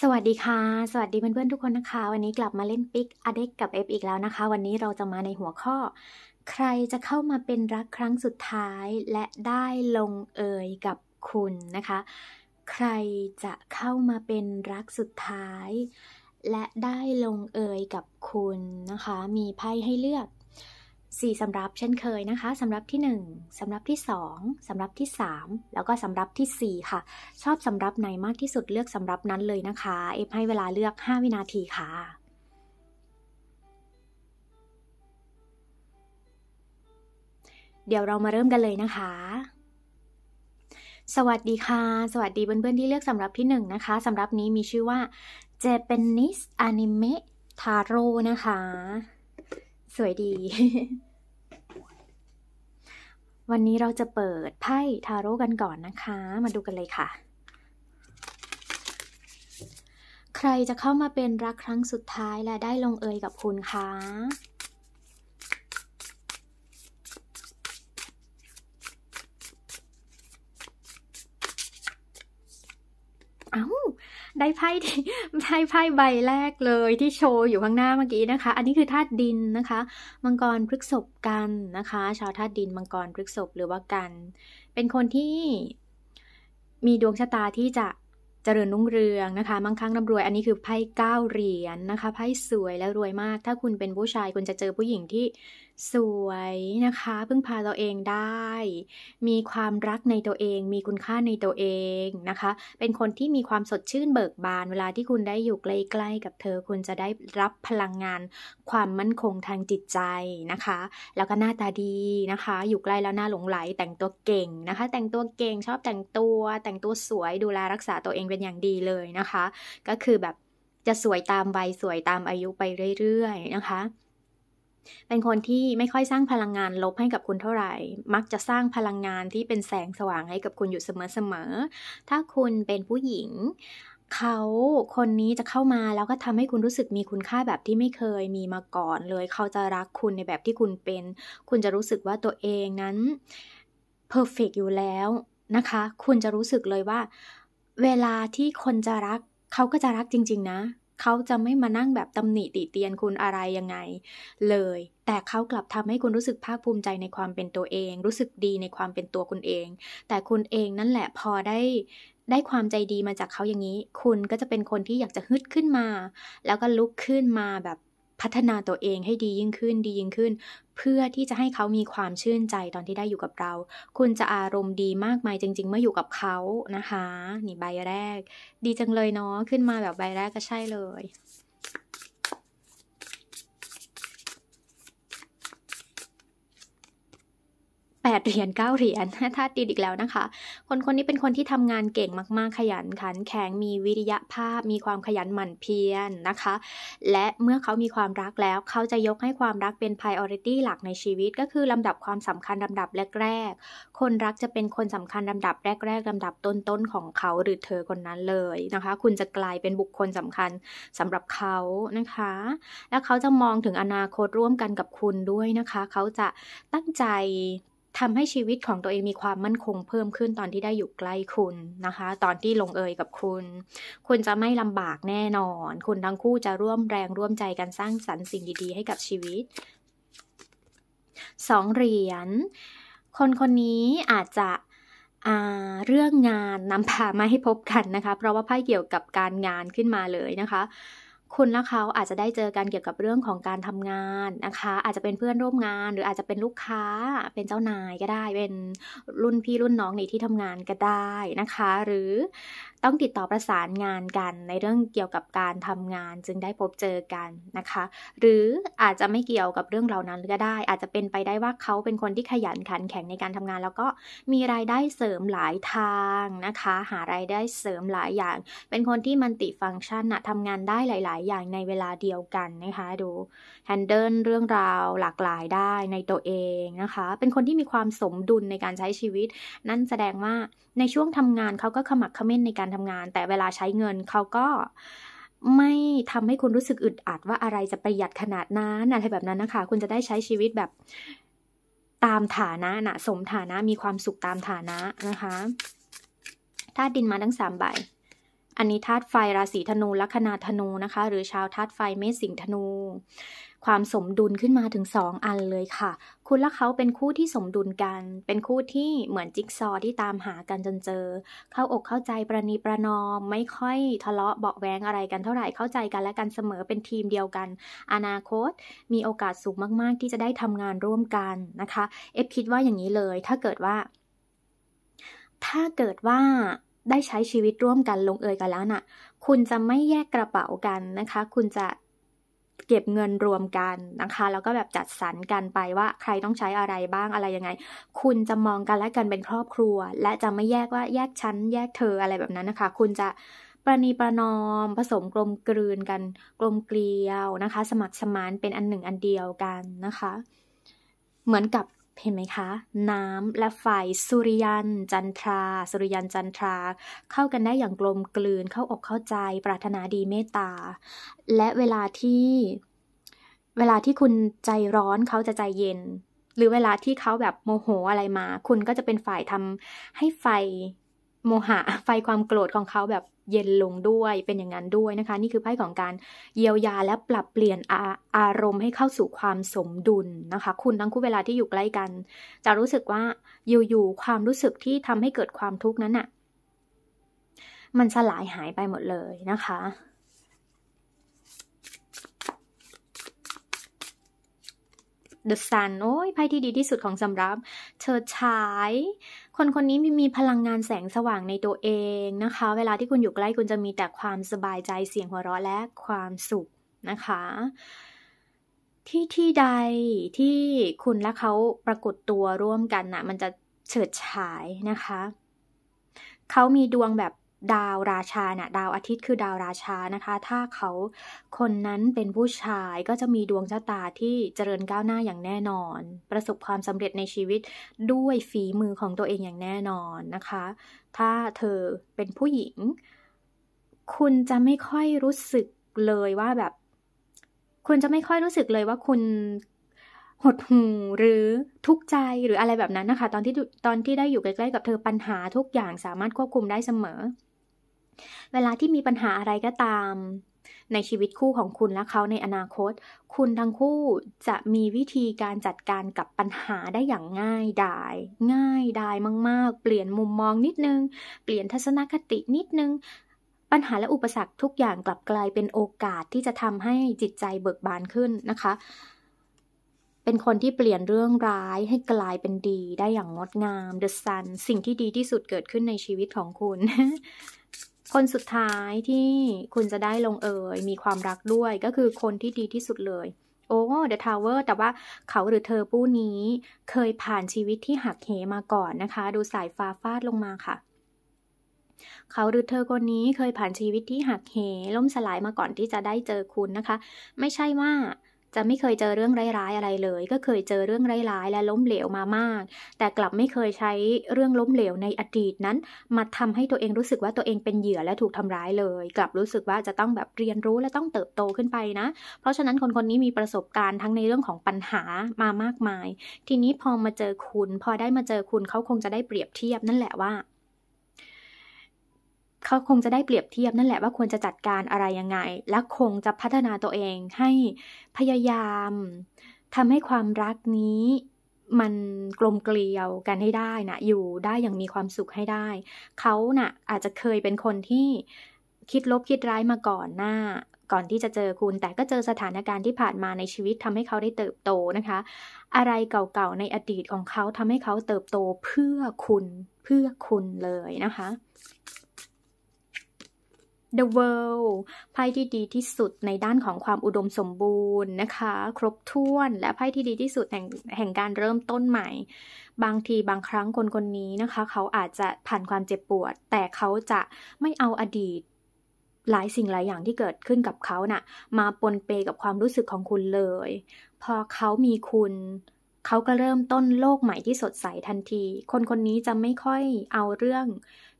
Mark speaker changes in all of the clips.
Speaker 1: สวัสดีค่ะสวัสดีเพื่อนๆทุกคนนะคะ วันนี้กลับมาเล่นปิกอเด็กกับเอฟอีกแล้วนะคะวันนี้เราจะมาในหัวข้อ ใครจะเข้ามาเป็นรักครั้งสุดท้ายและได้ลงเอยกับคุณนะคะ ใครจะเข้ามาเป็นรักสุดท้ายและได้ลงเอยกับคุณนะคะ มีไพ่ให้เลือก4สำรับเช่นเคยนะคะ สำรับที่ 1สำรับที่2สำรับที่3แล้วก็สำรับที่ 4 ค่ะ ชอบสำรับไหนมากที่สุดเลือกสำรับนั้นเลยนะคะ เอฟให้เวลาเลือก 5 วินาทีค่ะ เดี๋ยวเรามาเริ่มกันเลยนะคะ สวัสดีค่ะ สวัสดีเพื่อนๆที่เลือกสำรับที่ 1นนะคะสำรับนี้มีชื่อว่า Japanese Anime Taro นะคะ สวยดีวันนี้เราจะเปิดไพ่ทาโร่กันก่อนนะคะ มาดูกันเลยค่ะ ใครจะเข้ามาเป็นรักครั้งสุดท้ายและได้ลงเอยกับคุณคะเอ้าได้ไพ่ที่ได้ไพ่ใบแรกเลยที่โชว์อยู่ข้างหน้าเมื่อกี้นะคะ อันนี้คือธาตุดินนะคะ มังกรพฤกษบกันนะคะ ชาวธาตุดินมังกรพฤกษบหรือว่ากัน เป็นคนที่มีดวงชะตาที่จะเจริญรุ่งเรืองนะคะมั่งคั่งร่ำรวย อันนี้คือไพ่เก้าเหรียญนนะคะ ไพ่สวยและรวยมาก ถ้าคุณเป็นผู้ชายคุณจะเจอผู้หญิงที่สวยนะคะ พึ่งพาตัวเองได้ มีความรักในตัวเอง มีคุณค่าในตัวเองนะคะ เป็นคนที่มีความสดชื่นเบิกบานเวลาที่คุณได้อยู่ใกล้ๆกับเธอคุณจะได้รับพลังงานความมั่นคงทางจิตใจนะคะ แล้วก็หน้าตาดีนะคะ อยู่ใกล้แล้วหน้าหลงไหลแต่งตัวเก่งนะคะ แต่งตัวเก่งชอบแต่งตัว แต่งตัวสวยดูแลรักษาตัวเองเป็นอย่างดีเลยนะคะ ก็คือแบบจะสวยตามวัยสวยตามอายุไปเรื่อยๆนะคะเป็นคนที่ไม่ค่อยสร้างพลังงานลบให้กับคุณเท่าไหร่ มักจะสร้างพลังงานที่เป็นแสงสว่างให้กับคุณอยู่เสมอๆ ถ้าคุณเป็นผู้หญิง เขาคนนี้จะเข้ามาแล้วก็ทำให้คุณรู้สึกมีคุณค่าแบบที่ไม่เคยมีมาก่อน เลยเขาจะรักคุณในแบบที่คุณเป็น คุณจะรู้สึกว่าตัวเองนั้นเพอร์เฟกอยู่แล้วนะคะ คุณจะรู้สึกเลยว่า เวลาที่คนจะรัก เขาก็จะรักจริง ๆ นะเขาจะไม่มานั่งแบบตำหนิติเตียนคุณอะไร ยังไง เลย แต่เขากลับทำให้คุณรู้สึกภาคภูมิใจในความเป็นตัวเอง รู้สึกดีในความเป็นตัวคุณเอง แต่คุณเองนั่นแหละพอได้ได้ความใจดีมาจากเขาอย่างนี้ คุณก็จะเป็นคนที่อยากจะฮึดขึ้นมา แล้วก็ลุกขึ้นมาแบบพัฒนาตัวเองให้ดียิ่งขึ้น ดียิ่งขึ้น เพื่อที่จะให้เขามีความชื่นใจตอนที่ได้อยู่กับเรา คุณจะอารมณ์ดีมากมายจริงๆเมื่ออยู่กับเขานะคะ นี่ใบแรก ดีจังเลยเนาะ ขึ้นมาแบบใบแรกก็ใช่เลย8เหรียญ9เหรียญถ้าตีอีกแล้วนะคะ คนคนนี้เป็นคนที่ทำงานเก่งมาก ๆขยันขัน แข็งมีวิริยะภาพ มีความขยันหมั่นเพียรนนะคะ และเมื่อเขามีความรักแล้ว เขาจะยกให้ความรักเป็น priority หลักในชีวิต ก็คือลำดับความสำคัญลำดับแรก ๆ คนรักจะเป็นคนสำคัญลำดับแรก ๆลำดับต้นๆของเขา หรือเธอคนนั้นเลยนะคะ คุณจะกลายเป็นบุคคลสำคัญสำหรับเขานะคะ และเขาจะมองถึงอนาคตร่วมกันกับคุณด้วยนะคะ เขาจะตั้งใจทำให้ชีวิตของตัวเองมีความมั่นคงเพิ่มขึ้นตอนที่ได้อยู่ใกล้คุณนะคะ ตอนที่ลงเอยกับคุณ คุณจะไม่ลำบากแน่นอน คุณทั้งคู่จะร่วมแรงร่วมใจกันสร้างสรรค์สิ่งดีๆให้กับชีวิตสองเหรียญคนคนนี้อาจจะเรื่องงานนำพามาให้พบกันนะคะ เพราะว่าไพ่เกี่ยวกับการงานขึ้นมาเลยนะคะคุณและเขาอาจจะได้เจอกันเกี่ยวกับเรื่องของการทำงานนะคะ อาจจะเป็นเพื่อนร่วมงานหรืออาจจะเป็นลูกค้าเป็นเจ้านายก็ได้ เป็นรุ่นพี่รุ่นน้อง ในที่ทำงานก็ได้นะคะ หรือต้องติดต่อประสานงานกัน ในเรื่องเกี่ยวกับการทำงานจึงได้พบเจอกันนะคะ หรืออาจจะไม่เกี่ยวกับเรื่องเหล่านั้นก็ได้ อาจจะเป็นไปได้ว่าเขาเป็นคนที่ขยันขันแข็งในการทำงาน แล้วก็มีรายได้เสริมหลายทางนะคะ หารายได้เสริมหลายอย่าง เป็นคนที่มันติฟังก์ชันนะทำงานได้หลาย ๆ อย่างในเวลาเดียวกันนะคะ ดูแฮนเดิลเรื่องราวหลากหลายได้ในตัวเองนะคะเป็นคนที่มีความสมดุลในการใช้ชีวิต นั่นแสดงว่าในช่วงทำงานเขาก็ขมักขม้น ในการทำงาน แต่เวลาใช้เงินเขาก็ไม่ทำให้คุณรู้สึกอึดอัด ว่าอะไรจะประหยัดขนาดนั้นอะไรแบบนั้นนะคะ คุณจะได้ใช้ชีวิตแบบตามฐานะนะสมฐานะมีความสุขตามฐานะนะคะธาตุดินมาทั้งสามใบอันนี้ธาตุไฟราศีธนูลัคนาธนูนะคะ หรือชาวธาตุไฟเมษสิงธนูความสมดุลขึ้นมาถึงสอันเลยค่ะ คุณและเขาเป็นคู่ที่สมดุลกัน เป็นคู่ที่เหมือนจิ๊กซอที่ตามหากันจนเจอ เข้าอกเข้าใจประนีประนอม ไม่ค่อยทะเลาะเบาแวงอะไรกันเท่าไหร่ เข้าใจกันและกันเสมอ เป็นทีมเดียวกัน อนาคต มีโอกาสสูงมากๆ ที่จะได้ทำงานร่วมกันนะคะ เอฟคิดว่าอย่างนี้เลย ถ้าเกิดว่า ถ้าเกิดว่าได้ใช้ชีวิตร่วมกันลงเอยกันแล้วนะ่ะ คุณจะไม่แยกกระเป๋ากันนะคะ คุณจะเก็บเงินรวมกันนะคะแล้วก็แบบจัดสรรกันไปว่าใครต้องใช้อะไรบ้างอะไรยังไง คุณจะมองกันและกันเป็นครอบครัว และจะไม่แยกว่าแยกชั้น แยกเธออะไรแบบนั้นนะคะ คุณจะประนีประนอมผสมกลมกลืนกัน กลมเกลียวนะคะ สมัครสมานเป็นอันหนึ่งอันเดียวกันนะคะ เหมือนกับเห็นไหมคะ น้ำและไฟสุริยันจันทราสุริยันจันทรา เข้ากันได้อย่างกลมกลืนเข้าอกเข้าใจปรารถนาดีเมตตา และเวลาที่เวลาที่คุณใจร้อนเขาจะใจเย็น หรือเวลาที่เขาแบบโมโหอะไรมา คุณก็จะเป็นฝ่ายทำให้ไฟโมหะไฟความโกรธของเขาแบบเย็นลงด้วยเป็นอย่างนั้นด้วยนะคะ นี่คือไพ่ของการเยียวยาและปรับเปลี่ยนอาอารมณ์ให้เข้าสู่ความสมดุลนะคะ คุณทั้งคู่เวลาที่อยู่ใกล้กัน จะรู้สึกว่าอยู่ๆความรู้สึกที่ทำให้เกิดความทุกข์นั้นน่ะมันสลายหายไปหมดเลยนะคะเดอะซันโอ้ยไพ่ที่ดีที่สุดของสำรับ เธอใช้คนคนนี้มีพลังงานแสงสว่างในตัวเองนะคะ เวลาที่คุณอยู่ใกล้คุณจะมีแต่ความสบายใจเสียงหัวเราะและความสุขนะคะ ที่ที่ใดที่คุณและเขาปรากฏตัวร่วมกันนะ่ะมันจะเฉิดฉายนะคะ เขามีดวงแบบดาวราชาเนี่ยดาวอาทิตย์คือดาวราชานะคะ ถ้าเขาคนนั้นเป็นผู้ชายก็จะมีดวงชะตาที่เจริญก้าวหน้าอย่างแน่นอน ประสบความสำเร็จในชีวิตด้วยฝีมือของตัวเองอย่างแน่นอนนะคะ ถ้าเธอเป็นผู้หญิง คุณจะไม่ค่อยรู้สึกเลยว่าแบบ คุณจะไม่ค่อยรู้สึกเลยว่าคุณหดหูหรือทุกข์ใจหรืออะไรแบบนั้นนะคะ ตอนที่ตอนที่ได้อยู่ใกล้ ๆกับเธอปัญหาทุกอย่างสามารถควบคุมได้เสมอเวลาที่มีปัญหาอะไรก็ตาม ในชีวิตคู่ของคุณและเขาในอนาคต คุณทั้งคู่จะมีวิธีการจัดการกับปัญหาได้อย่างง่ายดาย ง่ายดายมาก ๆ เปลี่ยนมุมมองนิดนึง เปลี่ยนทัศนคตินิดนึง ปัญหาและอุปสรรคทุกอย่างกลับกลายเป็นโอกาสที่จะทำให้จิตใจเบิกบานขึ้นนะคะ เป็นคนที่เปลี่ยนเรื่องร้าย ให้กลายเป็นดี ได้อย่างงดงาม The Sun สิ่งที่ดีที่สุดเกิดขึ้นในชีวิตของคุณคนสุดท้ายที่คุณจะได้ลงเอย มีความรักด้วยก็คือคนที่ดีที่สุดเลยโอ้เดอะทาวเวอร์แต่ว่าเขาหรือเธอผู้นี้ เคยผ่านชีวิตที่หักเหมาก่อนนะคะ ดูสายฟ้าฟาดลงมาค่ะ เขาหรือเธอคนนี้เคยผ่านชีวิตที่หักเหล่มสลายมาก่อนที่จะได้เจอคุณนะคะ ไม่ใช่ว่าจะไม่เคยเจอเรื่องร้ายๆอะไรเลย ก็เคยเจอเรื่องร้ายๆและล้มเหลวมามาก แต่กลับไม่เคยใช้เรื่องล้มเหลวในอดีตนั้น มาทำให้ตัวเองรู้สึกว่าตัวเองเป็นเหยื่อและถูกทำร้ายเลย กลับรู้สึกว่าจะต้องแบบเรียนรู้และต้องเติบโตขึ้นไปนะ เพราะฉะนั้นคนคนนี้มีประสบการณ์ทั้งในเรื่องของปัญหามามากมาย ทีนี้พอมาเจอคุณ พอได้มาเจอคุณเขาคงจะได้เปรียบเทียบ นั่นแหละว่าเขาคงจะได้เปรียบเทียบนั่นแหละ ว่าควรจะจัดการอะไรยังไง และคงจะพัฒนาตัวเองให้พยายามทำให้ความรักนี้มันกลมเกลียวกันให้ได้นะอยู่ได้อย่างมีความสุขให้ได้ เขานะ่ะ อาจจะเคยเป็นคนที่คิดลบคิดร้ายมาก่อนหน้า ก่อนที่จะเจอคุณ แต่ก็เจอสถานการณ์ที่ผ่านมาในชีวิต ทำให้เขาได้เติบโตนะคะ อะไรเก่าๆในอดีตของเขาทำให้เขาเติบโตเพื่อคุณเพื่อคุณเลยนะคะ The World ไพ่ที่ดีที่สุดในด้านของความอุดมสมบูรณ์นะคะ ครบถ้วนและไพ่ที่ดีที่สุดแห่งแห่งการเริ่มต้นใหม่ บางทีบางครั้งคนคนนี้นะคะ เขาอาจจะผ่านความเจ็บปวด แต่เขาจะไม่เอาอดีตหลายสิ่งหลายอย่างที่เกิดขึ้นกับเขานะ่ะ มาปนเปกับความรู้สึกของคุณเลย พอเขามีคุณเขาก็เริ่มต้นโลกใหม่ที่สดใสทันที คนคนนี้จะไม่ค่อยเอาเรื่อง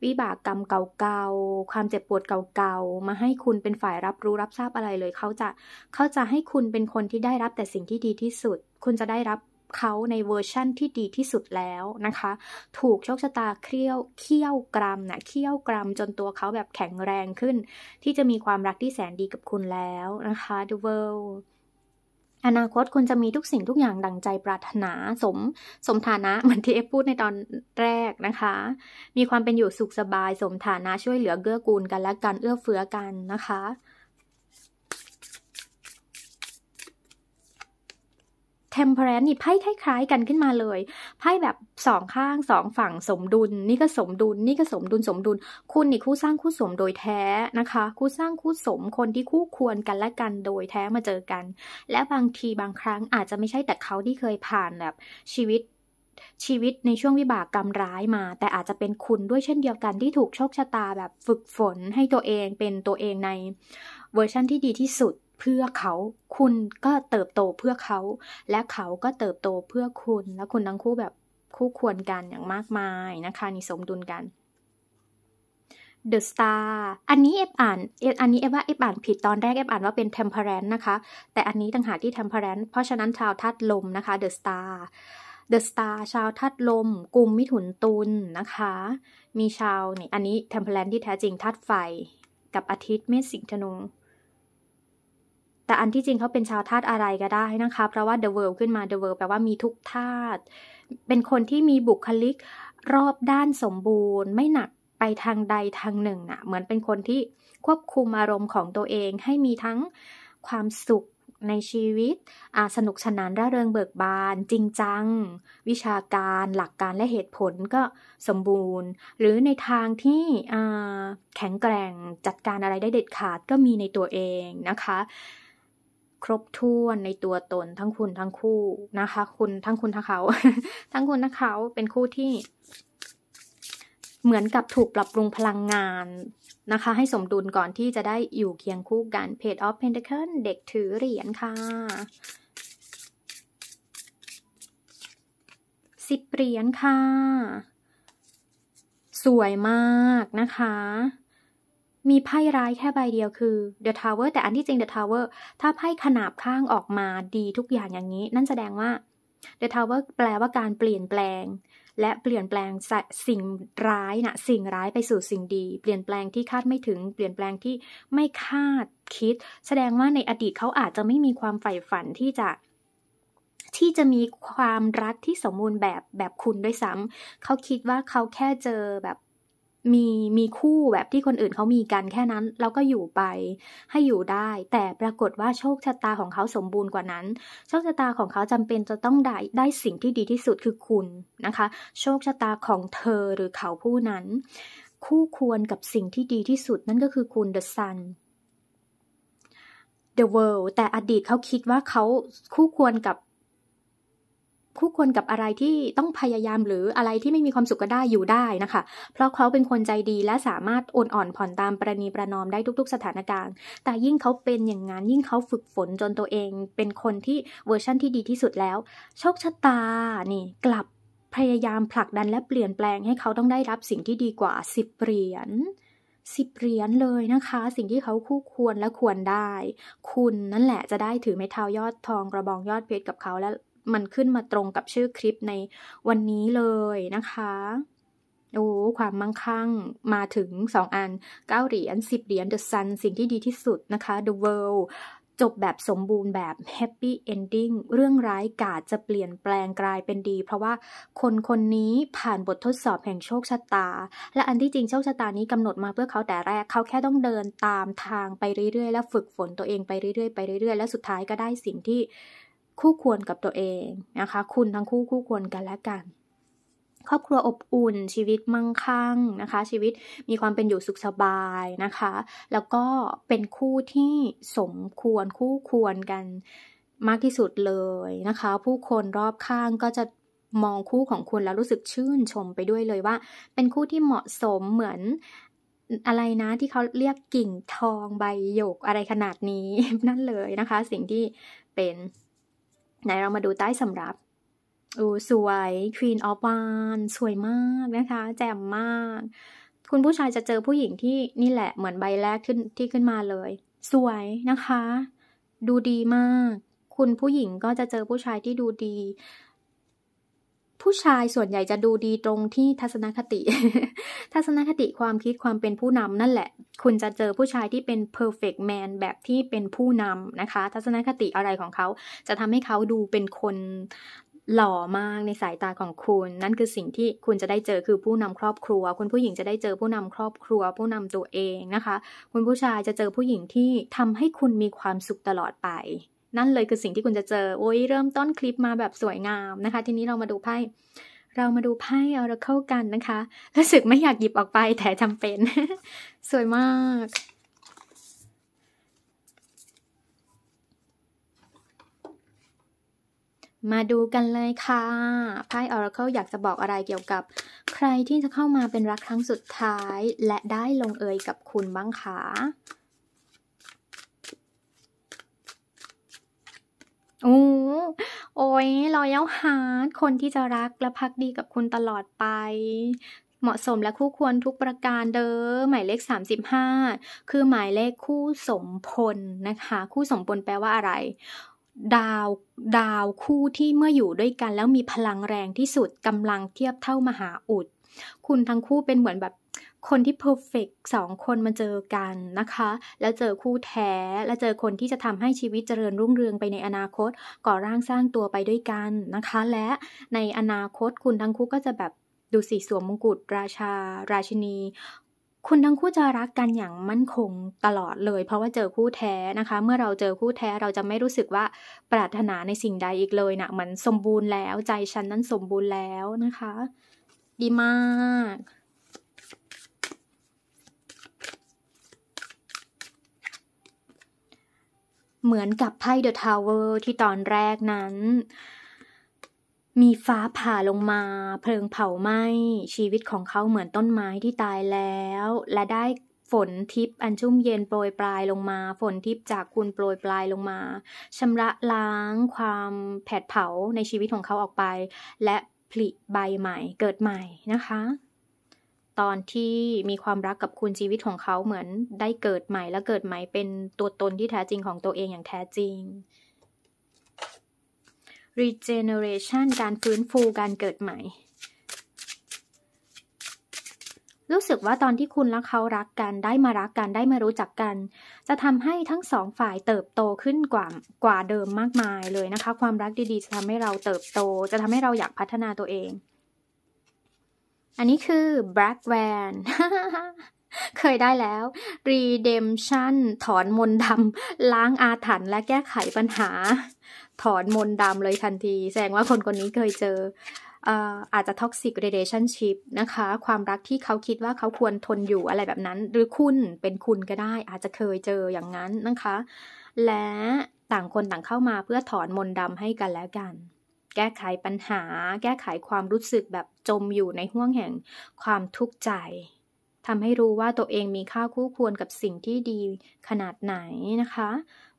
Speaker 1: วิบากกรรมเก่าๆความเจ็บปวดเก่าๆมาให้คุณเป็นฝ่ายรับรู้รับทราบอะไรเลย เขาจะเขาจะให้คุณเป็นคนที่ได้รับแต่สิ่งที่ดีที่สุด คุณจะได้รับเขาในเวอร์ชั่นที่ดีที่สุดแล้วนะคะ ถูกโชคชะตาเคี้ยวเคี้ยวกรัมนะเคี้ยวกรัมจนตัวเขาแบบแข็งแรงขึ้น ที่จะมีความรักที่แสนดีกับคุณแล้วนะคะ The world อนาคตคุณจะมีทุกสิ่งทุกอย่างดังใจปรารถนาสมสมฐานะเหมือนที่เอฟพูดในตอนแรกนะคะ มีความเป็นอยู่สุขสบายสมฐานะช่วยเหลือเกื้อกูลกันและกันเอื้อเฟื้อกันนะคะ temperance นี่ไพ่คล้าย ๆกันขึ้นมาเลยไพ่แบบสองข้างสองฝั่งสมดุลนี่ก็สมดุลนี่ก็สมดุลสมดุล คุณนี่คู่สร้างคู่สมโดยแท้นะคะ คู่สร้างคู่สมคนที่คู่ควรกันและกันโดยแท้มาเจอกัน และบางทีบางครั้งอาจจะไม่ใช่แต่เขาที่เคยผ่านแบบ ชีวิตชีวิตในช่วงวิบากกรรมร้ายมา แต่อาจจะเป็นคุณด้วยเช่นเดียวกันที่ถูกโชคชะตาแบบฝึกฝนให้ตัวเองเป็นตัวเองใน เวอร์ชั่นที่ดีที่สุดเพื่อเขาคุณก็เติบโตเพื่อเขา และเขาก็เติบโตเพื่อคุณ และคุณทั้งคู่แบบคู่ควรกันอย่างมากมายนะคะนี่สมดุลกัน The Star อันนี้เอฟอ่านอันนี้เอฟว่าเอฟอ่านผิดตอนแรกเอฟอ่านว่าเป็น Temperance นะคะ แต่อันนี้ต่างหากที่ Temperance เพราะฉะนั้นชาวทัดลมนะคะ The Star The Star ชาวทัดลม กลุ่มมิถุนตุลนนะคะ มีชาวนี่อันนี้ Temperance ที่แท้จริงทัดไฟกับอาทิตย์เมษสิงห์ธนูแต่อันที่จริงเขาเป็นชาวธาตุอะไรก็ได้นะคะเพราะว่า the world ขึ้นมา the world แปลว่ามีทุกธาตุ เป็นคนที่มีบุคลิกรอบด้านสมบูรณ์ ไม่หนักไปทางใดทางหนึ่งนะเหมือนเป็นคนที่ควบคุมอารมณ์ของตัวเองให้มีทั้งความสุขในชีวิต สนุกสนานร่าเริงเบิกบาน จริงจังวิชาการหลักการและเหตุผลก็สมบูรณ์ หรือในทางที่แข็งแกร่งจัดการอะไรได้เด็ดขาดก็มีในตัวเองนะคะครบถ้วน ในตัวตนทั้งคุณทั้งคู่นะคะ คุณทั้งคุณทั้งเขา ทั้งคุณทั้งเขาเป็นคู่ที่ เหมือนกับถูกปรับปรุงพลังงานนะคะ ให้สมดุลก่อนที่จะได้อยู่เคียงคู่กันพจออฟเพนเดเคิลเด็กถือเหรียญค่ะ สิบเหรียญค่ะ สวยมากนะคะมีไพ่ร้ายแค่ใบเดียวคือ The Tower แต่อันที่จริง The Tower ถ้าไพ่ขนาบข้างออกมาดีทุกอย่างอย่างนี้ นั่นแสดงว่า The Tower แปลว่าการเปลี่ยนแปลง และเปลี่ยนแปลงสิ่งร้ายนะสิ่งร้ายไปสู่สิ่งดี เปลี่ยนแปลงที่คาดไม่ถึงเปลี่ยนแปลงที่ไม่คาดคิด แสดงว่าในอดีตเขาอาจจะไม่มีความใฝ่ฝันที่จะ ที่จะมีความรักที่สมบูรณ์แบบแบบคุณด้วยซ้ำเขาคิดว่าเขาแค่เจอแบบมีมีคู่แบบที่คนอื่นเขามีกันแค่นั้นเราก็อยู่ไป ให้อยู่ได้ แต่ปรากฏว่าโชคชะตาของเขาสมบูรณ์กว่านั้นโชคชะตาของเขาจำเป็นจะต้องได้ได้สิ่งที่ดีที่สุดคือคุณนะคะ โชคชะตาของเธอหรือเขาผู้นั้น คู่ควรกับสิ่งที่ดีที่สุดนั่นก็คือคุณ the sun the world แต่อดีตเขาคิดว่าเขาคู่ควรกับคู่ควรกับอะไรที่ต้องพยายามหรืออะไรที่ไม่มีความสุขก็ได้อยู่ได้นะคะ เพราะเขาเป็นคนใจดีและสามารถอนอ่อนผ่อนตามประนีประนอมได้ทุก ๆสถานการณ์ แต่ยิ่งเขาเป็นอย่างนั้น ยิ่งเขาฝึกฝนจนตัวเองเป็นคนที่เวอร์ชั่นที่ดีที่สุดแล้ว โชคชะตานี่กลับพยายามผลักดันและเปลี่ยนแปลงให้เขาต้องได้รับสิ่งที่ดีกว่าสิบเหรียญสิบเหรียญเลยนะคะ สิ่งที่เขาคู่ควรและควรได้ คุณนั่นแหละจะได้ถือไม้เท้ายอดทองกระบองยอดเพชรกับเขาและมันขึ้นมาตรงกับชื่อคลิปในวันนี้เลยนะคะ โอ้ ความมั่งคั่งมาถึง2อัน9เหรียญ10เหรียญ The Sun สิ่งที่ดีที่สุดนะคะ The World จบแบบสมบูรณ์แบบ Happy Ending เรื่องร้ายกาจจะเปลี่ยนแปลงกลายเป็นดี เพราะว่าคนคนนี้ผ่านบททดสอบแห่งโชคชะตา และอันที่จริงโชคชะตานี้กำหนดมาเพื่อเขาแต่แรก เขาแค่ต้องเดินตามทางไปเรื่อยๆ และฝึกฝนตัวเองไปเรื่อยๆไปเรื่อยๆและสุดท้ายก็ได้สิ่งที่คู่ควรกับตัวเองนะคะ คุณทั้งคู่คู่ควรกันและกัน ครอบครัวอบอุ่นชีวิตมั่งคั่งนะคะ ชีวิตมีความเป็นอยู่สุขสบายนะคะ แล้วก็เป็นคู่ที่สมควรคู่ควรกันมากที่สุดเลยนะคะ ผู้คนรอบข้างก็จะมองคู่ของคุณแล้วรู้สึกชื่นชมไปด้วยเลยว่า เป็นคู่ที่เหมาะสมเหมือนอะไรนะที่เขาเรียกกิ่งทองใบหยกอะไรขนาดนี้ นั่นเลยนะคะ สิ่งที่เป็นไหนเรามาดูใต้สำรับอูสวย Queen of Wands สวยมากนะคะ แจ่มมาก คุณผู้ชายจะเจอผู้หญิงที่นี่แหละเหมือนใบแรกขึ้นที่ขึ้นมาเลย สวยนะคะ ดูดีมาก คุณผู้หญิงก็จะเจอผู้ชายที่ดูดีผู้ชายส่วนใหญ่จะดูดีตรงที่ทัศนคติ ทัศนคติความคิดความเป็นผู้นำนั่นแหละ คุณจะเจอผู้ชายที่เป็น perfect man แบบที่เป็นผู้นำนะคะ ทัศนคติอะไรของเขาจะทำให้เขาดูเป็นคนหล่อมากในสายตาของคุณ นั่นคือสิ่งที่คุณจะได้เจอคือผู้นำครอบครัว คุณผู้หญิงจะได้เจอผู้นำครอบครัว ผู้นำตัวเองนะคะ คุณผู้ชายจะเจอผู้หญิงที่ทำให้คุณมีความสุขตลอดไปนั่นเลยคือสิ่งที่คุณจะเจอโอ้ยเริ่มต้นคลิปมาแบบสวยงามนะคะ ทีนี้เรามาดูไพ่ เรามาดูไพ่อร์เ c l e กันนะคะ รู้สึกไม่อยากหยิบออกไปแต่จำเป็น สวยมาก มาดูกันเลยค่ะ ไพ่ Oracle อยากจะบอกอะไรเกี่ยวกับ ใครที่จะเข้ามาเป็นรักครั้งสุดท้ายและได้ลงเอยกับคุณบ้างคะโอ้โอ้ย รอยัลฮาร์ดคนที่จะรักและพักดีกับคุณตลอดไป เหมาะสมและคู่ควรทุกประการเด้อ หมายเลข35 คือหมายเลขคู่สมพลนะคะ คู่สมพลแปลว่าอะไร ดาว ดาวคู่ที่เมื่ออยู่ด้วยกันแล้วมีพลังแรงที่สุดกำลังเทียบเท่ามหาอุด คุณทั้งคู่เป็นเหมือนแบบคนที่เพอร์เฟกสองคนมาเจอกันนะคะ แล้วเจอคู่แท้ และเจอคนที่จะทำให้ชีวิตเจริญรุ่งเรืองไปในอนาคต ก่อร่างสร้างตัวไปด้วยกันนะคะ และในอนาคต คุณทั้งคู่ก็จะแบบดูสีสวมมงกุฎราชา ราชินี คุณทั้งคู่จะรักกันอย่างมั่นคงตลอดเลย เพราะว่าเจอคู่แท้นะคะ เมื่อเราเจอคู่แท้เราจะไม่รู้สึกว่าปรารถนาในสิ่งใดอีกเลยนะเหมือนสมบูรณ์แล้ว ใจฉันนั้นสมบูรณ์แล้วนะคะ ดีมากเหมือนกับไพ่เดอะทาวเวอร์ที่ตอนแรกนั้น มีฟ้าผ่าลงมา เพลิงเผาไหม้ชีวิตของเขาเหมือนต้นไม้ที่ตายแล้ว และได้ฝนทิพย์อันชุ่มเย็นโปรยปลายลงมา ฝนทิพย์จากคุณโปรยปลายลงมาชำระล้างความแผดเผาในชีวิตของเขาออกไป และผลิใบใหม่เกิดใหม่นะคะตอนที่มีความรักกับคุณชีวิตของเขาเหมือนได้เกิดใหม่ และเกิดใหม่เป็นตัวตนที่แท้จริงของตัวเองอย่างแท้จริง regeneration การฟื้นฟูการเกิดใหม่ รู้สึกว่าตอนที่คุณและเขารักกันได้มารักกันได้มารู้จักกัน จะทำให้ทั้งสองฝ่ายเติบโตขึ้นกว่ากว่าเดิมมากมายเลยนะคะความรักดีๆจะทำให้เราเติบโต จะทำให้เราอยากพัฒนาตัวเองอันนี้คือ Black Van เคยได้แล้ว Redemption ถอนมนดำล้างอาถรรพ์และแก้ไขปัญหา ถอนมนดำเลยทันที แสดงว่าคนคนนี้เคยเจออาจจะ toxic relationship นะคะ ความรักที่เขาคิดว่าเขาควรทนอยู่อะไรแบบนั้นหรือคุณเป็นคุณก็ได้อาจจะเคยเจออย่างนั้นนะคะ และต่างคนต่างเข้ามาเพื่อถอนมนต์ดำให้กันและกันแก้ไขปัญหา แก้ไขความรู้สึกแบบจมอยู่ในห่วงแห่งความทุกข์ใจทำให้รู้ว่าตัวเองมีค่าคู่ควรกับสิ่งที่ดีขนาดไหนนะคะ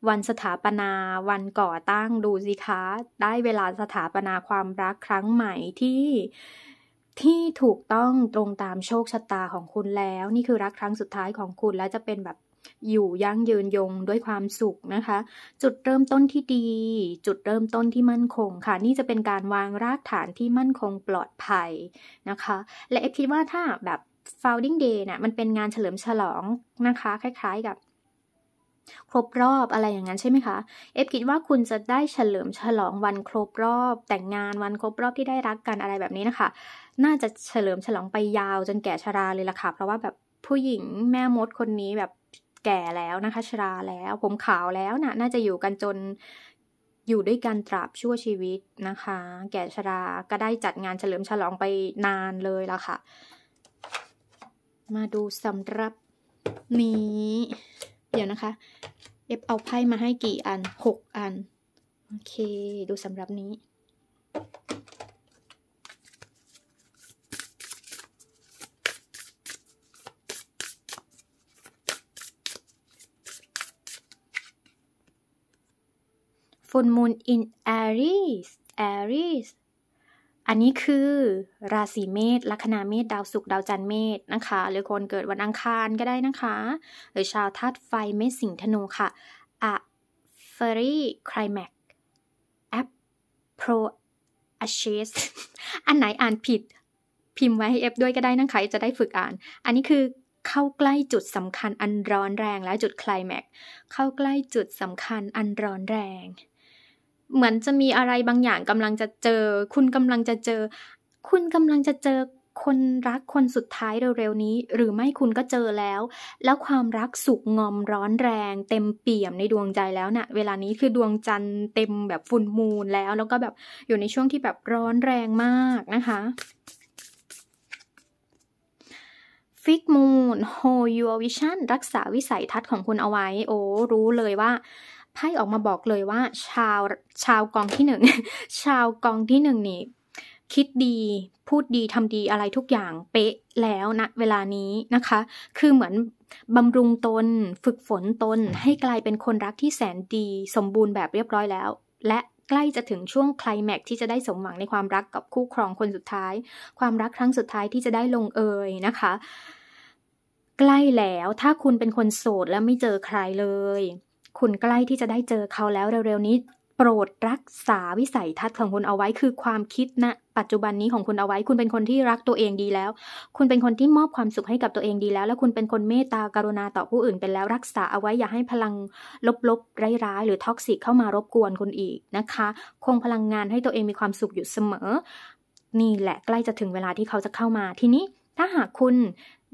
Speaker 1: วันสถาปนา วันก่อตั้ง ดูสิคะ ได้เวลาสถาปนาความรักครั้งใหม่ที่ ที่ถูกต้องตรงตามโชคชะตาของคุณแล้ว นี่คือรักครั้งสุดท้ายของคุณ และจะเป็นแบบอยู่ยั่งยืนยงด้วยความสุขนะคะ จุดเริ่มต้นที่ดี จุดเริ่มต้นที่มั่นคง ค่ะ นี่จะเป็นการวางรากฐานที่มั่นคงปลอดภัยนะคะและเอฟคิดว่า ถ้าแบบ founding day นะ่ะมันเป็นงานเฉลิมฉลองนะคะ คล้ายๆกับครบรอบอะไรอย่างนั้น ใช่ไหมคะเอฟคิดว่าคุณจะได้เฉลิมฉลองวันครบรอบ แต่งงานวันครบรอบที่ได้รักกันอะไรแบบนี้นะคะ น่าจะเฉลิมฉลองไปยาวจนแก่ชราเลยล่ะค่ะเพราะว่าแบบผู้หญิงแม่มดคนนี้แบบแก่แล้วนะคะชราแล้วผมขาวแล้วนะ่ะ น่าจะอยู่กันจนอยู่ด้วยกันตราบชั่วชีวิตนะคะ แก่ชราก็ได้จัดงานเฉลิมฉลองไปนานเลยละค่ะ มาดูสำหรับนี้ เดี๋ยวนะคะ เอฟเอาไพ่มาให้กี่อันหกอัน โอเคดูสำหรับนี้ full moon in Aries Aries อันนี้คือราศีเมษ ลัคนา เมษ ดาวศุกร์ดาวจันทร์เมษนะคะ หรือคนเกิดวันอังคารก็ได้นะคะ หรือชาวธาตุไฟเมษสิงห์ธนูค่ะอะเฟรี่คลแม็กแอปโปรอาเชส อันไหนอ่านผิด พิมพ์ไว้ให้เอฟด้วยก็ได้นะคะจะได้ฝึกอ่าน อันนี้คือเข้าใกล้จุดสำคัญอันร้อนแรงและจุดคลแม็กเข้าใกล้จุดสำคัญอันร้อนแรงเหมือนจะมีอะไรบางอย่างกำลังจะเจอ คุณกำลังจะเจอ คุณกำลังจะเจอ คนรักคนสุดท้ายเร็วๆนี้ หรือไม่คุณก็เจอแล้ว แล้วความรักสุกงอมร้อนแรง เต็มเปี่ยมในดวงใจแล้วนะ่ะ เวลานี้คือดวงจันทร์เต็มแบบฟุ่นมูลแล้ว แล้วก็แบบอยู่ในช่วงที่แบบร้อนแรงมากนะคะฟิกมูนโฮยูวิชั่นรักษาวิสัยทัศน์ของคุณเอาไว้ โอ้รู้เลยว่าไพ่ออกมาบอกเลยว่าชาวชาวกองที่หนึ่งชาวกองที่หนึ่งนี่คิดดีพูดดีทำดีอะไรทุกอย่างเป๊ะแล้วนะเวลานี้นะคะ คือเหมือนบำรุงตน ฝึกฝนตนให้กลายเป็นคนรักที่แสนดีสมบูรณ์แบบเรียบร้อยแล้ว และใกล้จะถึงช่วงคลายแม็กที่จะได้สมหวังในความรักกับคู่ครองคนสุดท้าย ความรักครั้งสุดท้ายที่จะได้ลงเอยนะคะ ใกล้แล้วถ้าคุณเป็นคนโสดและไม่เจอใครเลยคุณใกล้ที่จะได้เจอเขาแล้วเร็วๆนี้ โปรดรักษาวิสัยทัศน์ของคุณเอาไว้คือความคิดณนะปัจจุบันนี้ของคุณเอาไว้คุณเป็นคนที่รักตัวเองดีแล้วคุณเป็นคนที่มอบความสุขให้กับตัวเองดีแล้ว แล้วคุณเป็นคนเมตตากรุณาต่อผู้อื่นเป็นแล้ว รักษาเอาไว้อย่าให้พลังลบๆร้ายๆ หรือท็อกซิกเข้ามารบกวนคุณอีกนะคะ คงพลังงานให้ตัวเองมีความสุขอยู่เสมอ นี่แหละใกล้จะถึงเวลาที่เขาจะเข้ามาทีนี้ถ้าหากคุณ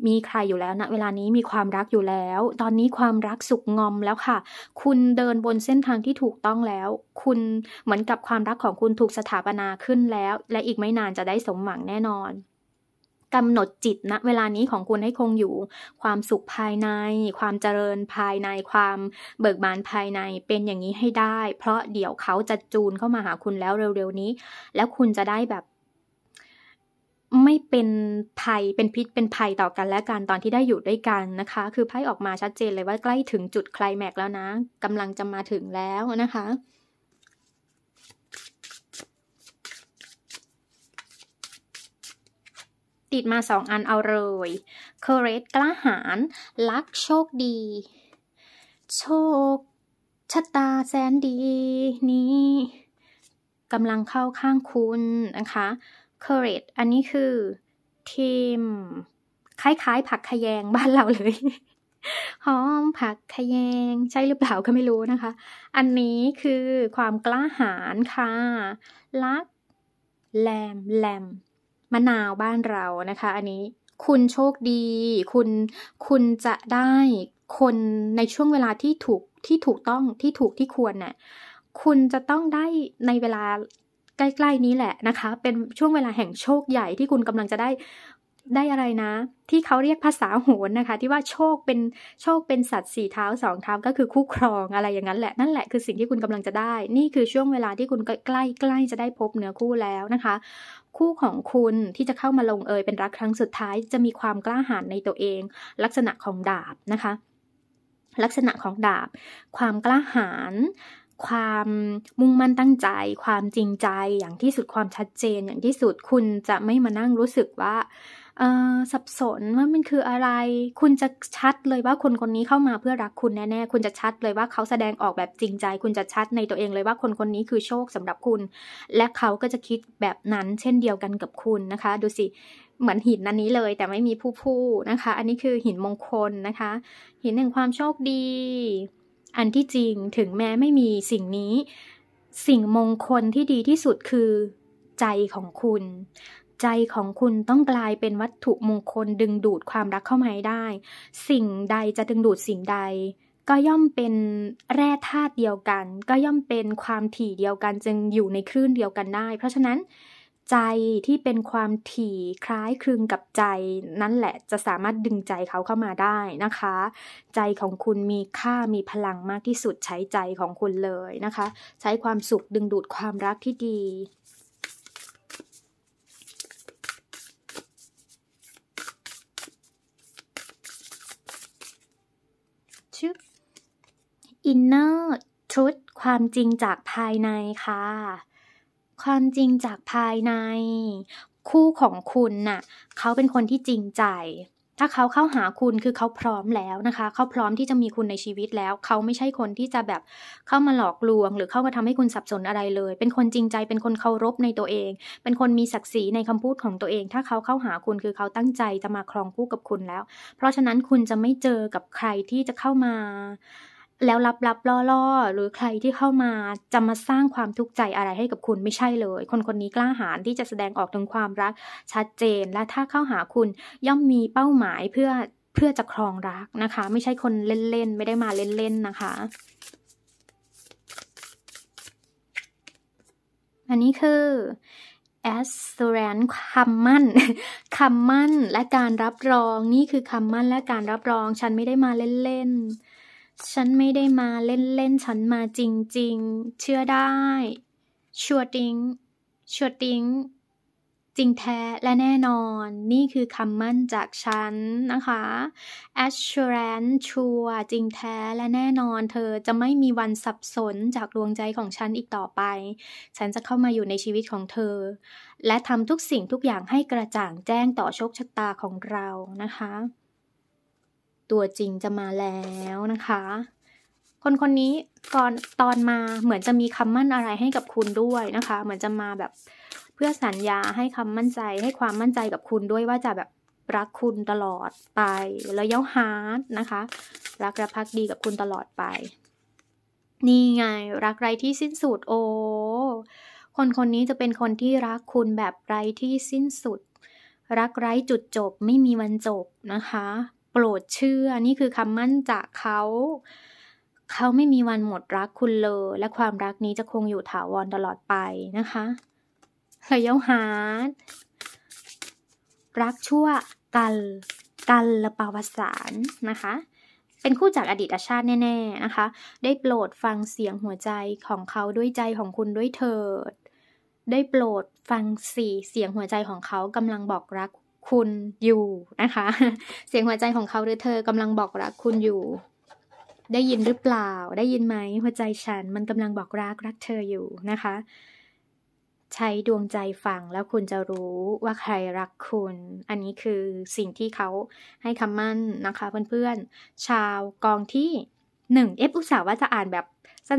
Speaker 1: มีใครอยู่แล้วณนะเวลานี้มีความรักอยู่แล้ว ตอนนี้ความรักสุกงอมแล้วค่ะ คุณเดินบนเส้นทางที่ถูกต้องแล้ว คุณเหมือนกับความรักของคุณถูกสถาปนาขึ้นแล้ว และอีกไม่นานจะได้สมหวังแน่นอนกำหนดจิตณนะเวลานี้ของคุณให้คงอยู่ ความสุขภายใน ความเจริญภายในความเบิกบานภายในเป็นอย่างนี้ให้ได้ เพราะเดี๋ยวเขาจะจูนเข้ามาหาคุณแล้วเร็วๆ นี้ แล้วคุณจะได้แบบไม่เป็นภัย เป็นพิษเป็นภัยต่อกันและกันตอนที่ได้อยู่ด้วยกันนะคะ คือไพ่ออกมาชัดเจนเลยว่าใกล้ถึงจุดคลายแม็กแล้วนะ กำลังจะมาถึงแล้วนะคะ ติดมาสองอันเอาเลย เคเรตกล้าหาญรักโชคดี โชคชะตาแสนดี นี้กำลังเข้าข้างคุณนะคะ c o u r a g อันนี้คือทีม คล้ายๆ ผักขยงบ้านเราเลยหอมผักขยงใช่หรือเปล่าก็ไม่รู้นะคะ อันนี้คือความกล้าหาญค่ะลักแลมแลม มะนาวบ้านเรานะคะ อันนี้คุณโชคดี คุณคุณจะได้คนในช่วงเวลาที่ถูกที่ถูกต้องที่ถูกที่ควรเนะ่ยคุณจะต้องได้ในเวลาใกล้ๆ นี้แหละนะคะ เป็นช่วงเวลาแห่งโชคใหญ่ที่คุณกำลังจะได้ได้อะไรนะ ที่เขาเรียกภาษาโหนนะคะ ที่ว่าโชคเป็นโชคเป็นสัตว์สี่เท้าสองเท้าก็คือคู่ครองอะไรอย่างนั้นแหละ นั่นแหละคือสิ่งที่คุณกำลังจะได้ นี่คือช่วงเวลาที่คุณใกล้ๆจะได้พบเนื้อคู่แล้วนะคะ คู่ของคุณที่จะเข้ามาลงเอยเป็นรักครั้งสุดท้ายจะมีความกล้าหาญในตัวเอง ลักษณะของดาบนะคะ ลักษณะของดาบ ความกล้าหาญความมุ่งมั่นตั้งใจความจริงใจอย่างที่สุดความชัดเจน อย่างที่สุดคุณจะไม่มานั่งรู้สึกว่าสับสนว่ามันคืออะไร คุณจะชัดเลยว่าคนคนนี้เข้ามาเพื่อรักคุณแน่ๆคุณจะชัดเลยว่าเขาแสดงออกแบบจริงใจ คุณจะชัดในตัวเองเลยว่าคนคนนี้คือโชคสำหรับคุณ และเขาก็จะคิดแบบนั้น เช่นเดียวกันกับคุณนะคะ ดูสิเหมือนหินนันนี้เลย แต่ไม่มีผู้ผู้นะคะ อันนี้คือหินมงคลนะคะหินแห่งความโชคดีอันที่จริงถึงแม้ไม่มีสิ่งนี้ สิ่งมงคลที่ดีที่สุดคือใจของคุณ ใจของคุณต้องกลายเป็นวัตถุมงคลดึงดูดความรักเข้ามาให้ได้ สิ่งใดจะดึงดูดสิ่งใด ก็ย่อมเป็นแร่ธาตุเดียวกัน ก็ย่อมเป็นความถี่เดียวกันจึงอยู่ในคลื่นเดียวกันได้ เพราะฉะนั้นใจ ที่เป็นความถี่คล้ายคลึงกับใจ นั่นแหละจะสามารถดึงใจเขาเข้ามาได้นะคะ ใจของคุณมีค่ามีพลังมากที่สุดใช้ใจของคุณเลยนะคะ ใช้ความสุขดึงดูดความรักที่ดีชึบอินเนอร์ชุดความจริงจากภายในค่ะความจริงจากภายในคู่ของคุณน่ะ เขาเป็นคนที่จริงใจ ถ้าเขาเข้าหาคุณคือเขาพร้อมแล้วนะคะ เขาพร้อมที่จะมีคุณในชีวิตแล้ว เขาไม่ใช่คนที่จะแบบเข้ามาหลอกลวง หรือเข้ามาทำให้คุณสับสนอะไรเลย เป็นคนจริงใจเป็นคนเคารพในตัวเอง เป็นคนมีศักดิ์ศรีในคำพูดของตัวเอง ถ้าเขาเข้าหาคุณคือเขาตั้งใจจะมาครองคู่กับคุณแล้ว เพราะฉะนั้นคุณจะไม่เจอกับใครที่จะเข้ามาแล้วรับรับล่อล่อหรือใครที่เข้ามาจะมาสร้างความทุกข์ใจอะไรให้กับคุณไม่ใช่เลย คนคนนี้กล้าหาญที่จะแสดงออกถึงความรักชัดเจนและถ้าเข้าหาคุณย่อมมีเป้าหมายเพื่อเพื่อจะครองรักนะคะ ไม่ใช่คนเล่น ๆ ไม่ได้มาเล่น ๆ นะคะ อันนี้คือ assurance คำมั่นคำมั่นและการรับรองนี่คือคำมั่นและการรับรองฉันไม่ได้มาเล่นๆฉันไม่ได้มาเล่นเล่นฉันมาจริงๆ เชื่อได้ ชัวติง ชัวติงจริงแท้และแน่นอน นี่คือคำมั่นจากฉันนะคะ assurance ชัวจริงแท้และแน่นอน เธอจะไม่มีวันสับสนจากดวงใจของฉันอีกต่อไป ฉันจะเข้ามาอยู่ในชีวิตของเธอ และทำทุกสิ่งทุกอย่างให้กระจ่างแจ้งต่อโชคชะตาของเรานะคะตัวจริงจะมาแล้วนะคะ คนคนนี้ก่อนตอนมาเหมือนจะมีคำมั่นอะไรให้กับคุณด้วยนะคะ เหมือนจะมาแบบเพื่อสัญญาให้คำมั่นใจ ให้ความมั่นใจกับคุณด้วยว่าจะแบบรักคุณตลอดไป แล้วยะฮาร์ดนะคะ รักระพักดีกับคุณตลอดไป นี่ไง รักไรที่สิ้นสุดโอ้ คนคนนี้จะเป็นคนที่รักคุณแบบไรที่สิ้นสุด รักไร้จุดจบไม่มีวันจบนะคะโปรดเชื่อ นี่คือคำมั่นจากเขา เขาไม่มีวันหมดรักคุณเลย และความรักนี้จะคงอยู่ถาวรตลอดไปนะคะเฮยฮาร์ดรักชั่ว กันกันละปาวสารนะคะ เป็นคู่จากอดีตชาติแน่ ๆนะคะ ได้โปรดฟังเสียงหัวใจของเขาด้วยใจของคุณด้วยเถิด ได้โปรดฟังสี่เสียงหัวใจของเขากำลังบอกรักคุณอยู่นะคะ เสียงหัวใจของเขาหรือเธอกำลังบอกรัก คุณอยู่ ได้ยินหรือเปล่าได้ยินไหม หัวใจฉันมันกำลังบอกรักรักเธออยู่นะคะ ใช้ดวงใจฟังแล้วคุณจะรู้ว่าใครรักคุณ อันนี้คือสิ่งที่เขาให้คำมั่นนะคะ เพื่อนๆชาวกองที่หนึ่งเอฟอุตส่าห์ว่าจะอ่านแบบ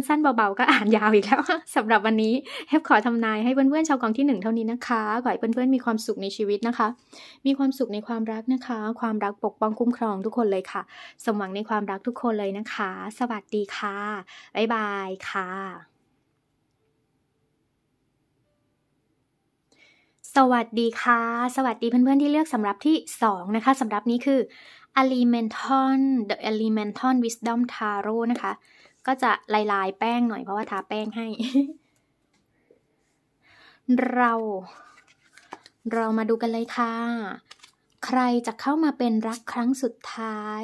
Speaker 1: สั้นๆ เบาๆ ก็อ่านยาวอีกแล้วสำหรับวันนี้เฮฟขอทำนายให้เพื่อนๆ ชาวกองที่หนึ่งเท่านี้นะคะ ขอให้เพื่อนๆ มีความสุขในชีวิตนะคะ มีความสุขในความรักนะคะ ความรักปกป้องคุ้มครองทุกคนเลยค่ะ สมหวังในความรักทุกคนเลยนะคะ สวัสดีค่ะ บ๊ายบายค่ะ สวัสดีค่ะ สวัสดีเพื่อนๆ ที่เลือกสำรับที่2นะคะสำรับนี้คือ Alimenton The Alimenton Wisdom Tarot นะคะก็จะลายลายแป้งหน่อย เพราะว่าทาแป้งให้ เรา เรามาดูกันเลยค่ะ ใครจะเข้ามาเป็นรักครั้งสุดท้าย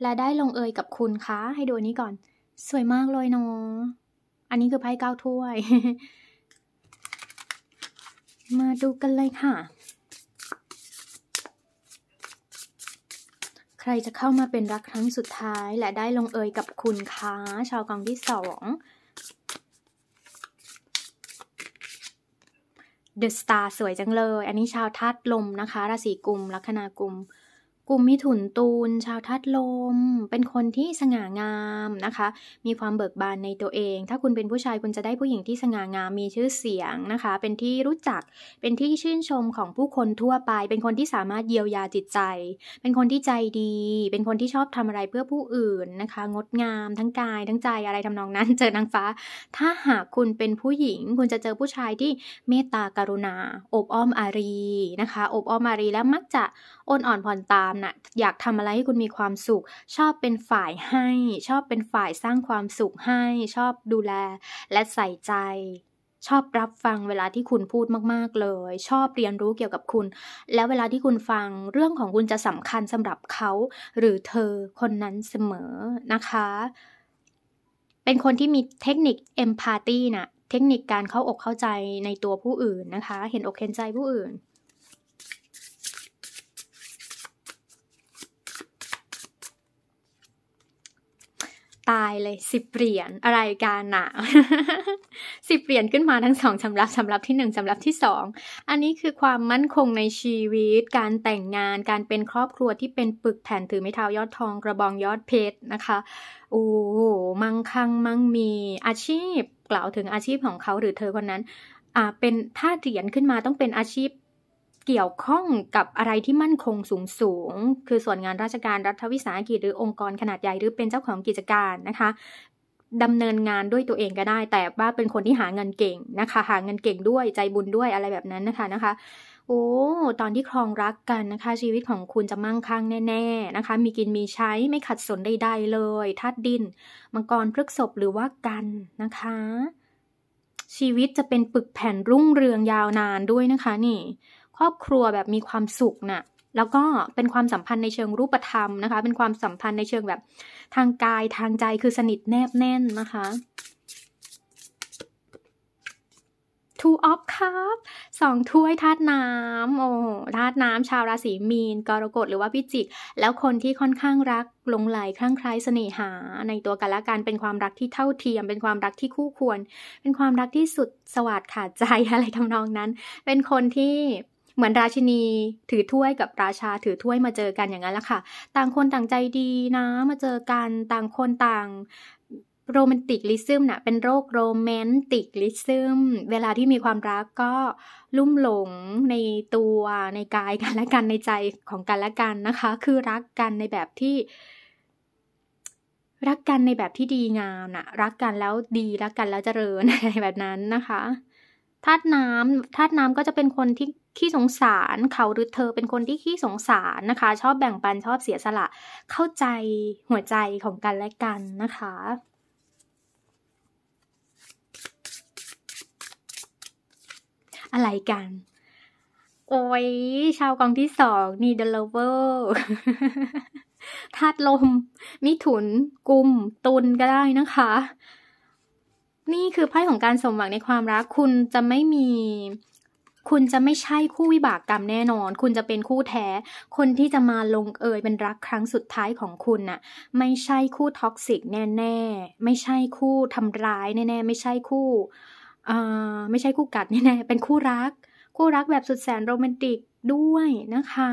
Speaker 1: และได้ลงเอยกับคุณคะให้ดูนี้ก่อน สวยมากเลยเนาะอันนี้คือไพ่เก้าถ้วย มาดูกันเลยค่ะใครจะเข้ามาเป็นรักครั้งสุดท้ายและได้ลงเอยกับคุณค้า ชาวกองที่สอง The Star สวยจังเลย อันนี้ชาวธาตุลมนะคะ ราศีกุมลัคนากุมลุ่มมิถุนตูน ชาวทัดลม เป็นคนที่สง่างามนะคะ มีความเบิกบานในตัวเอง ถ้าคุณเป็นผู้ชายคุณจะได้ผู้หญิงที่สง่างาม มีชื่อเสียงนะคะ เป็นที่รู้จัก เป็นที่ชื่นชมของผู้คนทั่วไป เป็นคนที่สามารถเยียวยาจิตใจ เป็นคนที่ใจดี เป็นคนที่ชอบทำอะไรเพื่อผู้อื่นนะคะ งดงามทั้งกาย ทั้งใจ อะไรทำนองนั้น เจอนางฟ้า ถ้าหากคุณเป็นผู้หญิง คุณจะเจอผู้ชายที่เมตตาการุณา อบอ้อมอารีนะคะ อบอ้อมอารีแล้วมักจะอ่อนอ่อนผ่อนตามนะอยากทำอะไรให้คุณมีความสุข ชอบเป็นฝ่ายให้ ชอบเป็นฝ่ายสร้างความสุขให้ ชอบดูแลและใส่ใจ ชอบรับฟังเวลาที่คุณพูดมาก ๆ เลย ชอบเรียนรู้เกี่ยวกับคุณ แล้วเวลาที่คุณฟังเรื่องของคุณจะสำคัญสำหรับเขา หรือเธอคนนั้นเสมอนะคะ เป็นคนที่มีเทคนิคเอมพาร์ตี้นะเทคนิคการเข้าอกเข้าใจในตัวผู้อื่นนะคะ เห็นอกเห็นใจผู้อื่นตายเลยสิบเหรียญอะไรกันหนาสิบเหรียญขึ้นมาทั้งสองสำรับสำรับที่หนึ่งสำรับที่สองอันนี้คือความมั่นคงในชีวิตการแต่งงานการเป็นครอบครัวที่เป็นปึกแผ่นถือไม้เท้ายอดทองกระบองยอดเพชรนะคะโอ้มังคังมังมี อาชีพกล่าวถึงอาชีพของเขาหรือเธอคนนั้น อ่าเป็นถ้าเหรียญขึ้นมาต้องเป็นอาชีพเกี่ยวข้องกับอะไรที่มั่นคงสูงสูง คือส่วนงานราชการรัฐวิสาหกิจหรือองค์กรขนาดใหญ่หรือเป็นเจ้าของกิจการนะคะดำเนินงานด้วยตัวเองก็ได้ แต่ว่าเป็นคนที่หาเงินเก่งนะคะ หาเงินเก่งด้วยใจบุญด้วยอะไรแบบนั้นนะคะ นะคะ โอ้ ตอนที่ครองรักกันนะคะ ชีวิตของคุณจะมั่งคั่งแน่ ๆ นะคะ มีกินมีใช้ไม่ขัดสนใดๆเลย ธาตุดิน มังกรพฤกษบหรือว่ากันนะคะ ชีวิตจะเป็นปึกแผ่นรุ่งเรืองยาวนานด้วยนะคะ นี่ครอบครัวแบบมีความสุขนะ่ะ แล้วก็เป็นความสัมพันธ์ในเชิงรูปธรรมนะคะ เป็นความสัมพันธ์ในเชิงแบบทางกายทางใจ คือสนิทแนบแน่นนะคะ Two of Cup สองถ้วยธาตุน้ำ โอ้ธาตุน้ำชาวราศีมีน กรกฎหรือว่าพิจิก แล้วคนที่ค่อนข้างรัก ลงไหลคลั่งไคล้เสน่หา ในตัวกันและกัน เป็นความรักที่เท่าเทียม เป็นความรักที่คู่ควร เป็นความรักที่สุดสวัสดขาดใจอะไรทำนองนั้น เป็นคนที่เหมือนราชินีถือถ้วยกับราชาถือถ้วยมาเจอกันอย่างนั้นแหละค่ะ ต่างคนต่างใจดีนะมาเจอกันต่างคนต่างโรแมนติกลิซึมนะ่ะเป็นโรคโรแมนติกลิซึม เวลาที่มีความรักก็ลุ่มหลงในตัวในกายกันและกันในใจของกันและกันนะคะ คือรักกันในแบบที่รักกันในแบบที่ดีงามนะ่ะรักกันแล้วดีรักกันแล้วเจริญอะไรแบบนั้นนะคะธาตุน้ำธาตุน้ำก็จะเป็นคนที่ขี้สงสารเขาหรือเธอเป็นคนที่ขี้สงสารนะคะ ชอบแบ่งปันชอบเสียสละ เข้าใจหัวใจของกันและกันนะคะ อะไรกัน โอ้ย ชาวกองที่สองนี่ The Lover ธาตุลมมิถุนกุมตุนก็ได้นะคะ นี่คือไพ่ของการสมหวังในความรักคุณจะไม่มีคุณจะไม่ใช่คู่วิบากกรรมแน่นอน คุณจะเป็นคู่แท้ คนที่จะมาลงเอย เป็นรักครั้งสุดท้ายของคุณน่ะ ไม่ใช่คู่ท็อกซิกแน่ๆ ไม่ใช่คู่ทำร้ายแน่ๆ ไม่ใช่คู่ไม่ใช่คู่กัดแน่ๆ เป็นคู่รัก คู่รักแบบสุดแสนโรแมนติกด้วยนะคะ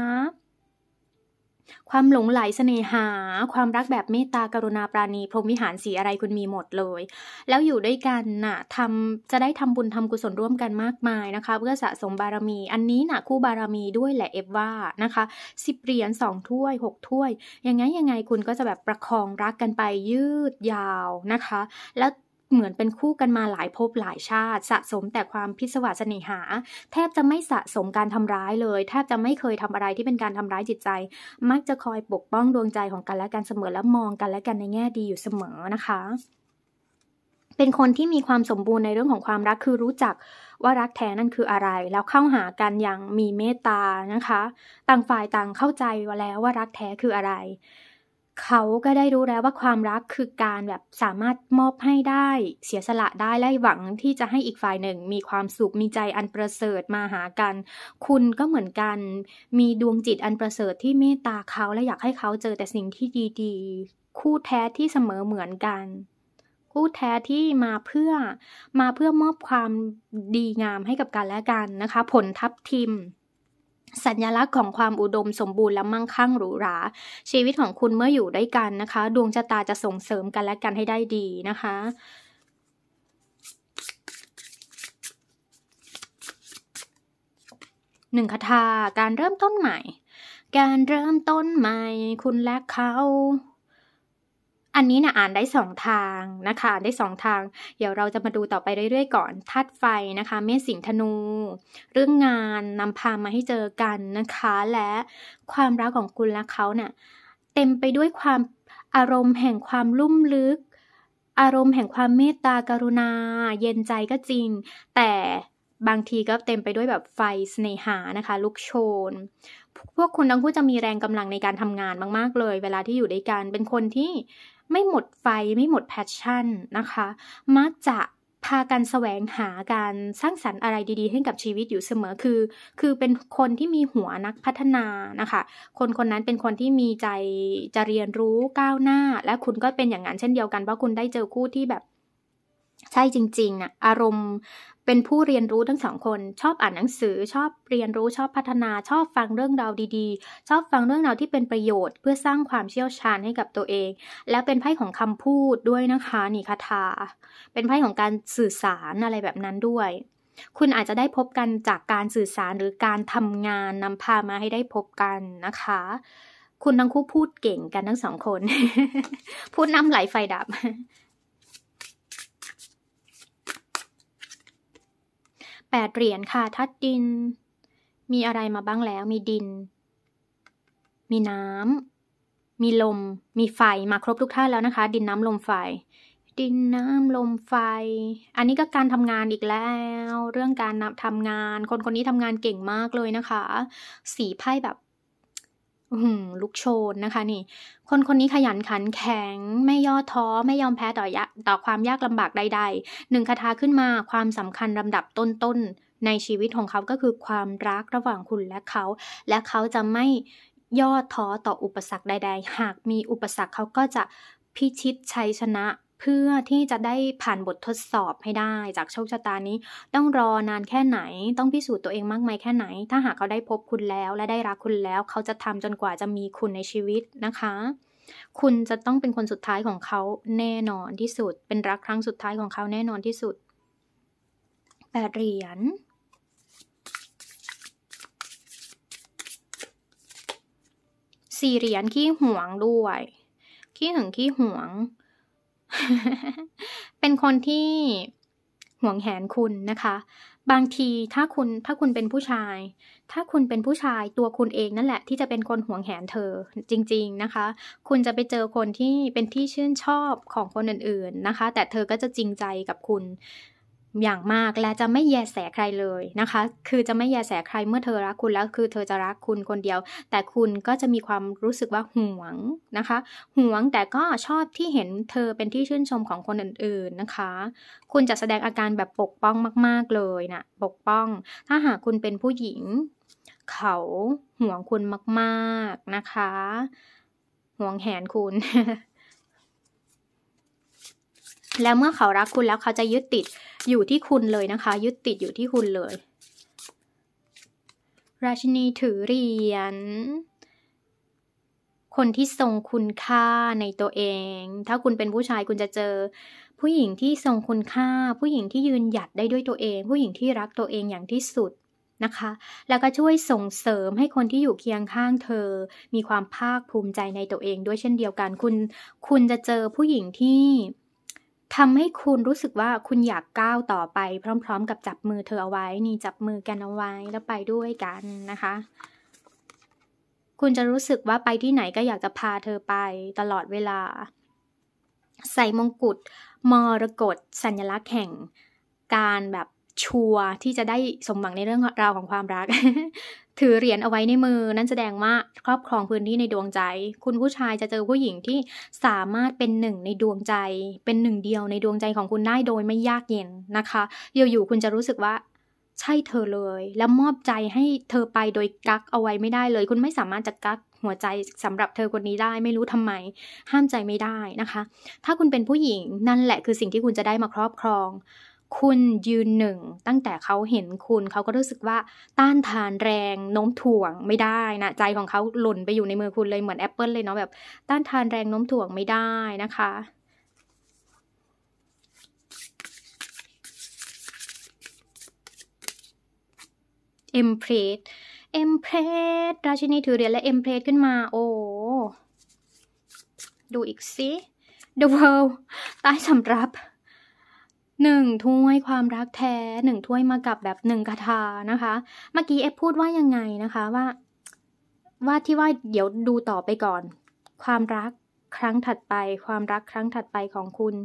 Speaker 1: ความหลงไหลสเสน่หาความรักแบบเมตตากรุณาปราณี พรหมวิหารสีอะไรคุณมีหมดเลย แล้วอยู่ด้วยกันน่ะทำจะได้ทำบุญทำกุศลร่วมกันมากมายนะคะเพื่อสะสมบารมีอันนี้น่ะคู่บารมีด้วยแหละเอฟว่านะคะสิบเหรียญสองถ้วยหกถ้วย ยังไง ยังไงคุณก็จะแบบประคองรักกันไปยืดยาวนะคะแล้วเหมือนเป็นคู่กันมาหลายภพหลายชาติ สะสมแต่ความพิศวาสเน่หา แทบจะไม่สะสมการทำร้ายเลยแทบจะไม่เคยทำอะไรที่เป็นการทำร้ายจิตใจ มักจะคอยปกป้องดวงใจของกันและกันเสมอ และมองกันและกันในแง่ดีอยู่เสมอนะคะ เป็นคนที่มีความสมบูรณ์ในเรื่องของความรักคือรู้จักว่ารักแท้นั่นคืออะไร แล้วเข้าหากันอย่างมีเมตตานะคะ ต่างฝ่ายต่างเข้าใจแล้วว่ารักแท้คืออะไรเขาก็ได้รู้แล้วว่าความรักคือการแบบสามารถมอบให้ได้ เสียสละได้ และหวังที่จะให้อีกฝ่ายหนึ่ง มีความสุข มีใจอันประเสริฐมาหากัน คุณก็เหมือนกัน มีดวงจิตอันประเสริฐ ที่เมตตาเขาและอยากให้เขาเจอแต่สิ่งที่ดีๆ คู่แท้ที่เสมอเหมือนกัน คู่แท้ที่มาเพื่อมาเพื่อมอบความดีงามให้กับกันและกันนะคะผลทับทิมสัญลักษณ์ของความอุดมสมบูรณ์และมั่งคั่งหรูหรา ชีวิตของคุณเมื่ออยู่ด้วยกันนะคะ ดวงชะตาจะส่งเสริมกันและกันให้ได้ดีนะคะหนึ่งคาถาการเริ่มต้นใหม่ การเริ่มต้นใหม่ คุณและเขาอันนี้นะอ่านได้สองทางนะคะได้สองทาง เดี๋ยวเราจะมาดูต่อไปเรื่อยๆก่อน ธาตุไฟนะคะ เมษสิงธนู เรื่องงานนำพามาให้เจอกันนะคะ และความรักของคุณและเขาเนะ่ยเต็มไปด้วยความอารมณ์แห่งความลุ่มลึก อารมณ์แห่งความเมตตากรุณา เย็นใจก็จริง แต่บางทีก็เต็มไปด้วยแบบไฟสเสน่หานะคะลุกโชน พวกคุณทั้งคู่จะมีแรงกำลังในการทำงานมาก ๆ เลย เวลาที่อยู่ด้วยกัน เป็นคนที่ไม่หมดไฟไม่หมดแพชชั่นนะคะมักจะพากันแสวงหาการสร้างสรรค์อะไรดีๆ ให้กับชีวิตอยู่เสมอคือ คือเป็นคนที่มีหัวนักพัฒนานะคะ คนคนนั้นเป็นคนที่มีใจจะเรียนรู้ก้าวหน้า และคุณก็เป็นอย่างนั้นเช่นเดียวกันเพราะคุณได้เจอคู่ที่แบบใช่จริง ๆนะอารมณ์เป็นผู้เรียนรู้ทั้งสองคนชอบอ่านหนังสือชอบเรียนรู้ชอบพัฒนาชอบฟังเรื่องราวดีๆ ชอบฟังเรื่องราวที่เป็นประโยชน์เพื่อสร้างความเชี่ยวชาญให้กับตัวเอง แล้วเป็นไพ่ของคำพูดด้วยนะคะ นี่คาถาเป็นไพ่ของการสื่อสารอะไรแบบนั้นด้วย คุณอาจจะได้พบกันจากการสื่อสารหรือการทำงานนำพามาให้ได้พบกันนะคะ คุณทั้งคู่พูดเก่งกันทั้งสองคน พูดน้ำไหลไฟดับแดเหรียญค่ะ ทัดดินมีอะไรมาบ้างแล้วมีดิน มีน้ำมีลม มีไฟมาครบทุกท่านแล้วนะคะ ดินน้ำลมไฟ ดินน้ำลมไฟ อันนี้ก็การทำงานอีกแล้ว เรื่องการนทำงาน คนคนนี้ทำงานเก่งมากเลยนะคะ สีไพ่แบบลุกโชนนะคะนี่ คนคนนี้ขยันขันแข็ง ไม่ย่อท้อ ไม่ยอมแพ้ต่อยะต่อความยากลำบากใด ๆ หนึ่งคาถาขึ้นมาความสำคัญลำดับต้น ๆ ในชีวิตของเขาก็คือความรักระหว่างคุณและเขา และเขาจะไม่ย่อท้อต่ออุปสรรคใด ๆ หากมีอุปสรรคเขาก็จะพิชิตชัยชนะเพื่อที่จะได้ผ่านบททดสอบให้ได้จากโชคชะตานี้ ต้องรอนานแค่ไหน ต้องพิสูจน์ตัวเองมากไหมแค่ไหน ถ้าหากเขาได้พบคุณแล้วและได้รักคุณแล้ว เขาจะทำจนกว่าจะมีคุณในชีวิตนะคะ คุณจะต้องเป็นคนสุดท้ายของเขาแน่นอนที่สุด เป็นรักครั้งสุดท้ายของเขาแน่นอนที่สุดแปดเหรียญสี่เหรียญขี้ห่วงด้วยขี้หึงขี้ห่วงเป็นคนที่ห่วงแหนคุณนะคะ บางทีถ้าคุณ ถ้าคุณเป็นผู้ชาย ถ้าคุณเป็นผู้ชายตัวคุณเองนั่นแหละ ที่จะเป็นคนห่วงแหนเธอจริง ๆนะคะ คุณจะไปเจอคนที่เป็นที่ชื่นชอบของคนอื่น ๆ นะคะ แต่เธอก็จะจริงใจกับคุณอย่างมากและจะไม่แยแสใครเลยนะคะ คือจะไม่แยแสใครเมื่อเธอรักคุณแล้วคือเธอจะรักคุณคนเดียว แต่คุณก็จะมีความรู้สึกว่าห่วงนะคะ ห่วงแต่ก็ชอบที่เห็นเธอเป็นที่ชื่นชมของคนอื่นๆนะคะ คุณจะแสดงอาการแบบปกป้องมากๆเลยนะปกป้องถ้าหากคุณเป็นผู้หญิง เขาห่วงคุณมากๆนะคะห่วงแหนคุณแล้ว เมื่อเขารักคุณแล้วเขาจะยึดติดอยู่ที่คุณเลยนะคะ ยึดติดอยู่ที่คุณเลย ราชินีถือเหรียญคนที่ทรงคุณค่าในตัวเอง ถ้าคุณเป็นผู้ชายคุณจะเจอ ผู้หญิงที่ทรงคุณค่า ผู้หญิงที่ยืนหยัดได้ด้วยตัวเอง ผู้หญิงที่รักตัวเองอย่างที่สุดนะคะ แล้วก็ช่วยส่งเสริมให้คนที่อยู่เคียงข้างเธอ มีความภาคภูมิใจในตัวเอง ด้วยเช่นเดียวกัน คุณ คุณจะเจอผู้หญิงที่ทำให้คุณรู้สึกว่าคุณอยากก้าวต่อไปพร้อมๆกับจับมือเธอเอาไว้ นี่จับมือกันเอาไว้แล้วไปด้วยกันนะคะ คุณจะรู้สึกว่าไปที่ไหนก็อยากจะพาเธอไปตลอดเวลา ใส่มงกุฎมรกตสัญลักษณ์แห่ง การแบบชัวที่จะได้สมหวังในเรื่องราวของความรักถือเหรียญเอาไว้ในมือนั่นแสดงว่าครอบครองพื้นที่ในดวงใจ คุณผู้ชายจะเจอผู้หญิงที่สามารถเป็นหนึ่งในดวงใจ เป็นหนึ่งเดียวในดวงใจของคุณได้โดยไม่ยากเย็นนะคะอยู่ๆคุณจะรู้สึกว่า ใช่เธอเลย แล้วมอบใจให้เธอไปโดยกักเอาไว้ไม่ได้เลย คุณไม่สามารถจะกักหัวใจสำหรับเธอคนนี้ได้ไม่รู้ทำไมห้ามใจไม่ได้นะคะ ถ้าคุณเป็นผู้หญิง นั่นแหละ คือสิ่งที่คุณจะได้มาครอบครองคุณยืนหนึ่ง ตั้งแต่เขาเห็นคุณเขาก็รู้สึกว่าต้านทานแรงโน้มถ่วงไม่ได้นะ ใจของเขาหล่นไปอยู่ในมือคุณเลยเหมือนแอปเปิลเลยเนาะแบบ ต้านทานแรงโน้มถ่วงไม่ได้นะคะเอ็มเพรสเอ็มเพรสราชินีถือเหรียญและเอ็มเพรสขึ้นมา โอ้ดูอีกสิ The World ใต้สำรับหนึ่งถ้วยความรักแท้หนึ่งถ้วยมากับแบบหนึ่งคาถานะคะ เมื่อกี้เอฟพูดว่ายังไงนะคะว่าว่าที่ว่าเดี๋ยวดูต่อไปก่อน ความรักครั้งถัดไป ความรักครั้งถัดไปของคุณ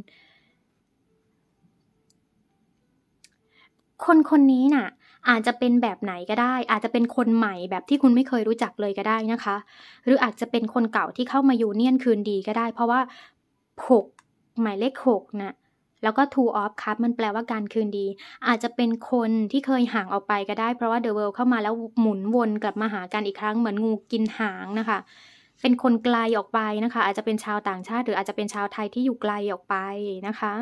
Speaker 1: คนคนนี้น่ะอาจจะเป็นแบบไหนก็ได้ อาจจะเป็นคนใหม่แบบที่คุณไม่เคยรู้จักเลยก็ได้นะคะ หรืออาจจะเป็นคนเก่าที่เข้ามาอยู่เนียนคืนดีก็ได้ เพราะว่าหกหมายเลขหกนะ่ะแล้วก็ two of cup มันแปลว่าการคืนดี อาจจะเป็นคนที่เคยห่างออกไปก็ได้ เพราะว่า the world เข้ามาแล้วหมุนวนกลับมาหากันอีกครั้ง เหมือนงูกินหางนะคะ เป็นคนไกลออกไปนะคะ อาจจะเป็นชาวต่างชาติ หรืออาจจะเป็นชาวไทยที่อยู่ไกลออกไปนะคะ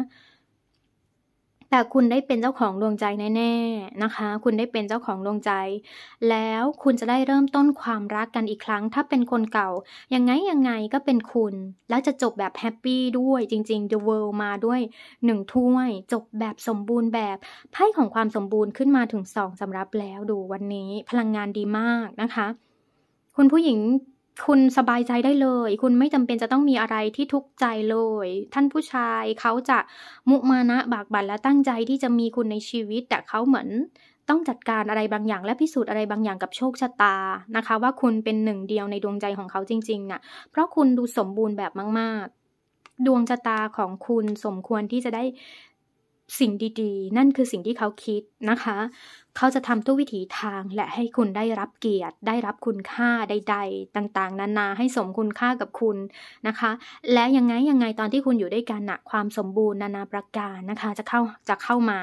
Speaker 1: แต่คุณได้เป็นเจ้าของดวงใจแน่ๆนะคะ คุณได้เป็นเจ้าของดวงใจ แล้วคุณจะได้เริ่มต้นความรักกันอีกครั้ง ถ้าเป็นคนเก่า ยังไง ยังไงก็เป็นคุณ แล้ว จะจบแบบแฮปปี้ด้วยจริงๆ The World มาด้วยหนึ่งถ้วย จบแบบสมบูรณ์แบบไพ่ของความสมบูรณ์ขึ้นมาถึงสองสำรับแล้วดูวันนี้พลังงานดีมากนะคะ คุณผู้หญิงคุณสบายใจได้เลย คุณไม่จำเป็นจะต้องมีอะไรที่ทุกข์ใจเลย ท่านผู้ชายเขาจะมุมานะบากบั่นและตั้งใจที่จะมีคุณในชีวิต แต่เขาเหมือนต้องจัดการอะไรบางอย่างและพิสูจน์อะไรบางอย่างกับโชคชะตานะคะ ว่าคุณเป็นหนึ่งเดียวในดวงใจของเขาจริงๆนะ่ะ เพราะคุณดูสมบูรณ์แบบมาก ๆ ดวงชะตาของคุณสมควรที่จะได้สิ่งดีๆ นั่นคือสิ่งที่เขาคิดนะคะเขาจะทำทุกวิถีทางและให้คุณได้รับเกียรติ ได้รับคุณค่าใด ๆ ต่าง ๆ นานาให้สมคุณค่ากับคุณนะคะ และยังไงยังไงตอนที่คุณอยู่ด้วยกันนะความสมบูรณ์นานาประการนะคะ จะเข้าจะเข้ามา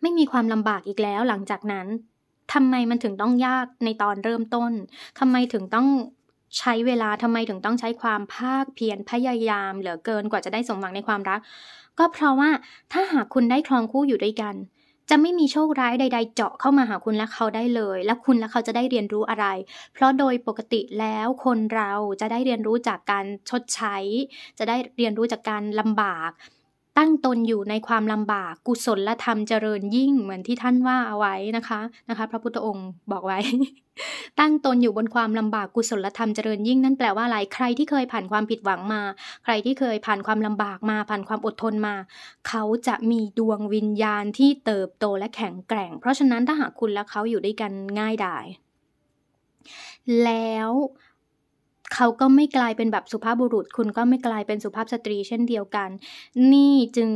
Speaker 1: ไม่มีความลำบากอีกแล้ว หลังจากนั้นทำไมมันถึงต้องยากในตอนเริ่มต้นทำไมถึงต้องใช้เวลาทำไมถึงต้องใช้ความภาคเพียรพยายาม เหลือเกินกว่าจะได้สมหวังในความรัก ก็เพราะว่าถ้าหากคุณได้ครองคู่อยู่ด้วยกันจะไม่มีโชคร้ายใดๆเจาะเข้ามาหาคุณและเขาได้เลย และคุณและเขาจะได้เรียนรู้อะไร เพราะโดยปกติแล้วคนเราจะได้เรียนรู้จากการชดใช้ จะได้เรียนรู้จากการลำบากตั้งตนอยู่ในความลำบากกุศลธรรมเจริญยิ่ง เหมือนที่ท่านว่าเอาไว้นะคะนะคะ พระพุทธองค์บอกไว้ ตั้งตนอยู่บนความลำบาก กุศลธรรมเจริญยิ่ง นั่นแปลว่าอะไรใครที่เคยผ่านความผิดหวังมา ใครที่เคยผ่านความลำบากมาผ่านความอดทนมา เขาจะมีดวงวิญญาณที่เติบโตและแข็งแกร่ง เพราะฉะนั้นถ้าหากคุณและเขาอยู่ด้วยกันง่ายดายแล้วเขาก็ไม่กลายเป็นแบบสุภาพบุรุษคุณก็ไม่กลายเป็นสุภาพสตรีเช่นเดียวกัน นี่จึง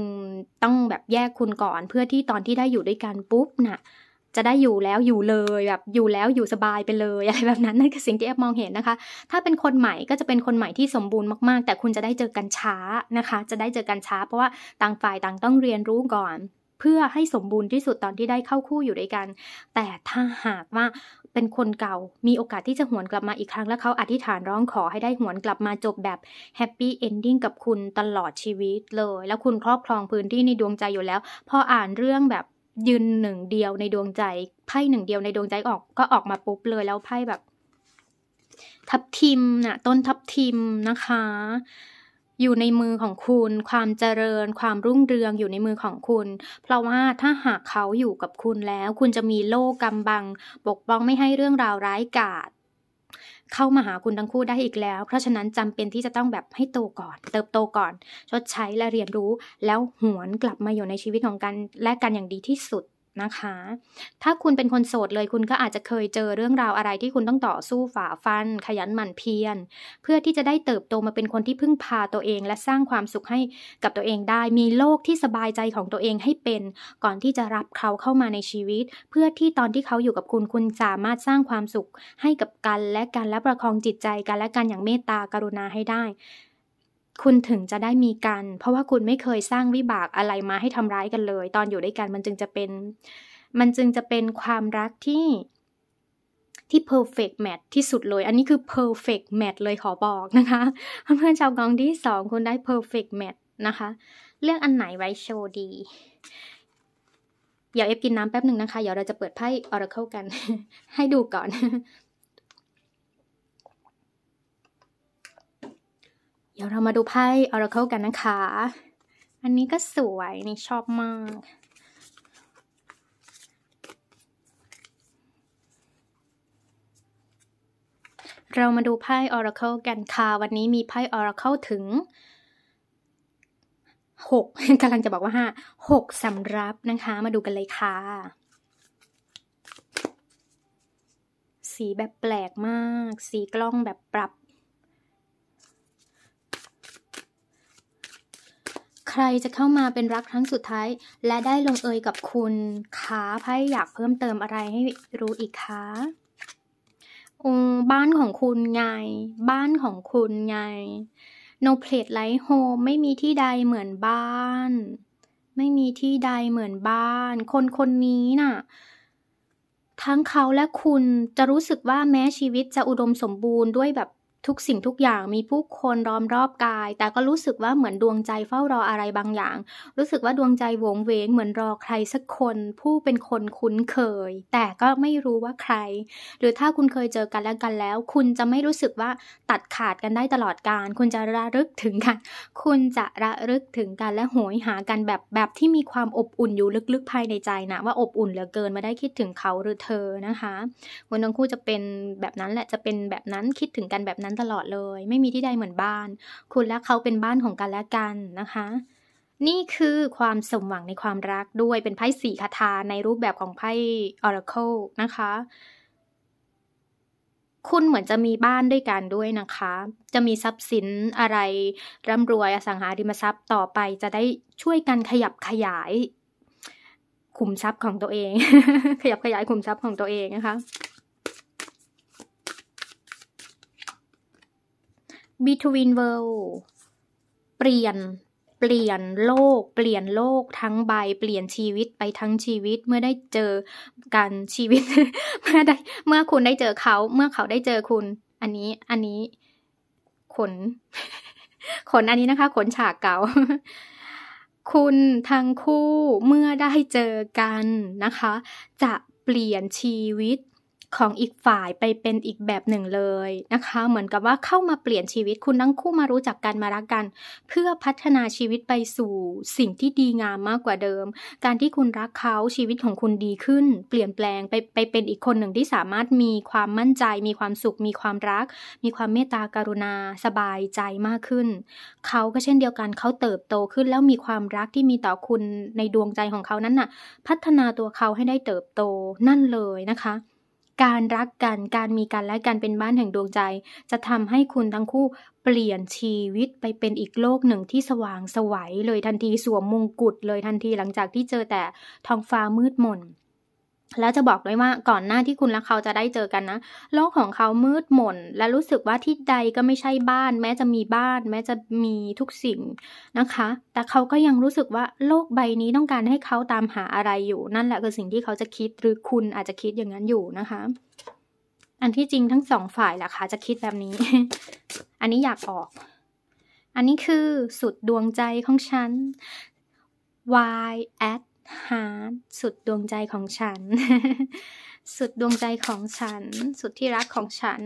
Speaker 1: ต้องแบบแยกคุณก่อนเพื่อที่ตอนที่ได้อยู่ด้วยกันปุ๊บนะ่ะจะได้อยู่แล้วอยู่เลยแบบอยู่แล้วอยู่สบายไปเลยอะไรแบบนั้นนั่นคือสิ่งที่แอบมองเห็นนะคะ ถ้าเป็นคนใหม่ก็จะเป็นคนใหม่ที่สมบูรณ์มากๆ แต่คุณจะได้เจอกันช้านะคะ จะได้เจอกันช้า เพราะว่าต่างฝ่ายต่างต้องเรียนรู้ก่อน เพื่อให้สมบูรณ์ที่สุดตอนที่ได้เข้าคู่อยู่ด้วยกัน แต่ถ้าหากว่าเป็นคนเก่ามีโอกาสที่จะหวนกลับมาอีกครั้งและเขาอธิษฐานร้องขอให้ได้หวนกลับมาจบแบบแฮปปี้เอนดิ้งกับคุณตลอดชีวิตเลย แล้วคุณครอบครองพื้นที่ในดวงใจอยู่แล้ว พออ่านเรื่องแบบยืนหนึ่งเดียวในดวงใจไพ่หนึ่งเดียวในดวงใจออกก็ออกมาปุ๊บเลยแล้วไพ่แบบ ทับทิมนะ่ะ ต้นทับทิมนะคะอยู่ในมือของคุณ ความเจริญ ความรุ่งเรืองอยู่ในมือของคุณ เพราะว่าถ้าหากเขาอยู่กับคุณแล้ว คุณจะมีโล่กำบัง ปกป้องไม่ให้เรื่องราวร้ายกาจเข้ามาหาคุณทั้งคู่ได้อีกแล้ว เพราะฉะนั้นจำเป็นที่จะต้องแบบให้โตก่อน เติบโตก่อน ชดใช้และเรียนรู้แล้วหวนกลับมาอยู่ในชีวิตของกัน และกันอย่างดีที่สุดนะคะ ถ้าคุณเป็นคนโสดเลยคุณก็อาจจะเคยเจอเรื่องราวอะไรที่คุณต้องต่อสู้ฝ่าฟัน ขยันหมั่นเพียรเพื่อที่จะได้เติบโตมาเป็นคนที่พึ่งพาตัวเอง และสร้างความสุขให้กับตัวเองได้ มีโลกที่สบายใจของตัวเองให้เป็น ก่อนที่จะรับเขาเข้ามาในชีวิต เพื่อที่ตอนที่เขาอยู่กับคุณคุณสามารถสร้างความสุขให้กับกัน และกันและประคองจิตใจกัน และกันอย่างเมตตากรุณาให้ได้คุณถึงจะได้มีกัน เพราะว่าคุณไม่เคยสร้างวิบากอะไรมาให้ทำร้ายกันเลย ตอนอยู่ด้วยกันมันจึงจะเป็น มันจึงจะเป็นความรักที่ที่ perfect match ที่สุดเลย อันนี้คือ perfect match เลยขอบอกนะคะ เพื่อนชาวกองที่สองคุณได้ perfect match นะคะ เลือกอันไหนไว้โชว์ดี เดี๋ยวเอฟกินน้ำแป๊บหนึ่งนะคะ เดี๋ยวเราจะเปิดไพ่ออร์เคิลกันให้ดูก่อนเดี๋ยวเรามาดูไพ่ออราเคิลกันนะคะ อันนี้ก็สวย นี่ชอบมาก เรามาดูไพ่ออราเคิลกันค่ะ วันนี้มีไพ่ออราเคิลถึงหกกำลังจะบอกว่าห้าหกสำรับนะคะมาดูกันเลยค่ะ สีแบบแปลกมาก สีกล้องแบบปรับใครจะเข้ามาเป็นรักครั้งสุดท้ายและได้ลงเอยกับคุณคะไพ่อยากเพิ่มเติมอะไรให้รู้อีกคะบ้านของคุณไง บ้านของคุณไง no place like home ไม่มีที่ใดเหมือนบ้าน ไม่มีที่ใดเหมือนบ้าน คนคนนี้น่ะ ทั้งเขาและคุณจะรู้สึกว่าแม้ชีวิตจะอุดมสมบูรณ์ด้วยแบบทุกสิ่งทุกอย่างมีผู้คนล้อมรอบกาย แต่ก็รู้สึกว่าเหมือนดวงใจเฝ้ารออะไรบางอย่าง รู้สึกว่าดวงใจวงเวงเหมือนรอใครสักคนผู้เป็นคนคุ้นเคย แต่ก็ไม่รู้ว่าใคร หรือถ้าคุณเคยเจอกันและกันแล้ว คุณจะไม่รู้สึกว่าตัดขาดกันได้ตลอดการ คุณจะระลึกถึงกัน คุณจะระลึกถึงกัน และโหยหากันแบบแบบที่มีความอบอุ่นอยู่ลึกๆภายในใจนะว่าอบอุ่นเหลือเกินมาได้คิดถึงเขาหรือเธอ นะคะ คนทั้งคู่จะเป็นแบบนั้นแหละ จะเป็นแบบนั้นคิดถึงกันแบบนั้นนั้นตลอดเลยไม่มีที่ใดเหมือนบ้าน คุณและเขาเป็นบ้านของกันและกันนะคะ นี่คือความสมหวังในความรักด้วยเป็นไพ่สีคาถาในรูปแบบของไพ่ Oracle นะคะ คุณเหมือนจะมีบ้านด้วยกันด้วยนะคะ จะมีทรัพย์สินอะไรร่ำรวยอสังหาริมทรัพย์ต่อไปจะได้ช่วยกันขยับขยายขุมทรัพย์ของตัวเอง ขยับขยายขุมทรัพย์ของตัวเองนะคะ Between World เปลี่ยน เปลี่ยนโลก เปลี่ยนโลกทั้งใบเปลี่ยนชีวิตไปทั้งชีวิตเมื่อได้เจอกันชีวิตเมื่อได้ เมื่อคุณได้เจอเขา เมื่อเขาได้เจอคุณ อันนี้ อันนี้ขนขนอันนี้นะคะขนฉากเก่าคุณทั้งคู่เมื่อได้เจอกันนะคะ จะเปลี่ยนชีวิตของอีกฝ่ายไปเป็นอีกแบบหนึ่งเลยนะคะ เหมือนกับว่าเข้ามาเปลี่ยนชีวิตคุณทั้งคู่มารู้จักกันมารักกัน เพื่อพัฒนาชีวิตไปสู่สิ่งที่ดีงามมากกว่าเดิม การที่คุณรักเขาชีวิตของคุณดีขึ้น เปลี่ยนแปลงไปไปเป็นอีกคนหนึ่งที่สามารถมีความมั่นใจ มีความสุข มีความรักมีความเมตตาการุณาสบายใจมากขึ้น เขาก็เช่นเดียวกันเขาเติบโตขึ้นแล้วมีความรักที่มีต่อคุณในดวงใจของเขานั้นน่ะ พัฒนาตัวเขาให้ได้เติบโตนั่นเลยนะคะการรักกัน การมีกันและกันเป็นบ้านแห่งดวงใจ จะทำให้คุณทั้งคู่เปลี่ยนชีวิตไปเป็นอีกโลกหนึ่งที่สว่างสวัยเลยทันทีสวมมงกุฎเลยทันทีหลังจากที่เจอแต่ท้องฟ้ามืดมนแล้วจะบอกด้วยว่าก่อนหน้าที่คุณและเขาจะได้เจอกันนะ โลกของเขามืดมน และรู้สึกว่าที่ใดก็ไม่ใช่บ้าน แม้จะมีบ้าน แม้จะมีทุกสิ่งนะคะ แต่เขาก็ยังรู้สึกว่าโลกใบนี้ต้องการให้เขาตามหาอะไรอยู่ นั่นแหละคือสิ่งที่เขาจะคิดหรือคุณอาจจะคิดอย่างนั้นอยู่นะคะ อันที่จริงทั้งสองฝ่ายแหละคะ่ะจะคิดแบบนี้ อันนี้อยากออก อันนี้คือสุดดวงใจของฉัน y at ฮาร์ดสุดดวงใจของฉัน สุดดวงใจของฉัน สุดที่รักของฉัน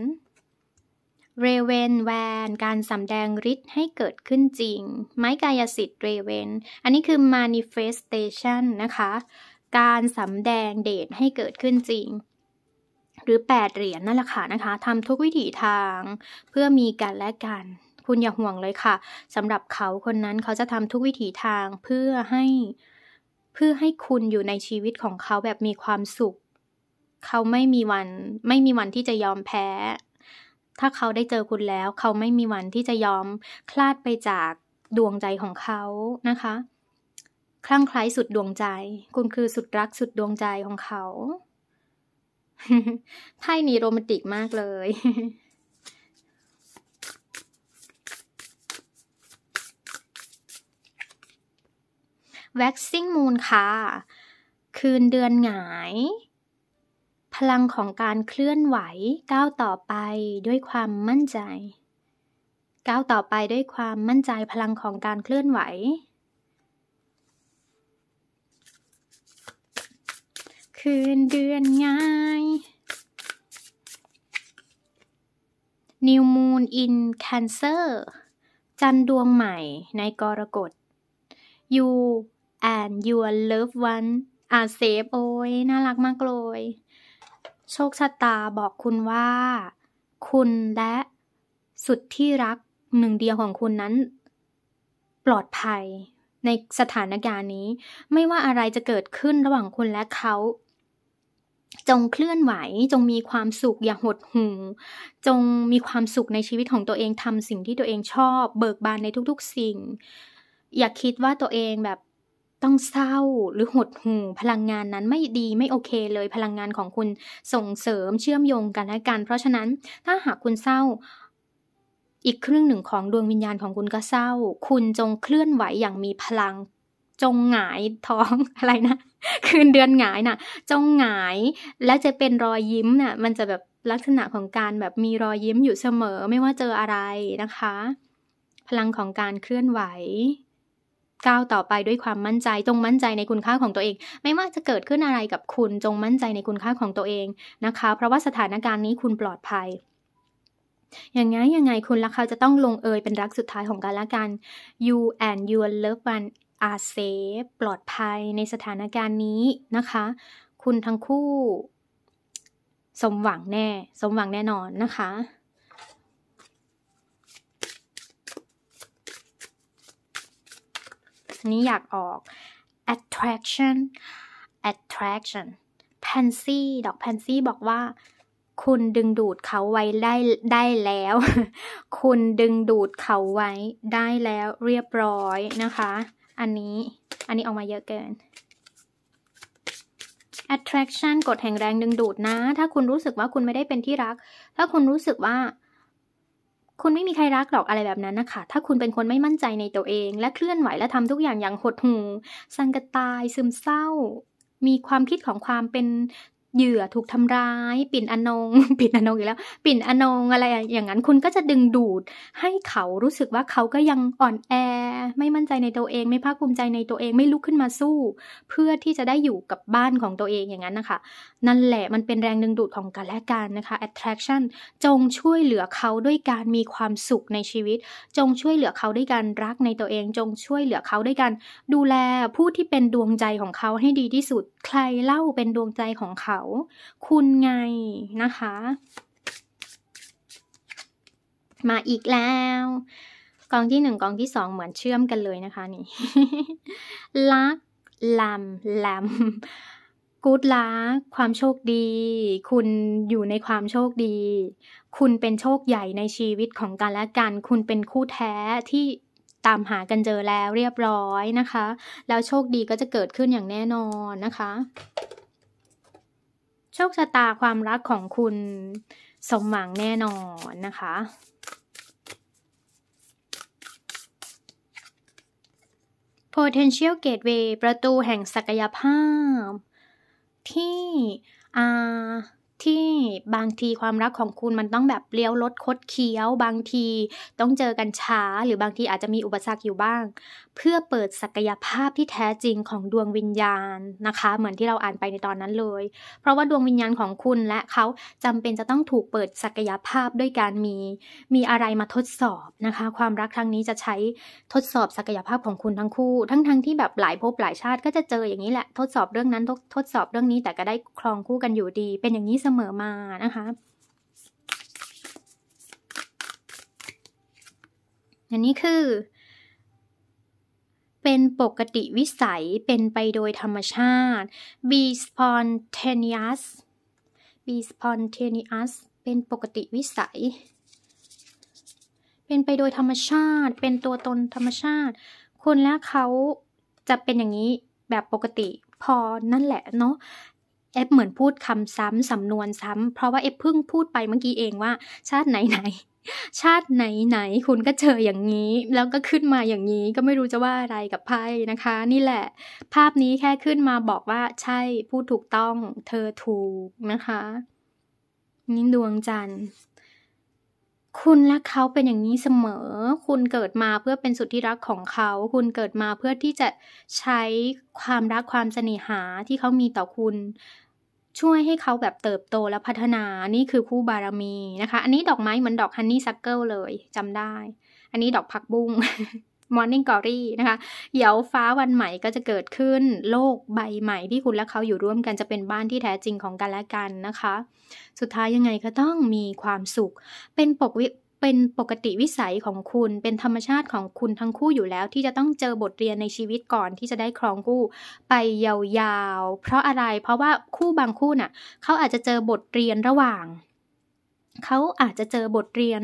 Speaker 1: เรเวนแวน การสำแดงฤทธิ์ให้เกิดขึ้นจริง ไม้กายสิทธิ์เรเวน อันนี้คือ manifestation นะคะ การสำแดงเดชให้เกิดขึ้นจริง หรือแปดเหรียญนั่นแหละค่ะนะคะ ทำทุกวิถีทางเพื่อมีกันและกัน คุณอย่าห่วงเลยค่ะ สำหรับเขาคนนั้นเขาจะทำทุกวิถีทางเพื่อให้เพื่อให้คุณอยู่ในชีวิตของเขาแบบมีความสุข เขาไม่มีวัน ไม่มีวันที่จะยอมแพ้ ถ้าเขาได้เจอคุณแล้ว เขาไม่มีวันที่จะยอมคลาดไปจากดวงใจของเขานะคะ คลั่งไคล้สุดดวงใจ คุณคือสุดรักสุดดวงใจของเขา ไพ่นี้โรแมนติกมากเลย waxing moon ค่ะ คืนเดือนหงาย พลังของการเคลื่อนไหวก้าวต่อไปด้วยความมั่นใจ ก้าวต่อไปด้วยความมั่นใจพลังของการเคลื่อนไหว คืนเดือนง่าย New Moon in Cancer จันดวงใหม่ในกรกฎอยู่ and your loved one are safe โอ้ยน่ารักมากเลย โชคชะตาบอกคุณว่า คุณและสุดที่รักหนึ่งเดียวของคุณนั้น ปลอดภัย ในสถานการณ์นี้ ไม่ว่าอะไรจะเกิดขึ้นระหว่างคุณและเขา จงเคลื่อนไหวจงมีความสุขอย่าหดหู่จงมีความสุขในชีวิตของตัวเองทำสิ่งที่ตัวเองชอบเบิกบานในทุกๆสิ่ง อย่าคิดว่าตัวเองแบบต้องเศร้าหรือหดหู่พลังงานนั้นไม่ดีไม่โอเคเลยพลังงานของคุณส่งเสริมเชื่อมโยงกันและกัน เพราะฉะนั้น ถ้าหากคุณเศร้า อีกครึ่งหนึ่งของดวงวิญญาณของคุณก็ เศร้า คุณจงเคลื่อนไหวอย่างมีพลังจงหงายท้องอะไรนะคืนเดือนหงายนะ่ะจงหงาย แล้วจะเป็นรอยยิ้มนะ่ะ มันจะแบบลักษณะของการแบบมีรอยยิ้มอยู่เสมอไม่ว่าเจออะไรนะคะ พลังของการเคลื่อนไหวก้าวต่อไปด้วยความมั่นใจจงมั่นใจในคุณค่าของตัวเอง ไม่ว่าจะเกิดขึ้นอะไรกับคุณจงมั่นใจในคุณค่าของตัวเองนะคะ เพราะว่าสถานการณ์นี้คุณปลอดภัย อย่างไงยังไงคุณและเขาจะต้องลงเอยเป็นรักสุดท้ายของกันและกัน you and your loved one are safe ปลอดภัยในสถานการณ์นี้นะคะ คุณทั้งคู่สมหวังแน่สมหวังแน่นอนนะคะนี้อยากออก attraction attraction pansy ดอก pansy บอกว่าคุณดึงดูดเขาไว้ได้ได้แล้ว คุณดึงดูดเขาไว้ได้แล้วเรียบร้อยนะคะ อันนี้อันนี้ออกมาเยอะเกิน attraction กดแห่งแรงดึงดูดนะ ถ้าคุณรู้สึกว่าคุณไม่ได้เป็นที่รัก ถ้าคุณรู้สึกว่าคุณไม่มีใครรักหรอกอะไรแบบนั้นนะคะ ถ้าคุณเป็นคนไม่มั่นใจในตัวเอง และเคลื่อนไหวและทำทุกอย่างอย่างหดหู่สังกตายซึมเศร้า มีความคิดของความเป็นเหยื่อถูกทำร้ายปิ่นอนงปิ่นอนงอีกแล้ว ปิ่นอนงอะไรอย่างนั้น คุณก็จะดึงดูดให้เขารู้สึกว่าเขาก็ยังอ่อนแอ ไม่มั่นใจในตัวเองไม่ภาคภูมิใจในตัวเองไม่ลุกขึ้นมาสู้ เพื่อที่จะได้อยู่กับบ้านของตัวเองอย่างนั้นนะคะนั่นแหละมันเป็นแรงดึงดูดของกันและกันนะคะ attraction จงช่วยเหลือเขาด้วยการมีความสุขในชีวิต จงช่วยเหลือเขาด้วยการรักในตัวเอง จงช่วยเหลือเขาด้วยการดูแลผู้ที่เป็นดวงใจของเขาให้ดีที่สุดใครเล่าเป็นดวงใจของเขา คุณไงนะคะ มาอีกแล้วกองที่หนึ่งกองที่สองเหมือนเชื่อมกันเลยนะคะ นี่ลักลำลำกูดลักความโชคดี คุณอยู่ในความโชคดี คุณเป็นโชคใหญ่ในชีวิตของกันและกัน คุณเป็นคู่แท้ที่ตามหากันเจอแล้วเรียบร้อยนะคะ แล้วโชคดีก็จะเกิดขึ้นอย่างแน่นอนนะคะ โชคชะตาความรักของคุณสมหวังแน่นอนนะคะโ potential gateway ประตูแห่งศักยภาพ ที่อาที่บางทีความรักของคุณมันต้องแบบเลี้ยวลดคดเคี้ยว บางทีต้องเจอกันช้าหรือบางทีอาจจะมีอุปสรรคอยู่บ้าง เพื่อเปิดศักยภาพที่แท้จริงของดวงวิญญาณนะคะ เหมือนที่เราอ่านไปในตอนนั้นเลย เพราะว่าดวงวิญญาณของคุณและเขาจำเป็นจะต้องถูกเปิดศักยภาพด้วยการมีมีอะไรมาทดสอบนะคะ ความรักครั้งนี้จะใช้ทดสอบศักยภาพของคุณทั้งคู่ทั้งๆทที่แบบหลายภพหลายชาติก็จะเจออย่างนี้แหละทดสอบเรื่องนั้นทดสอบเรื่องนี้ แต่ก็ได้ครองคู่กันอยู่ดี เป็นอย่างนี้เสมอมานะคะ อันนี้คือ เป็นปกติวิสัยเป็นไปโดยธรรมชาติ be spontaneous be spontaneous เป็นปกติวิสัย เป็นไปโดยธรรมชาติ เป็นตัวตนธรรมชาติ คุณและเขาจะเป็นอย่างนี้แบบปกติพอ นั่นแหละเนาะเอฟเหมือนพูดคำซ้ำสำนวนซ้ำเพราะว่าเอฟเพิ่งพูดไปเมื่อกี้เองว่าชาติไหนไหนชาติไหนไหนคุณก็เจออย่างนี้ แล้วก็ขึ้นมาอย่างนี้ ก็ไม่รู้จะว่าอะไรกับไพ่นะคะ นี่แหละ ภาพนี้แค่ขึ้นมาบอกว่า ใช่พูดถูกต้องเธอถูกนะคะนี่ดวงจันทร์คุณและเขาเป็นอย่างนี้เสมอ คุณเกิดมาเพื่อเป็นสุดที่รักของเขา คุณเกิดมาเพื่อที่จะใช้ความรักความเสน่หาที่เขามีต่อคุณ ช่วยให้เขาแบบเติบโตและพัฒนา นี่คือคู่บารมีนะคะ อันนี้ดอกไม้เหมือนดอกฮันนี่ซักเกิลเลยจำได้ อันนี้ดอกผักบุ้งมอร์นิ่งกอรี่นะคะเดี๋ยวฟ้าวันใหม่ก็จะเกิดขึ้น โลกใบใหม่ที่คุณและเขาอยู่ร่วมกันจะเป็นบ้านที่แท้จริงของกันและกันนะคะ สุดท้ายยังไงก็ต้องมีความสุข เป็นปกวิเป็นปกติวิสัยของคุณเป็นธรรมชาติของคุณทั้งคู่อยู่แล้ว ที่จะต้องเจอบทเรียนในชีวิตก่อนที่จะได้ครองคู่ไปยาวๆ เพราะอะไรเพราะว่าคู่บางคู่น่ะเขาอาจจะเจอบทเรียนระหว่างเขาอาจจะเจอบทเรียน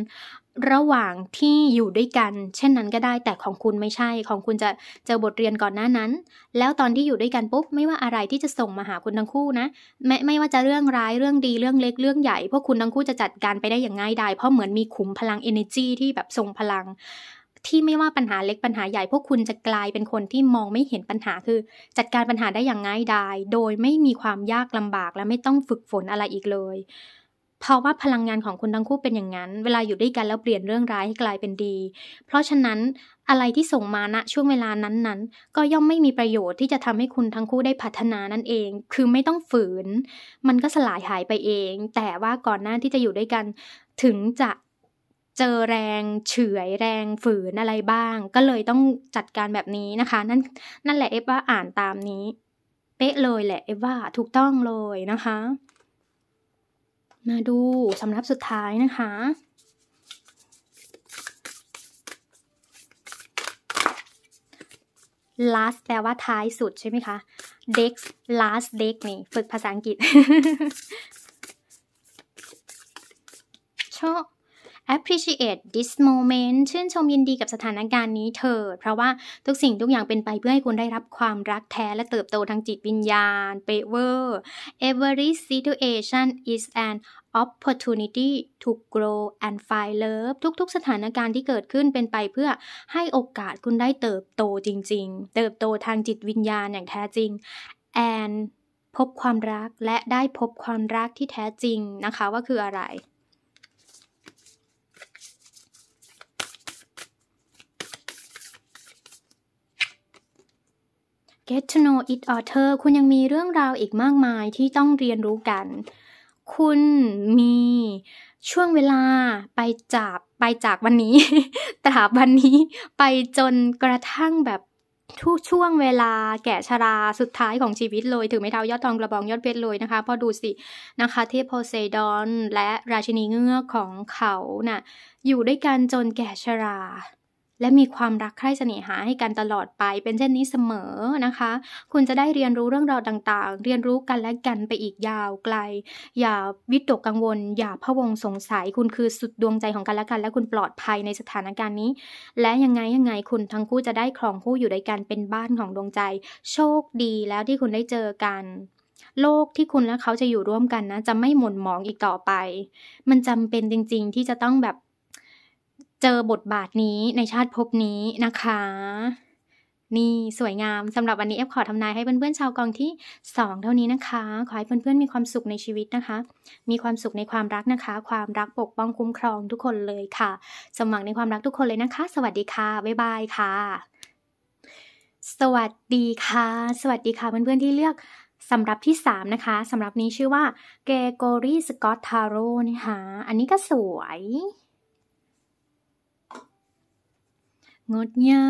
Speaker 1: ระหว่างที่อยู่ด้วยกัน เช่นนั้นก็ได้ แต่ของคุณไม่ใช่ของคุณจะเจอบทเรียนก่อนหน้านั้น แล้วตอนที่อยู่ด้วยกันปุ๊บไม่ว่าอะไรที่จะส่งมาหาคุณทั้งคู่นะไม่ไม่ว่าจะเรื่องร้ายเรื่องดีเรื่องเล็ก เรื่องใหญ่พวกคุณทั้งคู่จะจัดการไปได้อย่างง่ายดายเพราะเหมือนมีขุมพลัง energy ที่แบบส่งพลัง ที่ไม่ว่าปัญหาเล็กปัญหาใหญ่ พวกคุณจะกลายเป็นคนที่มองไม่เห็นปัญหาคือ จัดการปัญหาได้อย่างง่ายดายโดยไม่มีความยากลำบากและไม่ต้องฝึกฝนอะไรอีกเลยภาวะพลังงานของคนทั้งคู่เป็นอย่างนั้น เวลาอยู่ด้วยกันแล้วเปลี่ยนเรื่องร้ายให้กลายเป็นดี เพราะฉะนั้นอะไรที่ส่งมาณนะช่วงเวลานั้นๆ ก็ย่อมไม่มีประโยชน์ที่จะทำให้คุณทั้งคู่ได้พัฒนานั่นเอง คือไม่ต้องฝืน มันก็สลายหายไปเอง แต่ว่าก่อนหน้าที่จะอยู่ด้วยกัน ถึงจะเจอแรง เฉื่อยแรงฝืน อะไรบ้าง ก็เลยต้องจัดการแบบนี้นะคะ นั่นนั่นแหละเอฟว่าอ่านตามนี้ เป๊ะเลยแหละเอฟว่าถูกต้องเลยนะคะมาดู สำรับสุดท้ายนะคะ last แปลว่าท้ายสุดใช่ไหมคะ dex last dex นี่ ฝึกภาษาอังกฤษชอบ appreciate this moment ชื่นชมยินดีกับสถานการณ์นี้เถิดเพราะว่า ทุกสิ่งทุกอย่างเป็นไปเพื่อให้คุณได้รับความรักแท้และเติบโตทางจิตวิญญาณเปเวอร์ every situation is an opportunity to grow and find love ทุกๆสถานการณ์ที่เกิดขึ้นเป็นไปเพื่อให้โอกาสคุณได้เติบโตจริงๆ เติบโตทางจิตวิญญาณอย่างแท้จริง and พบความรักและได้พบความรักที่แท้จริงนะคะว่าคืออะไร Get to know it h o t h e r คุณยังมีเรื่องราวอีกมากมายที่ต้องเรียนรู้กัน คุณมีช่วงเวลาไปจากไปจากวันนี้ ตราบวันนี้ไปจนกระทั่งแบบทุกช่วงเวลาแก่ชาราสุดท้ายของชีวิตเลย ถึงไม่เท้ายอดทองกระบองยอดเพชรเลยนะคะ พอดูสินะคะ เทพโพเซดอนและราชินีเงือกของเขานะ่ะ อยู่ด้วยกันจนแก่ชาราและมีความรักใคร่เสน่หาให้กันตลอดไปเป็นเช่นนี้เสมอนะคะ คุณจะได้เรียนรู้เรื่องราวต่างๆ เรียนรู้กันและกันไปอีกยาวไกล อย่าวิตกกังวล อย่าพะวงสงสัย คุณคือสุดดวงใจของกันและกัน และคุณปลอดภัยในสถานการณ์นี้ และยังไงยังไงคุณทั้งคู่จะได้ครองคู่อยู่ด้วยกันเป็นบ้านของดวงใจ โชคดีแล้วที่คุณได้เจอกัน โลกที่คุณและเขาจะอยู่ร่วมกันนะ จะไม่หม่นหมองอีกต่อไป มันจำเป็นจริงๆ ที่จะต้องแบบเจอบทบาทนี้ในชาติภพนี้นะคะ นี่สวยงามสำหรับวันนี้เอฟขอทำนายให้เพื่อนๆ ชาวกองที่ 2 เท่านี้นะคะ ขอให้เพื่อน ๆ มีความสุขในชีวิตนะคะ มีความสุขในความรักนะคะ ความรักปกป้องคุ้มครองทุกคนเลยค่ะ สมหวังในความรักทุกคนเลยนะคะ สวัสดีค่ะ บ๊ายบายค่ะ สวัสดีค่ะ สวัสดีค่ะ เพื่อน ๆ ที่เลือกสำหรับที่ 3 นะคะสำหรับนี้ชื่อว่าเกโกรีสกอตทาโร่นะคะอันนี้ก็สวยงดงา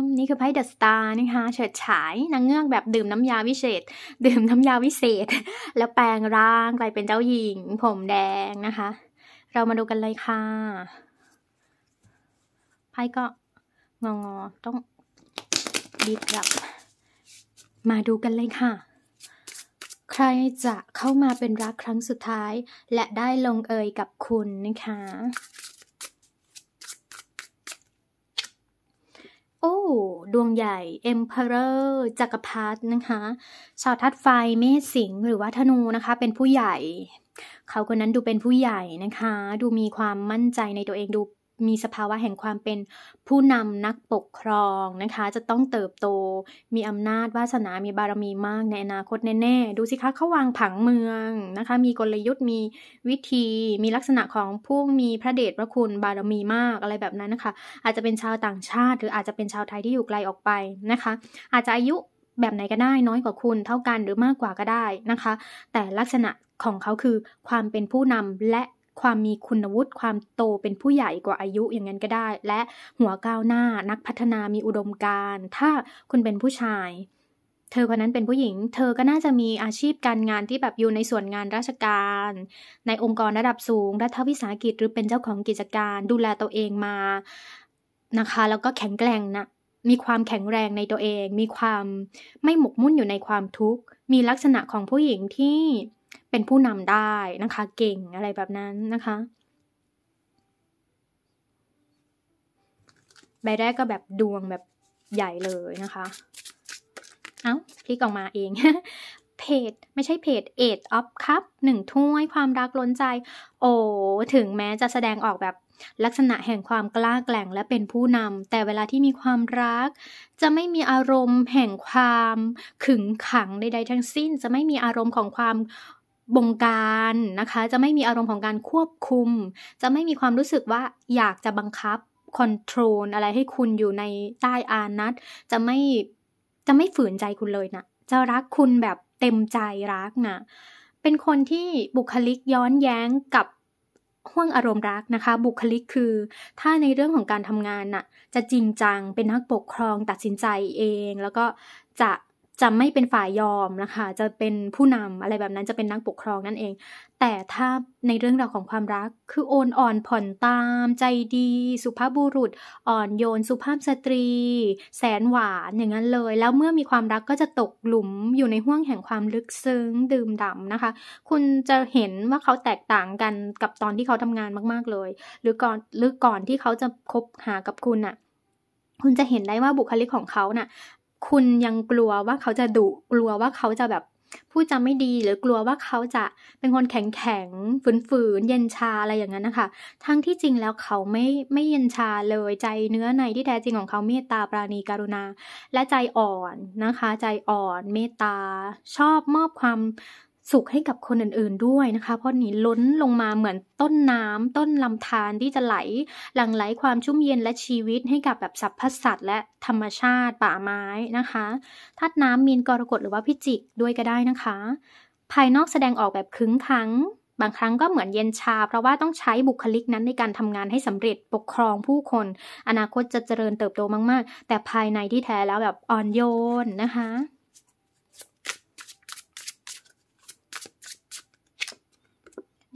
Speaker 1: ม นี่คือไพ่เดอะสตาร์นะคะ เฉิดฉาย นางเงือก แบบดื่มน้ำยาวิเศษ ดื่มน้ำยาวิเศษ แล้วแปลงร่างกลายเป็นเจ้าหญิง ผมแดงนะคะ เรามาดูกันเลยค่ะไพ่ก็งองอต้องดีกลับ มาดูกันเลยค่ะ ใครจะเข้ามาเป็นรักครั้งสุดท้าย และได้ลงเอยกับคุณนะคะดวงใหญ่เอ e m เ e อร์จักรพรรดินะคะชาวทัดไฟเมษสิงหหรือว่าธนูนะคะเป็นผู้ใหญ่ เขาคนนั้นดูเป็นผู้ใหญ่นะคะดูมีความมั่นใจในตัวเองดูมีสภาวะแห่งความเป็นผู้นำนักปกครองนะคะ จะต้องเติบโต มีอำนาจวาสนา มีบารมีมากในอนาคต แน่ ๆ ดูสิคะเขาวางผังเมืองนะคะมีกลยุทธ์มีวิธีมีลักษณะของผู้มีพระเดชพระคุณบารมีมากอะไรแบบนั้นนะคะ อาจจะเป็นชาวต่างชาติหรืออาจจะเป็นชาวไทยที่อยู่ไกลออกไปนะคะ อาจจะอายุแบบไหนก็ได้น้อยกว่าคุณเท่ากันหรือมากกว่าก็ได้นะคะ แต่ลักษณะของเขาคือความเป็นผู้นำและความมีคุณวุฒิความโตเป็นผู้ใหญ่กว่าอายุอย่างนั้นก็ได้ และหัวก้าวหน้านักพัฒนามีอุดมการถ้าคุณเป็นผู้ชาย เธอคนนั้นเป็นผู้หญิง เธอก็น่าจะมีอาชีพการงานที่แบบอยู่ในส่วนงานราชการ ในองค์กรระดับสูงรัฐวิสาหกิจหรือเป็นเจ้าของกิจการ ดูแลตัวเองมานะคะ แล้วก็แข็งแกร่งนะมีความแข็งแรงในตัวเอง มีความไม่หมกมุ่นอยู่ในความทุกข์มีลักษณะของผู้หญิงที่เป็นผู้นำได้นะคะเก่งอะไรแบบนั้นนะคะ ใบแรกก็แบบดวงแบบใหญ่เลยนะคะ เอา้าพลิกออกมาเอง เพจ ไม่ใช่เพจเอ็ดออฟคัพหนึ่งถ้วยความรักล้นใจโอ้ถึงแม้จะแสดงออกแบบลักษณะแห่งความกล้าแกล่งและเป็นผู้นำแต่เวลาที่มีความรัก จะไม่มีอารมณ์แห่งความ ขึงขังใดๆทั้งสิ้น จะไม่มีอารมณ์ของความบงการนะคะ จะไม่มีอารมณ์ของการควบคุม จะไม่มีความรู้สึกว่าอยากจะบังคับคอนโทรลอะไรให้คุณอยู่ในใต้อานัตจะไม่จะไม่ฝืนใจคุณเลยนะจะรักคุณแบบเต็มใจรักนะเป็นคนที่บุคลิกย้อนแย้งกับห่วงอารมณ์รักนะคะ บุคลิกคือ ถ้าในเรื่องของการทำงานน่ะ จะจริงจังเป็นนักปกครองตัดสินใจเอง แล้วก็จะจะไม่เป็นฝ่ายยอมนะคะ จะเป็นผู้นำอะไรแบบนั้นจะเป็นนักปกครองนั่นเอง แต่ถ้าในเรื่องราวของความรักคือโอนอ่อนผ่อนตามใจดี สุภาพบุรุษ อ่อนโยนสุภาพสตรี แสนหวาน อย่างนั้นเลย แล้วเมื่อมีความรักก็จะตกหลุมอยู่ในห้วงแห่งความลึกซึ้งดื่มด่านะคะ คุณจะเห็นว่าเขาแตกต่างกันกับตอนที่เขาทำงานมากๆ เลย หรือก่อนหรือก่อนที่เขาจะคบหากับคุณอะ่ะ คุณจะเห็นได้ว่าบุคลิกของเขานะ่ะคุณยังกลัวว่าเขาจะดุกลัวว่าเขาจะแบบ พูดจาไม่ดีหรือกลัวว่าเขาจะเป็นคนแข็งแข็งฝืนฝืนเย็นชาอะไรอย่างนั้นนะคะทั้งที่จริงแล้วเขาไม่ไม่เย็นชาเลย ใจเนื้อในที่แท้จริงของเขาเมตตาปราณีการุณาและใจอ่อนนะคะ ใจอ่อน เมตตา ชอบมอบความสุขให้กับคนอื่นๆด้วยนะคะเพราะนี่ล้นลงมาเหมือนต้นน้ำ ต้นลำธารที่จะไหล หลั่งไหลความชุ่มเย็นและชีวิตให้กับแบบสรรพสัตว์และธรรมชาติป่าไม้นะคะทาดน้ำมีนกรกฎหรือว่าพิจิกด้วยก็ได้นะคะ ภายนอกแสดงออกแบบขึงขังบางครั้งก็เหมือนเย็นชาเพราะว่าต้องใช้บุคลิกนั้นในการทำงานให้สำเร็จปกครองผู้คน อนาคตจะเจริญเติบโตมาก ๆ แต่ภายในที่แท้แล้วแบบอ่อนโยนนะคะ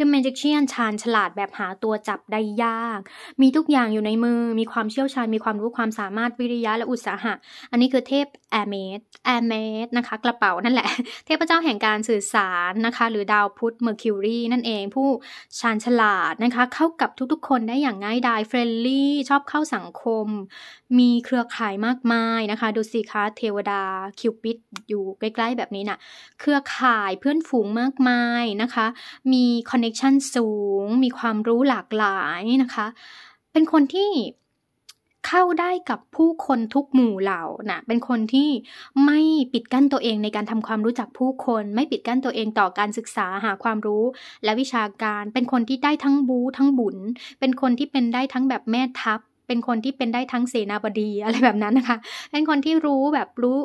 Speaker 1: The Magician ชาญฉลาดแบบหาตัวจับได้ยาก มีทุกอย่างอยู่ในมือ มีความเชี่ยวชาญ มีความรู้ความสามารถวิริยะและอุตสาหะ อันนี้คือเทพแอเมสแอเมสนะคะ กระเป๋า นั่นแหละ เทพเจ้าแห่งการสื่อสารนะคะ หรือดาวพุธเมอร์คิวรีนั่นเองผู้ชาญฉลาดนะคะ เข้ากับทุกๆ คนได้อย่างง่าย ดายเฟรนลี่ชอบเข้าสังคมมีเครือข่ายมากมายนะคะ ดูสิคะเทวดาคิวปิด อยู่ใกล้ ๆ แบบนี้นะ่ะ เครือข่ายเพื่อนฝูงมากมายนะคะ มีคอนเน็ชันสูงมีความรู้หลากหลายนะคะ เป็นคนที่เข้าได้กับผู้คนทุกหมู่เหล่านะเป็นคนที่ไม่ปิดกั้นตัวเองในการทำความรู้จักผู้คน ไม่ปิดกั้นตัวเองต่อการศึกษาหาความรู้ และวิชาการเป็นคนที่ได้ทั้งบูทั้งบุญเป็นคนที่เป็นได้ทั้งแบบแม่ทัพเป็นคนที่เป็นได้ทั้งเสนาบดีอะไรแบบนั้นนะคะ เป็นคนที่รู้แบบรู้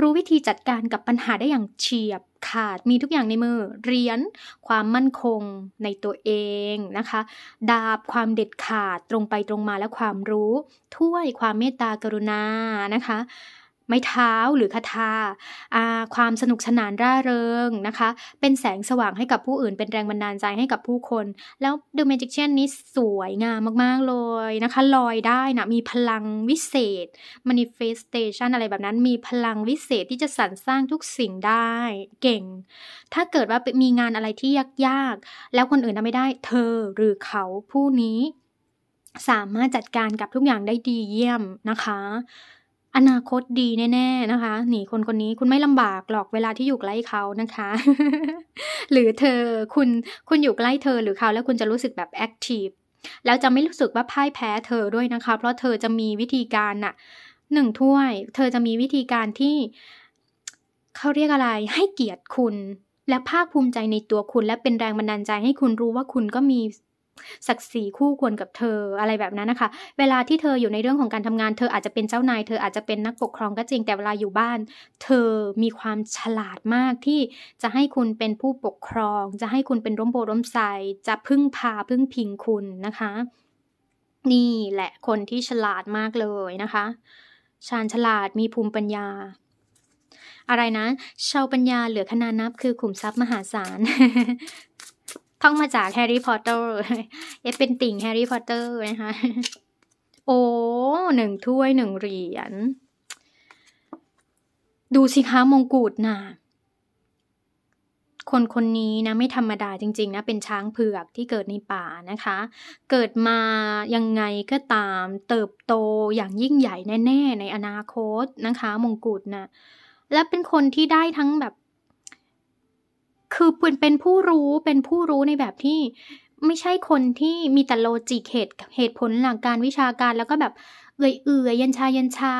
Speaker 1: รู้วิธีจัดการกับปัญหาได้อย่างเฉียบขาด มีทุกอย่างในมือ เรียนความมั่นคงในตัวเองนะคะ ดาบความเด็ดขาดตรงไปตรงมาและความรู้ ถ้วยความเมตตากรุณานะคะไม้เท้าหรือคาถาาความสนุกสนานร่าเริงนะคะ เป็นแสงสว่างให้กับผู้อื่นเป็นแรงบันดาลใจให้กับผู้คน แล้วดูเมจิกเชนนี้สวยงามมากๆเลยนะคะลอยได้นะ มีพลังวิเศษ manifestation อะไรแบบนั้น มีพลังวิเศษที่จะสรรสร้างทุกสิ่งได้เก่ง ถ้าเกิดว่ามีงานอะไรที่ยากๆ แล้วคนอื่นทำไม่ได้เธอหรือเขาผู้นี้ สามารถจัดการกับทุกอย่างได้ดีเยี่ยมนะคะอนาคตดี แน่ ๆ นะคะหนีคนคนนี้คุณไม่ลำบาก หรอกเวลาที่อยู่ ใกล้เขานะคะ หรือเธอคุณ คุณ อยู่ใกล้เธอหรือเขา แล้วคุณจะรู้สึกแบบแอคทีฟแล้ว จะไม่รู้สึกว่าพ่ายแพ้เธอด้วยนะคะเพราะเธอจะมีวิธีการน่ะหนึ่งถ้วย เธอจะมีวิธีการที่เขาเรียกอะไรให้เกียรติคุณ และภาคภูมิใจในตัวคุณและเป็นแรงบันดาลใจให้คุณรู้ว่าคุณก็มีศักดิ์ศรีคู่ควรกับเธออะไรแบบนั้นนะคะ เวลาที่เธออยู่ในเรื่องของการทำงานเธออาจจะเป็นเจ้านายเธออาจจะเป็นนักปกครองก็จริง แต่เวลาอยู่บ้าน เธอมีความฉลาดมากที่จะให้คุณเป็นผู้ปกครอง จะให้คุณเป็นร่มโบร่มใสจะพึ่งพาพึ่งพิงคุณนะคะ นี่แหละคนที่ฉลาดมากเลยนะคะ ชาญฉลาดมีภูมิปัญญา อะไรนะชาวปัญญาเหลือขนานับคือขุมทรัพย์มหาศาลท่องมาจากแฮร์รี่พอตเตอร์ เอเป็นติ่งแฮร์รี่พอตเตอร์นะคะ โอ้ หนึ่งถ้วยหนึ่งเหรียญ ดูสิคะ มงกุฎนะ่ะ คนคนนี้นะไม่ธรรมดาจริง ๆ นะ เป็นช้างเผือกที่เกิดในป่านะคะ เกิดมายังไงก็ตามเติบโตอย่างยิ่งใหญ่แน่ ๆ ในอนาคตนะคะ มงกุฎนะและเป็นคนที่ได้ทั้งแบบคือเป็นเป็นผู้รู้เป็นผู้รู้ในแบบที่ไม่ใช่คนที่มีแต่โลจิกเหตุเหตุผลหลักการวิชาการแล้วก็แบบเอื่อยเอื่อยยันชายันชา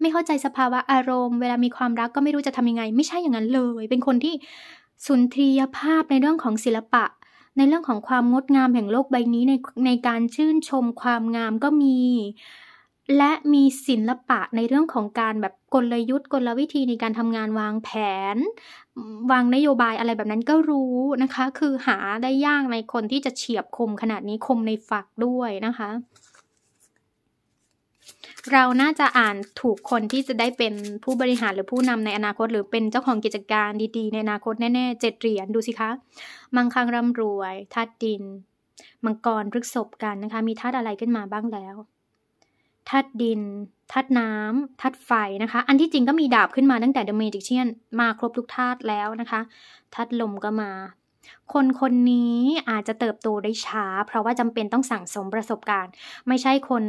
Speaker 1: ไม่เข้าใจสภาวะอารมณ์เวลามีความรักก็ไม่รู้จะทำยังไง ไม่ใช่อย่างนั้นเลย เป็นคนที่สุนทรียภาพในเรื่องของศิลปะ ในเรื่องของความงดงามแห่งโลกใบนี้ในในการชื่นชมความงามก็มีและมีศิละปะในเรื่องของการแบบกลยุทธ์กลวิธีในการทำงานวางแผน วางนโยบายอะไรแบบนั้นก็รู้นะคะ คือหาได้ยากในคนที่จะเฉียบคมขนาดนี้คมในฝักด้วยนะคะ เราน่าจะอ่านถูกคนที่จะได้เป็นผู้บริหารหรือผู้นำในอนาคตหรือเป็นเจ้าของกิจการดี ๆ ในอนาคตแน่ๆเจ็ดเหรียญดูสิคะมังคังร่ำรวยธาตุดิน มังกรพฤกษบกันนะคะ มีธาตุอะไรขึ้นมาบ้างแล้วธาตุดินธาตุน้ำธาตุไฟนะคะ อันที่จริงก็มีดาบขึ้นมาตั้งแต่เดอะเมจิเชียนมาครบทุกธาตุแล้วนะคะธาตุลมก็มา คนคนนี้อาจจะเติบโตได้ช้า เพราะว่าจำเป็นต้องสั่งสมประสบการณ์ ไม่ใช่คน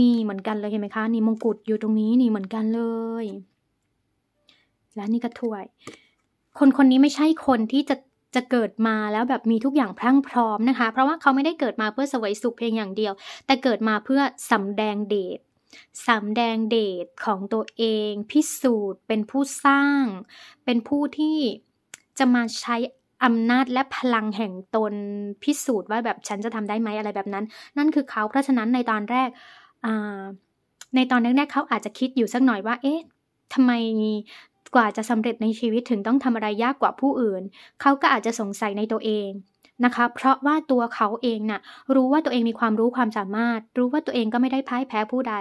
Speaker 1: นี่เหมือนกันเลย เห็นไหมคะ นี่มงกุฎอยู่ตรงนี้นี่เหมือนกันเลย แล้วนี่ก็ถ้วย คนคนนี้ไม่ใช่คนที่จะจะเกิดมาแล้วแบบมีทุกอย่างพรั่งพร้อมนะคะ เพราะว่าเขาไม่ได้เกิดมาเพื่อสวยสุขเพียงอย่างเดียว แต่เกิดมาเพื่อสำแดงเดชสำแดงเดชของตัวเอง พิสูจน์เป็นผู้สร้าง เป็นผู้ที่จะมาใช้อำนาจและพลังแห่งตนพิสูจน์ว่าแบบฉันจะทำได้ไหมอะไรแบบนั้น นั่นคือเขา เพราะฉะนั้นในตอนแรกในตอนแรกๆเขาอาจจะคิดอยู่สักหน่อยว่า เอ๊ะทำไมกว่าจะสำเร็จในชีวิตถึงต้องทำอะไรยากกว่าผู้อื่น เขาก็อาจจะสงสัยในตัวเองนะคะ เพราะว่าตัวเขาเองนะ่ะรู้ว่าตัวเองมีความรู้ความสามารถ รู้ว่าตัวเองก็ไม่ได้พ่ายแพ้ผู้ใด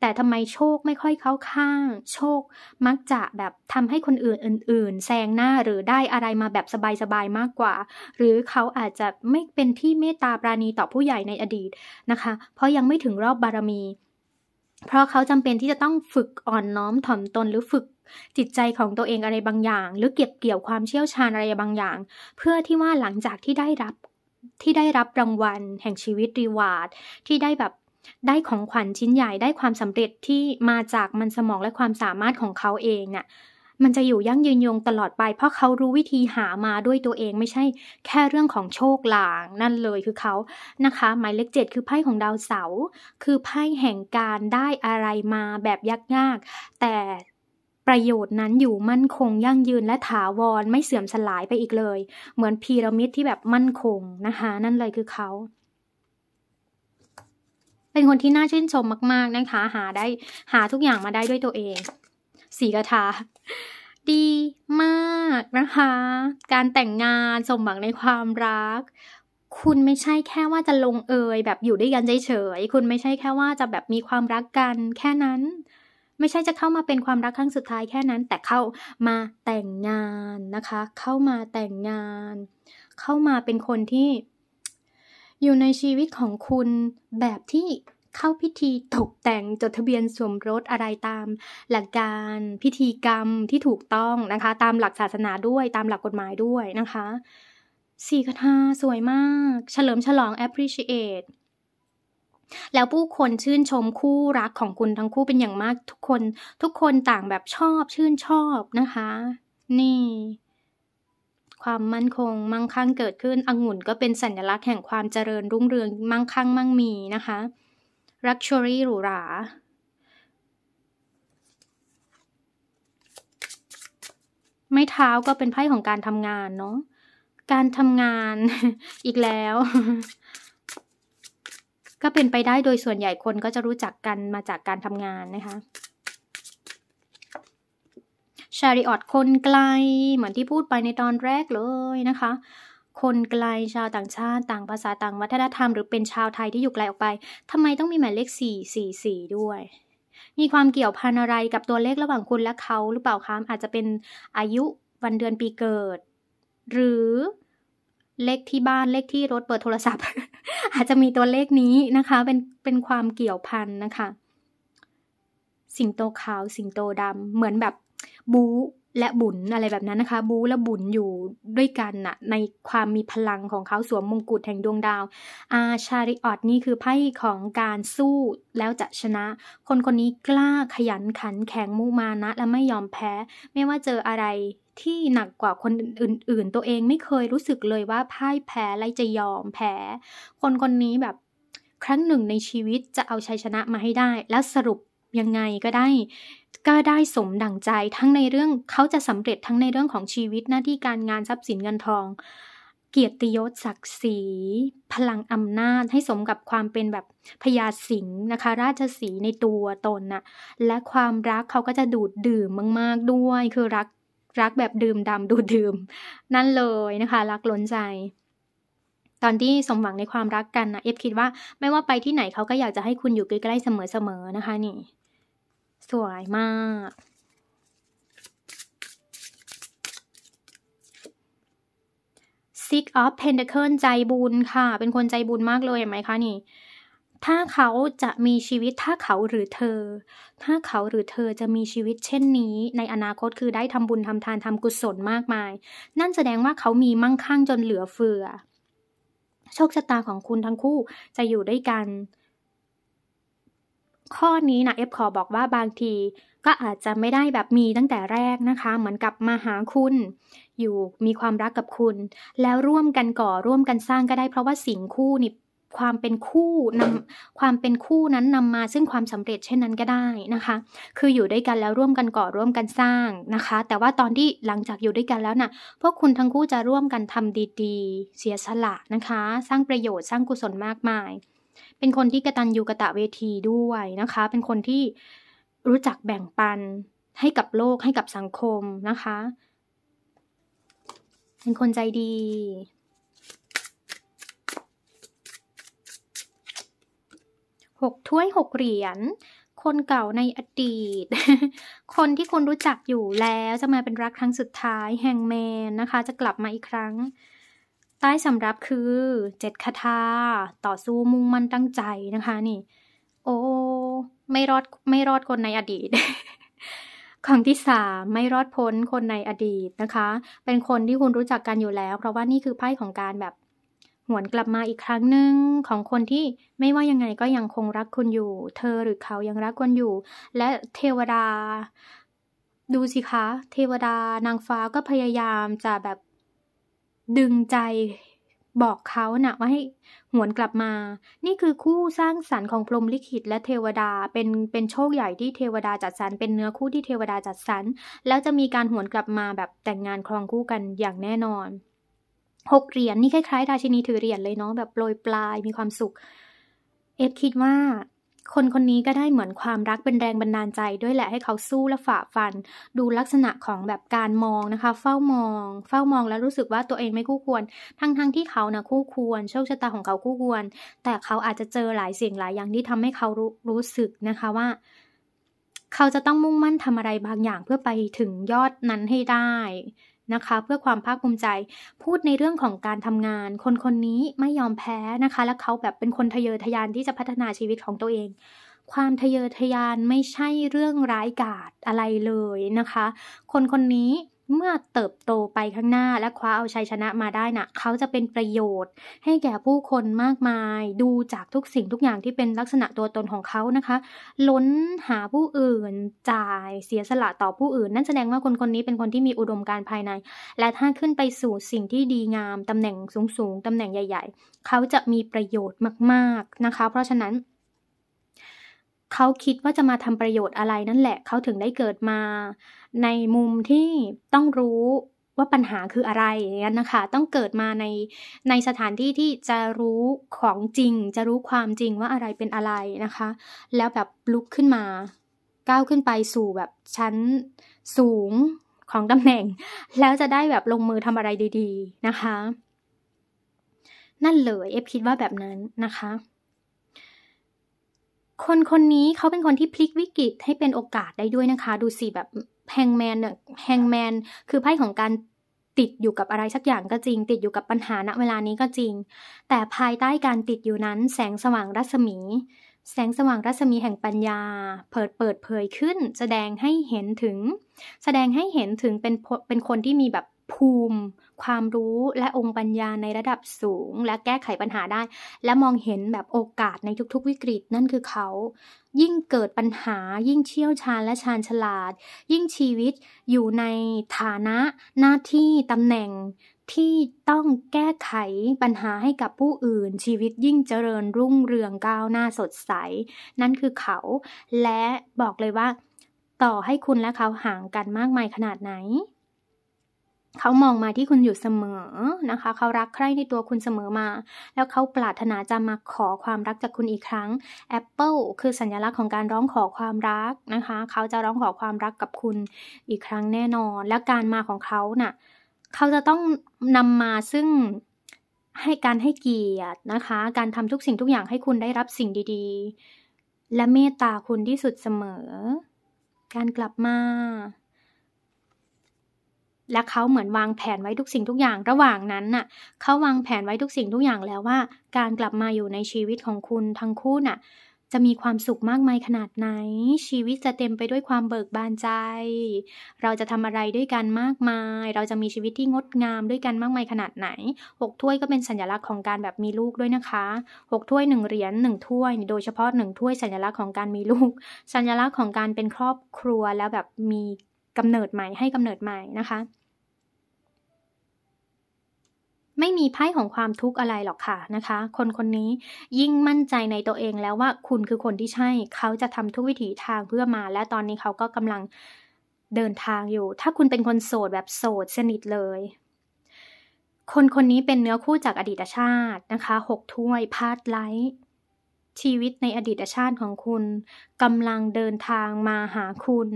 Speaker 1: แต่ทำไมโชคไม่ค่อยเข้าข้าง โชค มักจะแบบทำให้คนอื่นอื่น ๆแซงหน้าหรือได้อะไรมาแบบสบายๆมากกว่า หรือเขาอาจจะไม่เป็นที่เมตตาปราณีต่อผู้ใหญ่ในอดีตนะคะ เพราะยังไม่ถึงรอบบารมี เพราะเขาจำเป็นที่จะต้องฝึกอ่อนน้อมถ่อมตน หรือฝึกจิตใจของตัวเองอะไรบางอย่าง หรือเก็บเกี่ยวความเชี่ยวชาญอะไรบางอย่าง เพื่อที่ว่าหลังจากที่ได้รับ ที่ได้รับรางวัล แห่งชีวิตรีวาร์ดที่ได้แบบได้ของขวัญชิ้นใหญ่ได้ความสำเร็จที่มาจากมันสมองและความสามารถของเขาเองเนี่ยมันจะอยู่ยั่งยืนยงตลอดไป เพราะเขารู้วิธีหามาด้วยตัวเองไม่ใช่แค่เรื่องของโชคลางนั่นเลยคือเขานะคะหมายเลขเจ็ดคือไพ่ของดาวเสาร์คือไพ่แห่งการได้อะไรมาแบบยากๆแต่ประโยชน์นั้นอยู่มั่นคงยั่งยืนและถาวรไม่เสื่อมสลายไปอีกเลย เหมือนพีระมิดที่แบบมั่นคงนะคะ นั่นเลยคือเขา เป็นคนที่น่าชื่นชมมาก ๆนะคะหาได้หาทุกอย่างมาได้ด้วยตัวเองสีกระทาดีมากนะคะ การแต่งงานสมหวังในความรัก คุณไม่ใช่แค่ว่าจะลงเอย แบบอยู่ด้วยกันเฉยๆคุณไม่ใช่แค่ว่าจะแบบมีความรักกันแค่นั้นไม่ใช่จะเข้ามาเป็นความรักครั้งสุดท้ายแค่นั้น แต่เข้ามาแต่งงานนะคะ เข้ามาแต่งงาน เข้ามาเป็นคนที่อยู่ในชีวิตของคุณแบบที่เข้าพิธีตกแต่งจดทะเบียนสมรสอะไรตามหลักการ พิธีกรรมที่ถูกต้องนะคะ ตามหลักศาสนาด้วยตามหลักกฎหมายด้วยนะคะสี่คาถาสวยมาก เฉลิมฉลอง appreciate แล้วผู้คนชื่นชมคู่รักของคุณทั้งคู่เป็นอย่างมากทุกคนทุกคนต่างแบบชอบชื่นชอบนะคะ นี่ ความมั่นคงมั่งคั่งเกิดขึ้นองุ่นก็เป็นสัญลักษณ์แห่งความเจริญรุ่งเรืองมั่งคั่งมั่งมีนะคะ luxury หรูหรา ไม้เท้าก็เป็นไพ่ของการทำงานเนาะการทำงานอีกแล้วก็เป็นไปได้โดยส่วนใหญ่คนก็จะรู้จักกันมาจากการทำงานนะคะ ชาริออตคนไกลเหมือนที่พูดไปในตอนแรกเลยนะคะ คนไกลชาวต่างชาติต่างภาษาต่างวัฒนธรรมหรือเป็นชาวไทยที่อยู่ไกลออกไป ทำไมต้องมีหมายเลขสสีี่่สี่ด้วย มีความเกี่ยวพันอะไรกับตัวเลขระหว่างคุณและเขาหรือเปล่าคะ อาจจะเป็นอายุวันเดือนปีเกิด หรือเลขที่บ้าน เลขที่รถเบอร์โทรศัพท์ อาจจะมีตัวเลขนี้นะคะ เป็น เป็นความเกี่ยวพันนะคะ สิงโตขาว สิงโตดำเหมือนแบบบูและบุญอะไรแบบนั้นนะคะ บูและบุญอยู่ด้วยกันนะในความมีพลังของเขาสวมมงกุฎแห่งดวงดาว อาชาริออดนี่คือไพ่ของการสู้แล้วจะชนะ คนคนนี้กล้าขยันขันแข็งมุมานะและไม่ยอมแพ้ไม่ว่าเจออะไรที่หนักกว่าคนอื่นๆ ตัวเองไม่เคยรู้สึกเลยว่าพ่ายแพ้และจะยอมแพ้ คนคนนี้แบบครั้งหนึ่งในชีวิตจะเอาชัยชนะมาให้ได้ แล้วสรุปยังไงก็ได้ ก็ได้สมดั่งใจทั้งในเรื่องเขาจะสำเร็จทั้งในเรื่องของชีวิตหน้าที่การงานทรัพย์สินเงินทอง เกียรติยศศักดิ์ศรีพลังอำนาจให้สมกับความเป็นแบบพญาสิงห์นะคะราชสีในตัวตนนะ่ะและความรักเขาก็จะดูดดื่มมากๆด้วยคือรักรักแบบดื่มดำดูดื่ม นั่นเลยนะคะ รักล้นใจ ตอนที่สมหวังในความรักกันนะ เอฟคิดว่าไม่ว่าไปที่ไหนเขาก็อยากจะให้คุณอยู่ใกล้ๆเสมอ ๆ นะคะนี่ สวยมากซิกออฟเพนเดอร์เคิลใจบุญค่ะ เป็นคนใจบุญมากเลยเห็นไหมคะ นี่ถ้าเขาจะมีชีวิตถ้าเขาหรือเธอ ถ้าเขาหรือเธอจะมีชีวิตเช่นนี้ ในอนาคตคือได้ทำบุญทำทานทำกุศลมากมาย นั่นแสดงว่าเขามีมั่งคั่งจนเหลือเฟือโชคชะตาของคุณทั้งคู่จะอยู่ด้วยกัน ข้อนี้นะเอฟขอบอกว่าบางทีก็อาจจะไม่ได้แบบมีตั้งแต่แรกนะคะ เหมือนกับมาหาคุณ อยู่มีความรักกับคุณ แล้วร่วมกันก่อร่วมกันสร้างก็ได้เพราะว่าสิงคู่นี่ความเป็นคู่นำความเป็นคู่นั้นนำมา ซึ่งความสำเร็จเช่นนั้นก็ได้นะคะ คืออยู่ด้วยกันแล้วร่วมกันก่อร่วมกันสร้างนะคะ แต่ว่าตอนที่หลังจากอยู่ด้วยกันแล้วนะ่ะพวกคุณทั้งคู่จะร่วมกันทำดีๆ เสียสละนะคะ สร้างประโยชน์สร้างกุศลมากมาย เป็นคนที่กระตันยูกระตะเวทีด้วยนะคะ เป็นคนที่รู้จักแบ่งปันให้กับโลกให้กับสังคมนะคะ เป็นคนใจดี6ถ้วย6เหรียญ คนเก่าในอดีต คนที่คุณรู้จักอยู่แล้วจะมาเป็นรักครั้งสุดท้ายแห่งแมนนะคะ จะกลับมาอีกครั้ง ใต้สำรับคือ เจ็ดคาถาต่อสู้มุ่งมั่นตั้งใจนะคะนี่ โอ้ไม่รอดไม่รอดคนในอดีตครั้งที่สามไม่รอดพ้นคนในอดีตนะคะ เป็นคนที่คุณรู้จักกันอยู่แล้ว เพราะว่านี่คือไพ่ของการแบบหวนกลับมาอีกครั้งหนึ่งของคนที่ไม่ว่ายังไงก็ยังคงรักคุณอยู่ เธอหรือเขายังรักคุณอยู่ และเทวดา ดูสิคะ เทวดานางฟ้าก็พยายามจะแบบดึงใจบอกเขาน่ะว่าให้หวนกลับมา นี่คือคู่สร้างสรรค์ของพรหมลิขิต และเทวดา เป็นเป็นโชคใหญ่ที่เทวดาจัดสรรเป็นเนื้อคู่ที่เทวดาจัดสรรแล้วจะมีการหวนกลับมาแบบแต่งงานครองคู่กันอย่างแน่นอนหกเหรียญนนี่คล้ายๆ ราชินีถือเหรียญเลยเนาะแบบโปรยปลายมีความสุข เอฟคิดว่า คนคนนี้ก็ได้เหมือนความรักเป็นแรงบันดาลใจด้วยแหละให้เขาสู้ และฝ่าฟัน ดูลักษณะของแบบการมองนะคะ เฝ้ามอง เฝ้ามองแล้วรู้สึกว่าตัวเองไม่คู่ควร ทั้งๆทที่เขานะคู่ควร โชคชะตาของเขาคู่ควร แต่เขาอาจจะเจอหลายสิ่งหลายอย่างที่ทำให้เขารู้รู้สึกนะคะว่า เขาจะต้องมุ่งมั่นทำอะไรบางอย่างเพื่อไปถึงยอดนั้นให้ได้นะคะเพื่อความภาคภูมิใจพูดในเรื่องของการทำงาน คนคนนี้ไม่ยอมแพ้นะคะ และเขาแบบเป็นคนทะเยอทะยานที่จะพัฒนาชีวิตของตัวเอง ความทะเยอทะยานไม่ใช่เรื่องร้ายกาจอะไรเลยนะคะ คนคนนี้เมื่อเติบโตไปข้างหน้า และคว้าเอาชัยชนะมาได้นะ่ะ เขาจะเป็นประโยชน์ ให้แก่ผู้คนมากมาย ดูจากทุกสิ่งทุกอย่างที่เป็นลักษณะตัวตนของเขานะคะ ล้นหาผู้อื่นจ่ายเสียสละต่อผู้อื่น นั่นแสดงว่าคนคนนี้เป็นคนที่มีอุดมการภายใน และถ้าขึ้นไปสู่สิ่งที่ดีงาม ตำแหน่งสูงๆ ตำแหน่งใหญ่ ๆ เขาจะมีประโยชน์มากๆนะคะ เพราะฉะนั้นเขาคิดว่าจะมาทำประโยชน์อะไรนั่นแหละ เขาถึงได้เกิดมาในมุมที่ต้องรู้ว่าปัญหาคืออะไรอย่างนี้นะคะ ต้องเกิดมาในในสถานที่ที่จะรู้ของจริง จะรู้ความจริงว่าอะไรเป็นอะไรนะคะ แล้วแบบลุกขึ้นมาก้าวขึ้นไปสู่แบบชั้นสูงของตำแหน่ง แล้วจะได้แบบลงมือทำอะไรดี ๆนะคะ นั่นเลยเอฟคิดว่าแบบนั้นนะคะคนคนนี้เขาเป็นคนที่พลิกวิกฤตให้เป็นโอกาสได้ด้วยนะคะ ดูสิแบบแฮงแมนเนี่ยแฮงแมนคือไพ่ของการติดอยู่กับอะไรสักอย่างก็จริง ติดอยู่กับปัญหาณเวลานี้ก็จริง แต่ภายใต้การติดอยู่นั้น แสงสว่างรัศมี แสงสว่างรัศมีแห่งปัญญา เปิดเปิดเผยขึ้น แสดงให้เห็นถึง แสดงให้เห็นถึงเป็นเป็นคนที่มีแบบภูมิความรู้และองค์ปัญญาในระดับสูง และแก้ไขปัญหาได้ และมองเห็นแบบโอกาสในทุกๆวิกฤต นั่นคือเขา ยิ่งเกิดปัญหายิ่งเชี่ยวชาญและชาญฉลาด ยิ่งชีวิตอยู่ในฐานะหน้าที่ตำแหน่งที่ต้องแก้ไขปัญหาให้กับผู้อื่นชีวิตยิ่งเจริญรุ่งเรืองก้าวหน้าสดใส นั่นคือเขา และบอกเลยว่า ต่อให้คุณและเขาห่างกันมากมายขนาดไหนเขามองมาที่คุณอยู่เสมอนะคะ เขารักใคร่ในตัวคุณเสมอมา แล้วเขาปรารถนาจะมาขอความรักจากคุณอีกครั้ง แอปเปิลคือสัญลักษณ์ของการร้องขอความรักนะคะ เขาจะร้องขอความรักกับคุณอีกครั้งแน่นอน และการมาของเขาน่ะ เขาจะต้องนำมาซึ่งให้การให้เกียรตินะคะ การทำทุกสิ่งทุกอย่างให้คุณได้รับสิ่งดี ๆ และเมตตาคุณที่สุดเสมอ การกลับมาและเขาเหมือนวางแผนไว้ทุกสิ่งทุกอย่าง ระหว่างนั้นน่ะ เขาวางแผนไว้ทุกสิ่งทุกอย่างแล้วว่าการกลับมาอยู่ในชีวิตของคุณทั้งคู่น่ะจะมีความสุขมากมายขนาดไหน ชีวิตจะเต็มไปด้วยความเบิกบานใจ เราจะทำอะไรด้วยกันมากมาย เราจะมีชีวิตที่งดงามด้วยกันมากมายขนาดไหน หกถ้วยก็เป็นสัญลักษณ์ของการแบบมีลูกด้วยนะคะ หกถ้วยหนึ่งเหรียญหนึ่งถ้วย โดยเฉพาะหนึ่งถ้วยสัญลักษณ์ของการมีลูก สัญลักษณ์ของการเป็นครอบครัวแล้วแบบมีกำเนิดใหม่ให้กำเนิดใหม่นะคะ ไม่มีไพ่ของความทุกข์อะไรหรอกค่ะนะคะ คนคนนี้ยิ่งมั่นใจในตัวเองแล้วว่าคุณคือคนที่ใช่เขาจะทำทุกวิถีทางเพื่อมาและตอนนี้เขาก็กำลังเดินทางอยู่ ถ้าคุณเป็นคนโสดแบบโสด สนิทเลย คนคนนี้เป็นเนื้อคู่จากอดีตชาตินะคะหกถ้วยพาดไลท์ชีวิตในอดีตชาติของคุณกำลังเดินทางมาหาคุณ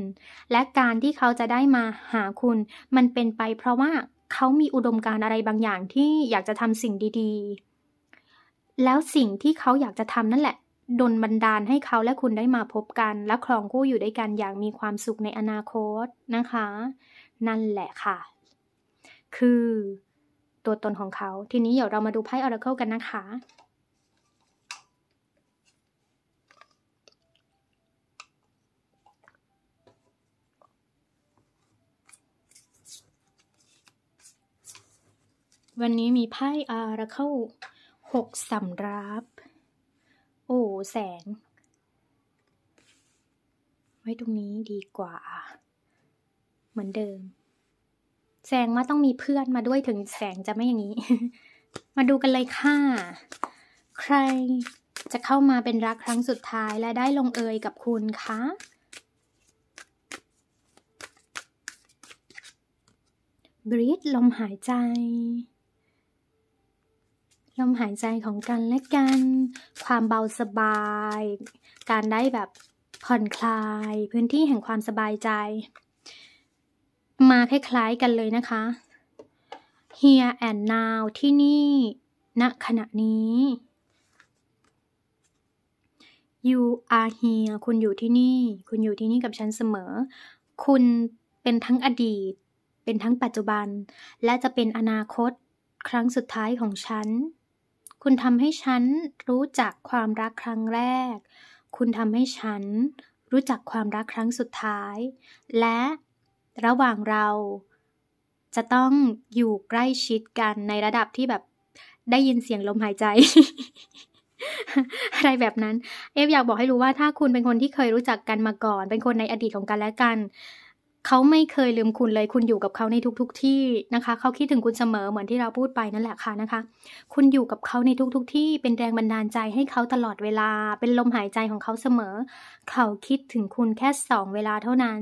Speaker 1: และการที่เขาจะได้มาหาคุณ มันเป็นไปเพราะว่าเขามีอุดมการอะไรบางอย่างที่อยากจะทำสิ่งดีๆ แล้วสิ่งที่เขาอยากจะทำนั่นแหละ ดนบันดาลให้เขาและคุณได้มาพบกัน และครองคู่ อยู่ด้วยกันอย่างมีความสุขในอนาคตนะคะ นั่นแหละค่ะ คือตัวตนของเขา ทีนี้เดี๋ยวเรามาดูไพ่ออร์เคิลกันนะคะวันนี้มีไพ่อาราเคิลหกสำรับ โอ้แสง ไว้ตรงนี้ดีกว่า เหมือนเดิม แสงว่าต้องมีเพื่อนมาด้วยถึงแสงจะไม่อย่างนี้ มาดูกันเลยค่ะ ใครจะเข้ามาเป็นรักครั้งสุดท้ายและได้ลงเอยกับคุณคะบริดลมหายใจลมหายใจของกันและกัน ความเบาสบาย การได้แบบผ่อนคลาย พื้นที่แห่งความสบายใจ มาคล้ายๆกันเลยนะคะ here and now ที่นี่ณขณะนี้ you are here คุณอยู่ที่นี่ คุณอยู่ที่นี่กับฉันเสมอ คุณเป็นทั้งอดีต เป็นทั้งปัจจุบัน และจะเป็นอนาคตครั้งสุดท้ายของฉันคุณทำให้ฉันรู้จักความรักครั้งแรก คุณทำให้ฉันรู้จักความรักครั้งสุดท้าย และระหว่างเราจะต้องอยู่ใกล้ชิดกันในระดับที่แบบได้ยินเสียงลมหายใจ อะไรแบบนั้น เอฟอยากบอกให้รู้ว่าถ้าคุณเป็นคนที่เคยรู้จักกันมาก่อน เป็นคนในอดีตของกันและกันเขาไม่เคยลืมคุณเลยคุณอยู่กับเขาในทุกๆทที่นะคะ เขาคิดถึงคุณเสมอเหมือนที่เราพูดไปนั่นแหละค่ะนะคะ คุณอยู่กับเขาในทุกๆทที่เป็นแรงบันดาลใจให้เขาตลอดเวลาเป็นลมหายใจของเขาเสมอ เขาคิดถึงคุณแค่สองเวลาเท่านั้น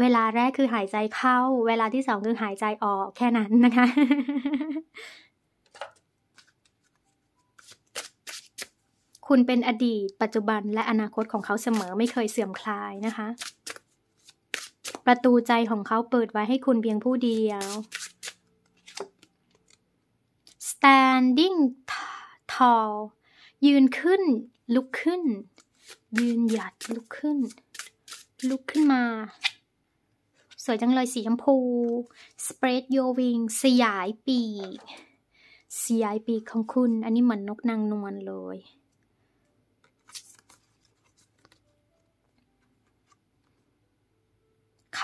Speaker 1: เวลาแรกคือหายใจเข้า เวลาที่สองคือหายใจออก แค่นั้นนะคะ คุณเป็นอดีตปัจจุบันและอนาคตของเขาเสมอไม่เคยเสื่อมคลายนะคะประตูใจของเขาเปิดไว้ให้คุณเพียงผู้เดียว standing tall ยืนขึ้น ลุกขึ้น ยืนหยัดลุกขึ้น ลุกขึ้นมา สวยจังเลย สีชมพู spread your wings สยายปีกสยายปีกของคุณ อันนี้เหมือนนกนางนวลเลย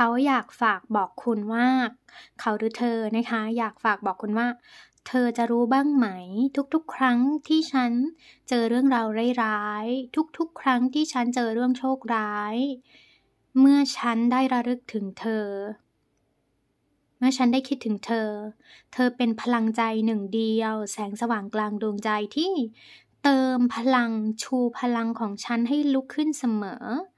Speaker 1: เขาอยากฝากบอกคุณว่า เขาหรือเธอนะคะอยากฝากบอกคุณว่า เธอจะรู้บ้างไหมทุกๆครั้งที่ฉันเจอเรื่องราวร้ายๆทุกๆ ครั้งที่ฉันเจอเรื่องโชคร้าย เมื่อฉันได้ระลึกถึงเธอ เมื่อฉันได้คิดถึงเธอ เธอเป็นพลังใจหนึ่งเดียว แสงสว่างกลางดวงใจที่ เติมพลังชูพลังของฉันให้ลุกขึ้นเสมอเ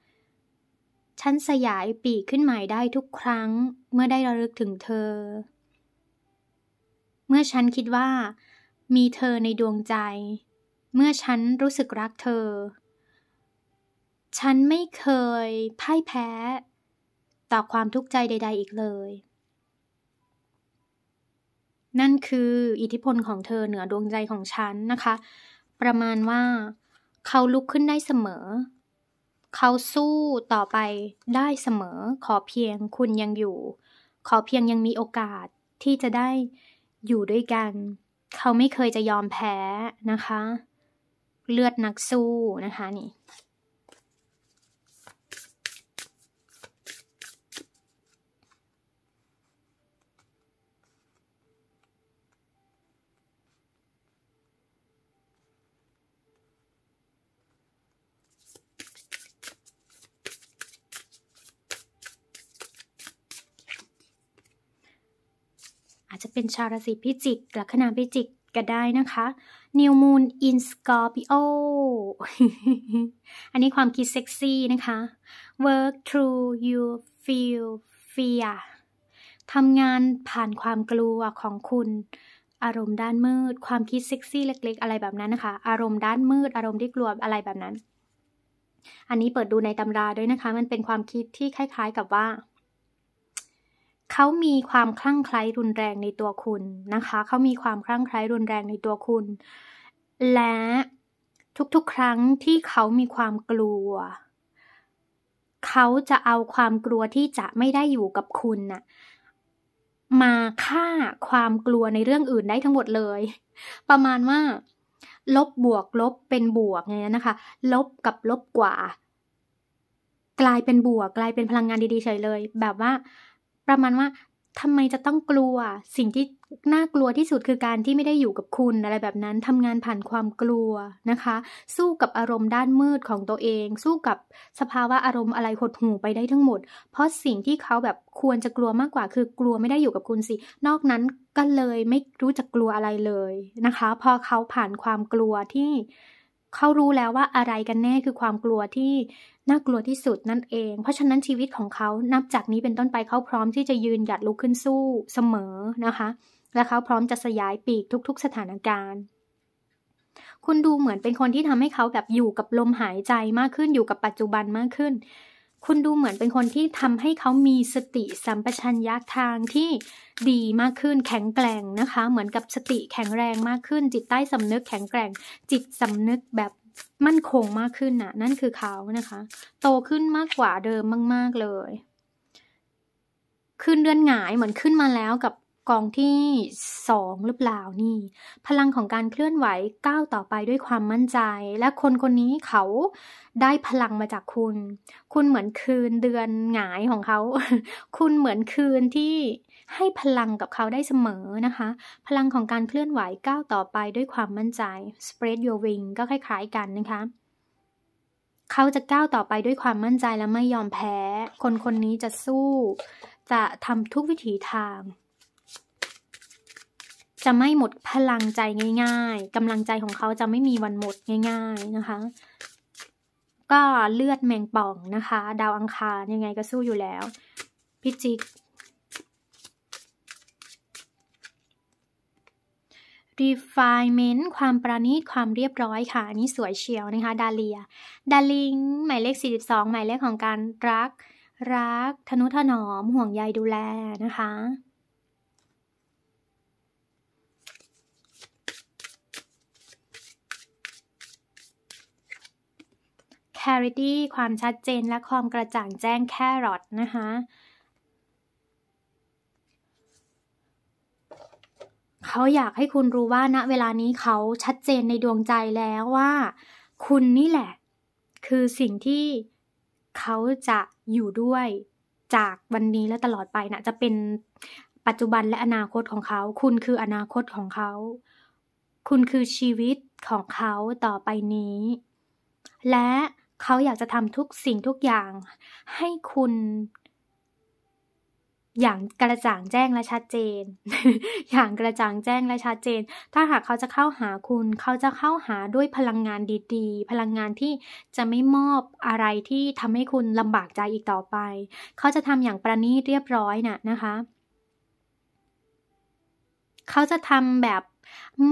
Speaker 1: ฉันสยายปีกขึ้นใหม่ได้ทุกครั้งเมื่อได้ระลึกถึงเธอ เมื่อฉันคิดว่ามีเธอในดวงใจ เมื่อฉันรู้สึกรักเธอ ฉันไม่เคยพ่ายแพ้ ต่อความทุกข์ใจใด ๆ อีกเลย นั่นคือ อิทธิพลของเธอเหนือดวงใจของฉันนะคะ ประมาณว่า เขาลุกขึ้นได้เสมอเขาสู้ต่อไปได้เสมอ ขอเพียงคุณยังอยู่ ขอเพียงยังมีโอกาสที่จะได้อยู่ด้วยกัน เขาไม่เคยจะยอมแพ้นะคะ เลือดนักสู้นะคะนี่จะเป็นชาวราศีพิจิกลัคนาพิจิกก็ได้นะคะ New Moon in Scorpio อันนี้ความคิดเซ็กซี่นะคะ Work through you feel fear ทำงานผ่านความกลัวของคุณ อารมณ์ด้านมืด ความคิดเซ็กซี่เล็กๆ อะไรแบบนั้นนะคะ อารมณ์ด้านมืด อารมณ์ที่กลัวอะไรแบบนั้น อันนี้เปิดดูในตำราด้วยนะคะ มันเป็นความคิดที่คล้ายๆกับว่าเขามีความคลั่งไคล้รุนแรงในตัวคุณนะคะ เขามีความคลั่งไคล้รุนแรงในตัวคุณ และทุกๆครั้งที่เขามีความกลัว เขาจะเอาความกลัวที่จะไม่ได้อยู่กับคุณน่ะ มาฆ่าความกลัวในเรื่องอื่นได้ทั้งหมดเลย ประมาณว่า ลบบวก ลบเป็นบวกไงนะคะ ลบกับลบกว่า กลายเป็นบวกกลายเป็นพลังงานดีๆเฉยเลย แบบว่าประมาณว่าทำไมจะต้องกลัวสิ่งที่น่ากลัวที่สุดคือการที่ไม่ได้อยู่กับคุณอะไรแบบนั้นทำงานผ่านความกลัวนะคะสู้กับอารมณ์ด้านมืดของตัวเองสู้กับสภาวะอารมณ์อะไรหดหู่ไปได้ทั้งหมด เพราะสิ่งที่เขาแบบควรจะกลัวมากกว่า คือกลัวไม่ได้อยู่กับคุณสิ นอกนั้นก็เลยไม่รู้จะกกลัวอะไรเลยนะคะ พอเขาผ่านความกลัวที่เขารู้แล้วว่าอะไรกันแน่คือความกลัวที่น่ากลัวที่สุดนั่นเองเพราะฉะนั้นชีวิตของเขานับจากนี้เป็นต้นไปเขาพร้อมที่จะยืนหยัดลุกขึ้นสู้เสมอนะคะ และเขาพร้อมจะสยายปีกทุกๆสถานการณ์ คุณดูเหมือนเป็นคนที่ทำให้เขาแบบอยู่กับลมหายใจมากขึ้นอยู่กับปัจจุบันมากขึ้นคุณดูเหมือนเป็นคนที่ทำให้เขามีสติสัมปชัญญะทางที่ดีมากขึ้น แข็งแกร่งนะคะ เหมือนกับสติแข็งแรงมากขึ้น จิตใต้สำนึกแข็งแกร่ง จิตสำนึกแบบมั่นคงมากขึ้นนะ่ะ นั่นคือเขานะคะ โตขึ้นมากกว่าเดิมมากๆเลยขึ้นเดือนหงายเหมือนขึ้นมาแล้วกับกองที่สองหรือเปล่านี่ พลังของการเคลื่อนไหวก้าวต่อไปด้วยความมั่นใจ และคนคนนี้เขาได้พลังมาจากคุณ คุณเหมือนคืนเดือนหงายของเขา คุณเหมือนคืนที่ให้พลังกับเขาได้เสมอนะคะ พลังของการเคลื่อนไหวก้าวต่อไปด้วยความมั่นใจ spread your wing ก็คล้าย ๆ กันนะคะเขาจะก้าวต่อไปด้วยความมั่นใจและไม่ยอมแพ้ คนคนนี้จะสู้จะทำทุกวิถีทางจะไม่หมดพลังใจง่ายๆกำลังใจของเขาจะไม่มีวันหมดง่าย ๆ นะคะ ก็เลือดแมงป่องนะคะ ดาวอังคารยังไงก็สู้อยู่แล้ว พิจิกรีฟายเมนต์ความประณีตความเรียบร้อยค่ะนี่สวยเชียวนะคะ ดาเลียดาลิง หมายเลข 42 หมายเลขของการรัก รัก ทนุถนอม ห่วงใยดูแลนะคะ clarity ความชัดเจนและความกระจ่างแจ้งแครอทนะคะ เขาอยากให้คุณรู้ว่าณนะเวลานี้เขาชัดเจนในดวงใจแล้วว่า คุณนี่แหละ คือสิ่งที่เขาจะอยู่ด้วยจากวันนี้และตลอดไปนะจะเป็นปัจจุบันและอนาคตของเขา คุณคืออนาคตของเขา คุณคือชีวิตของเขาต่อไปนี้ และเขาอยากจะทำทุกสิ่งทุกอย่างให้คุณ อย่างกระจ่างแจ้งและชัดเจน อย่างกระจ่างแจ้งและชัดเจน ถ้าหากเขาจะเข้าหาคุณ เขาจะเข้าหาด้วยพลังงานดีๆ พลังงานที่จะไม่มอบอะไรที่ทำให้คุณลำบากใจอีกต่อไป เขาจะทำอย่างประณีตเรียบร้อยน่ะนะคะ เขาจะทำแบบ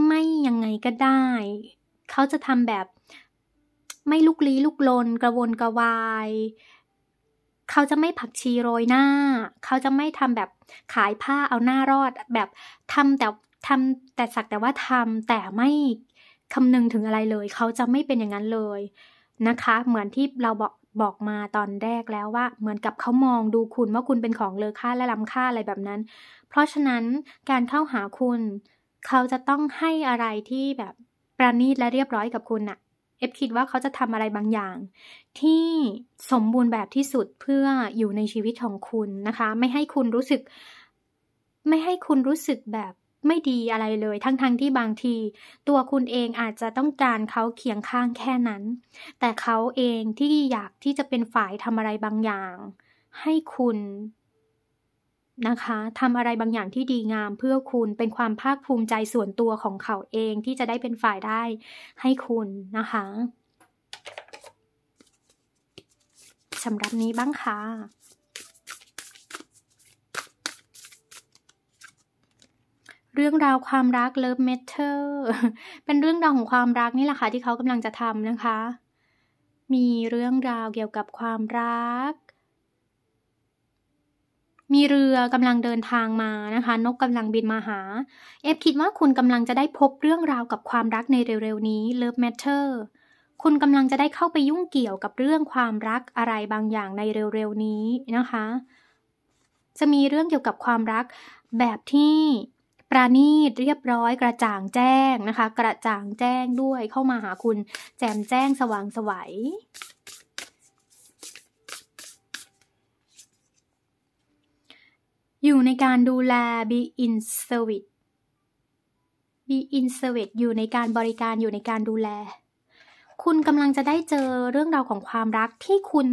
Speaker 1: ไม่ยังไงก็ได้ เขาจะทำแบบไม่ลุกลี้ลุกลน กระวนกระวาย เขาจะไม่ผักชีโรยหน้า เขาจะไม่ทำแบบขายผ้าเอาหน้ารอด แบบทำแต่ทำแต่สักแต่ว่าทำแต่ไม่คำนึงถึงอะไรเลย เขาจะไม่เป็นอย่างนั้นเลยนะคะ เหมือนที่เราบอกบอกมาตอนแรกแล้วว่า เหมือนกับเขามองดูคุณว่าคุณเป็นของเลอค่าและล้ำค่าอะไรแบบนั้น เพราะฉะนั้นการเข้าหาคุณ เขาจะต้องให้อะไรที่แบบประณีตและเรียบร้อยกับคุณน่ะเอฟคิดว่าเขาจะทำอะไรบางอย่าง ที่สมบูรณ์แบบที่สุดเพื่ออยู่ในชีวิตของคุณนะคะ ไม่ให้คุณรู้สึก ไม่ให้คุณรู้สึกแบบไม่ดีอะไรเลย ทั้งๆทที่บางที ตัวคุณเองอาจจะต้องการเขาเคียงข้างแค่นั้น แต่เขาเองที่อยากที่จะเป็นฝ่ายทำอะไรบางอย่าง ให้คุณนะคะทำอะไรบางอย่างที่ดีงามเพื่อคุณเป็นความภาคภูมิใจส่วนตัวของเขาเองที่จะได้เป็นฝ่ายได้ให้คุณนะคะ สำหรับนี้บ้างค่ะ เรื่องราวความรักเลิฟเมเทอร์เป็นเรื่องราวของความรักนี่แหละค่ะที่เขากำลังจะทำนะคะ มีเรื่องราวเกี่ยวกับความรักมีเรือกำลังเดินทางมานะคะ นกกำลังบินมาหา เอฟคิดว่าคุณกำลังจะได้พบเรื่องราวกับความรักในเร็วๆนี้ Love Matter คุณกำลังจะได้เข้าไปยุ่งเกี่ยวกับเรื่องความรักอะไรบางอย่างในเร็วๆนี้นะคะ จะมีเรื่องเกี่ยวกับความรักแบบที่ปราณีตเรียบร้อยกระจ่างแจ้งนะคะ กระจ่างแจ้งด้วย เข้ามาหาคุณแจมแจ้งสว่างสวยัยอยู่ในการดูแล be in service be in service อยู่ในการบริการอยู่ในการดูแล คุณกำลังจะได้เจอเรื่องราวของความรักที่คุณ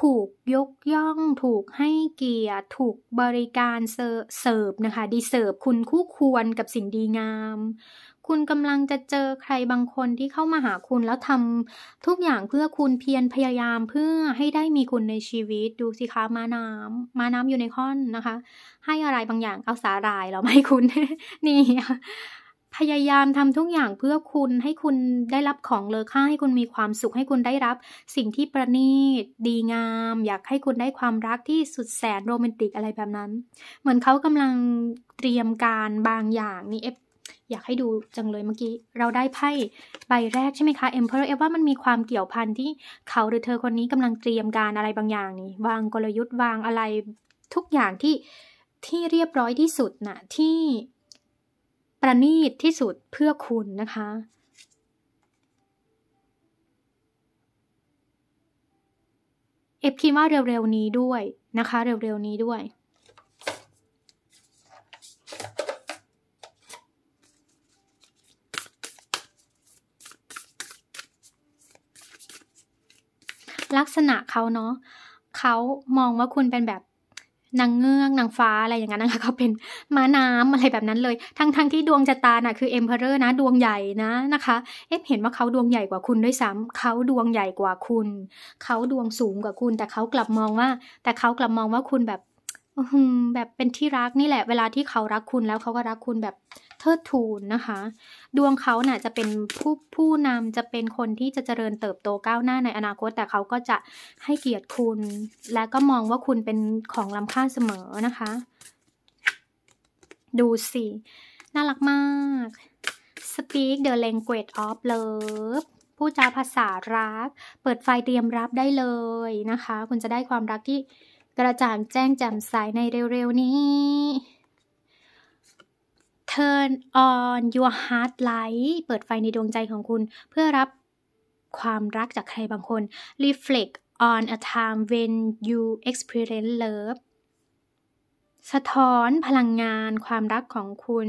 Speaker 1: ถูกยกย่อง ถูกให้เกียรติถูกบริการเสิร์ฟนะคะดีเสิร์ฟคุณคู่ควรกับสิ่งดีงามคุณกำลังจะเจอใครบางคนที่เข้ามาหาคุณแล้วทำทุกอย่างเพื่อคุณเพียรพยายามเพื่อให้ได้มีคุณในชีวิตดูสิ คะมาน้ำมาน้ำอยู่ในค้อนนะคะ ให้อะไรบางอย่างเอาสาหร่ายเราไม่คุณนี่ พยายามทำทุกอย่างเพื่อคุณให้คุณได้รับของเลอค่า ให้คุณมีความสุขให้คุณได้รับสิ่งที่ประณีตดีงาม อยากให้คุณได้ความรักที่สุดแสนโรแมนติกอะไรแบบนั้น เหมือนเขากำลังเตรียมการบางอย่างนี่เอฟอยากให้ดูจังเลยเมื่อกี้ เราได้ไพ่ใบแรกใช่ไหมคะ Emperor เอว่ามันมีความเกี่ยวพันที่เขาหรือเธอคนนี้กำลังเตรียมการอะไรบางอย่างนี่วางกลยุทธ์วางอะไรทุกอย่างที่ที่เรียบร้อยที่สุดน่ะที่ประณีตที่สุดเพื่อคุณนะคะ เอฟคิดว่าเร็ว ๆ นี้ด้วยนะคะ เร็ว ๆ นี้ด้วยลักษณะเขาเนาะเขามองว่าคุณเป็นแบบ นางเงือกนางฟ้าอะไรอย่างนั้นนะคะเขาเป็นม้าน้ำอะไรแบบนั้นเลย ทั้งๆทที่ดวงชะตาน่ะคือเอ็มเพอเรอร์นะ ดวงใหญ่นะนะคะ เอ็มเห็นว่าเขาดวงใหญ่กว่าคุณด้วยซ้ำเขาดวงใหญ่กว่าคุณ เขาดวงสูงกว่าคุณ แต่เขากลับมองว่า แต่เขากลับมองว่าคุณแบบแบบเป็นที่รักนี่แหละ เวลาที่เขารักคุณแล้วเขาก็รักคุณแบบทิดทูนนะคะ ดวงเขาเน่ยจะเป็นผู้ผู้นำ จะเป็นคนที่จะเจริญเติบโตก้าวหน้าในอนาคต แต่เขาก็จะให้เกียรติคุณ และก็มองว่าคุณเป็นของล้ำค่าเสมอนะคะ ดูสิ น่ารักมาก speak the language of love ผู้จาภาษารัก เปิดไฟเตรียมรับได้เลยนะคะ คุณจะได้ความรักที่กระจ่างแจ้งแจ่มใสในเร็วๆ นี้ Turn on your heart light เปิดไฟในดวงใจของคุณ เพื่อรับความรักจากใครบางคน Reflect on a time when you experience love สะท้อนพลังงานความรักของคุณ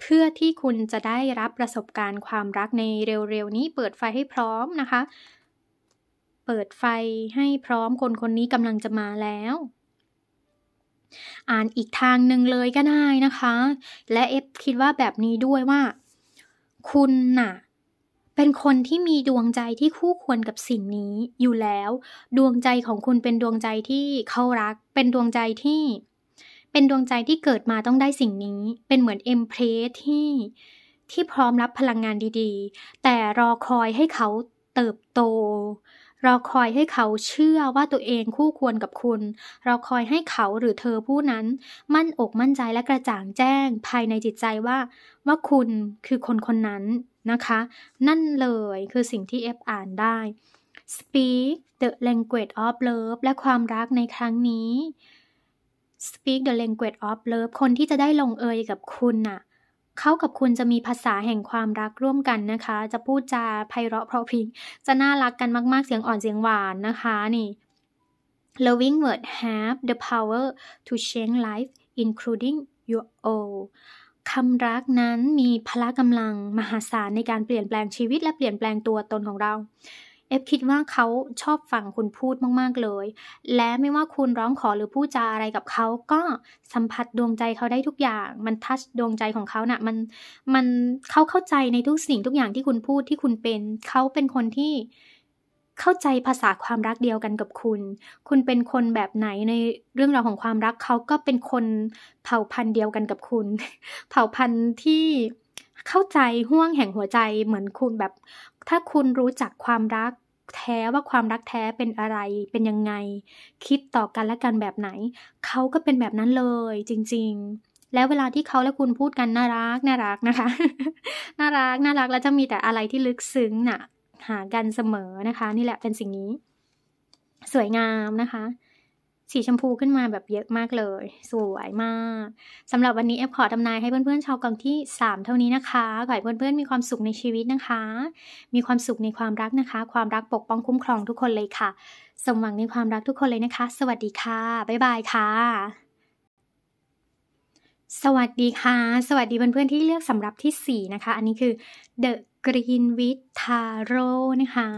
Speaker 1: เพื่อที่คุณจะได้รับประสบการณ์ความรักในเร็วๆนี้ เปิดไฟให้พร้อมนะคะ เปิดไฟให้พร้อมคนคนนี้กำลังจะมาแล้วอ่านอีกทางหนึ่งเลยก็ได้นะคะ และเอฟคิดว่าแบบนี้ด้วยว่า คุณน่ะ เป็นคนที่มีดวงใจที่คู่ควรกับสิ่งนี้อยู่แล้ว ดวงใจของคุณเป็นดวงใจที่เขารักเป็นดวงใจที่เป็นดวงใจที่เกิดมาต้องได้สิ่งนี้ เป็นเหมือนเอ็มเพรสที่ที่พร้อมรับพลังงานดีๆ แต่รอคอยให้เขาเติบโตเราคอยให้เขาเชื่อว่าตัวเองคู่ควรกับคุณ เราคอยให้เขาหรือเธอผู้นั้น มั่นอกมั่นใจและกระจ่างแจ้งภายในจิตใจว่าว่าคุณคือคนคนนั้นนะคะ นั่นเลยคือสิ่งที่เอฟอ่านได้ speak the language of love และความรักในครั้งนี้ speak the language of love คนที่จะได้ลงเอยกับคุณน่ะเขากับคุณจะมีภาษาแห่งความรักร่วมกันนะคะ จะพูดจาไพเราะเพราะพริง จะน่ารักกันมากๆ เสียงอ่อนเสียงหวานนะคะนี่ loving word have the power to change life including your own คำรักนั้นมีพละกำลังมหาศาลในการเปลี่ยนแปลงชีวิตและเปลี่ยนแปลงตัวตนของเราเอฟคิดว่าเขาชอบฟังคุณพูดมาก ๆ เลย และไม่ว่าคุณร้องขอหรือพูดจาอะไรกับเขาก็สัมผัสดวงใจเขาได้ทุกอย่าง มันทัชดวงใจของเขานะ่ะ มันมันเขาเข้าใจในทุกสิ่งทุกอย่างที่คุณพูดที่คุณเป็น เขาเป็นคนที่เข้าใจภาษาความรักเดียวกันกับคุณ คุณเป็นคนแบบไหนในเรื่องราวของความรักเขาก็เป็นคนเผ่าพันธุ์เดียวกันกับคุณ เผ่าพันธุ์ที่เข้าใจห่วงแห่งหัวใจเหมือนคุณแบบถ้าคุณรู้จักความรักแท้ว่าความรักแท้เป็นอะไรเป็นยังไง คิดต่อกันและกันแบบไหนเขาก็เป็นแบบนั้นเลยจริงๆ แล้วเวลาที่เขาและคุณพูดกันน่ารัก น่ารักนะคะน่ารักน่ารักแล้วจะมีแต่อะไรที่ลึกซึ้งน่ะ หากันเสมอนะคะ นี่แหละเป็นสิ่งนี้ สวยงามนะคะสีชมพูขึ้นมาแบบเยอะมากเลย สวยมาก สำหรับวันนี้แอปขอทำนายให้เพื่อนๆชาวกองที่ 3 เท่านี้นะคะ ขอให้เพื่อนๆมีความสุขในชีวิตนะคะ มีความสุขในความรักนะคะ ความรักปกป้องคุ้มครองทุกคนเลยค่ะ สมหวังในความรักทุกคนเลยนะคะ สวัสดีค่ะ บ๊ายบายค่ะ สวัสดีค่ะ สวัสดี เพื่อนๆที่เลือกสำหรับที่ 4 นะคะ อันนี้คือ The Green with Taro นะคะ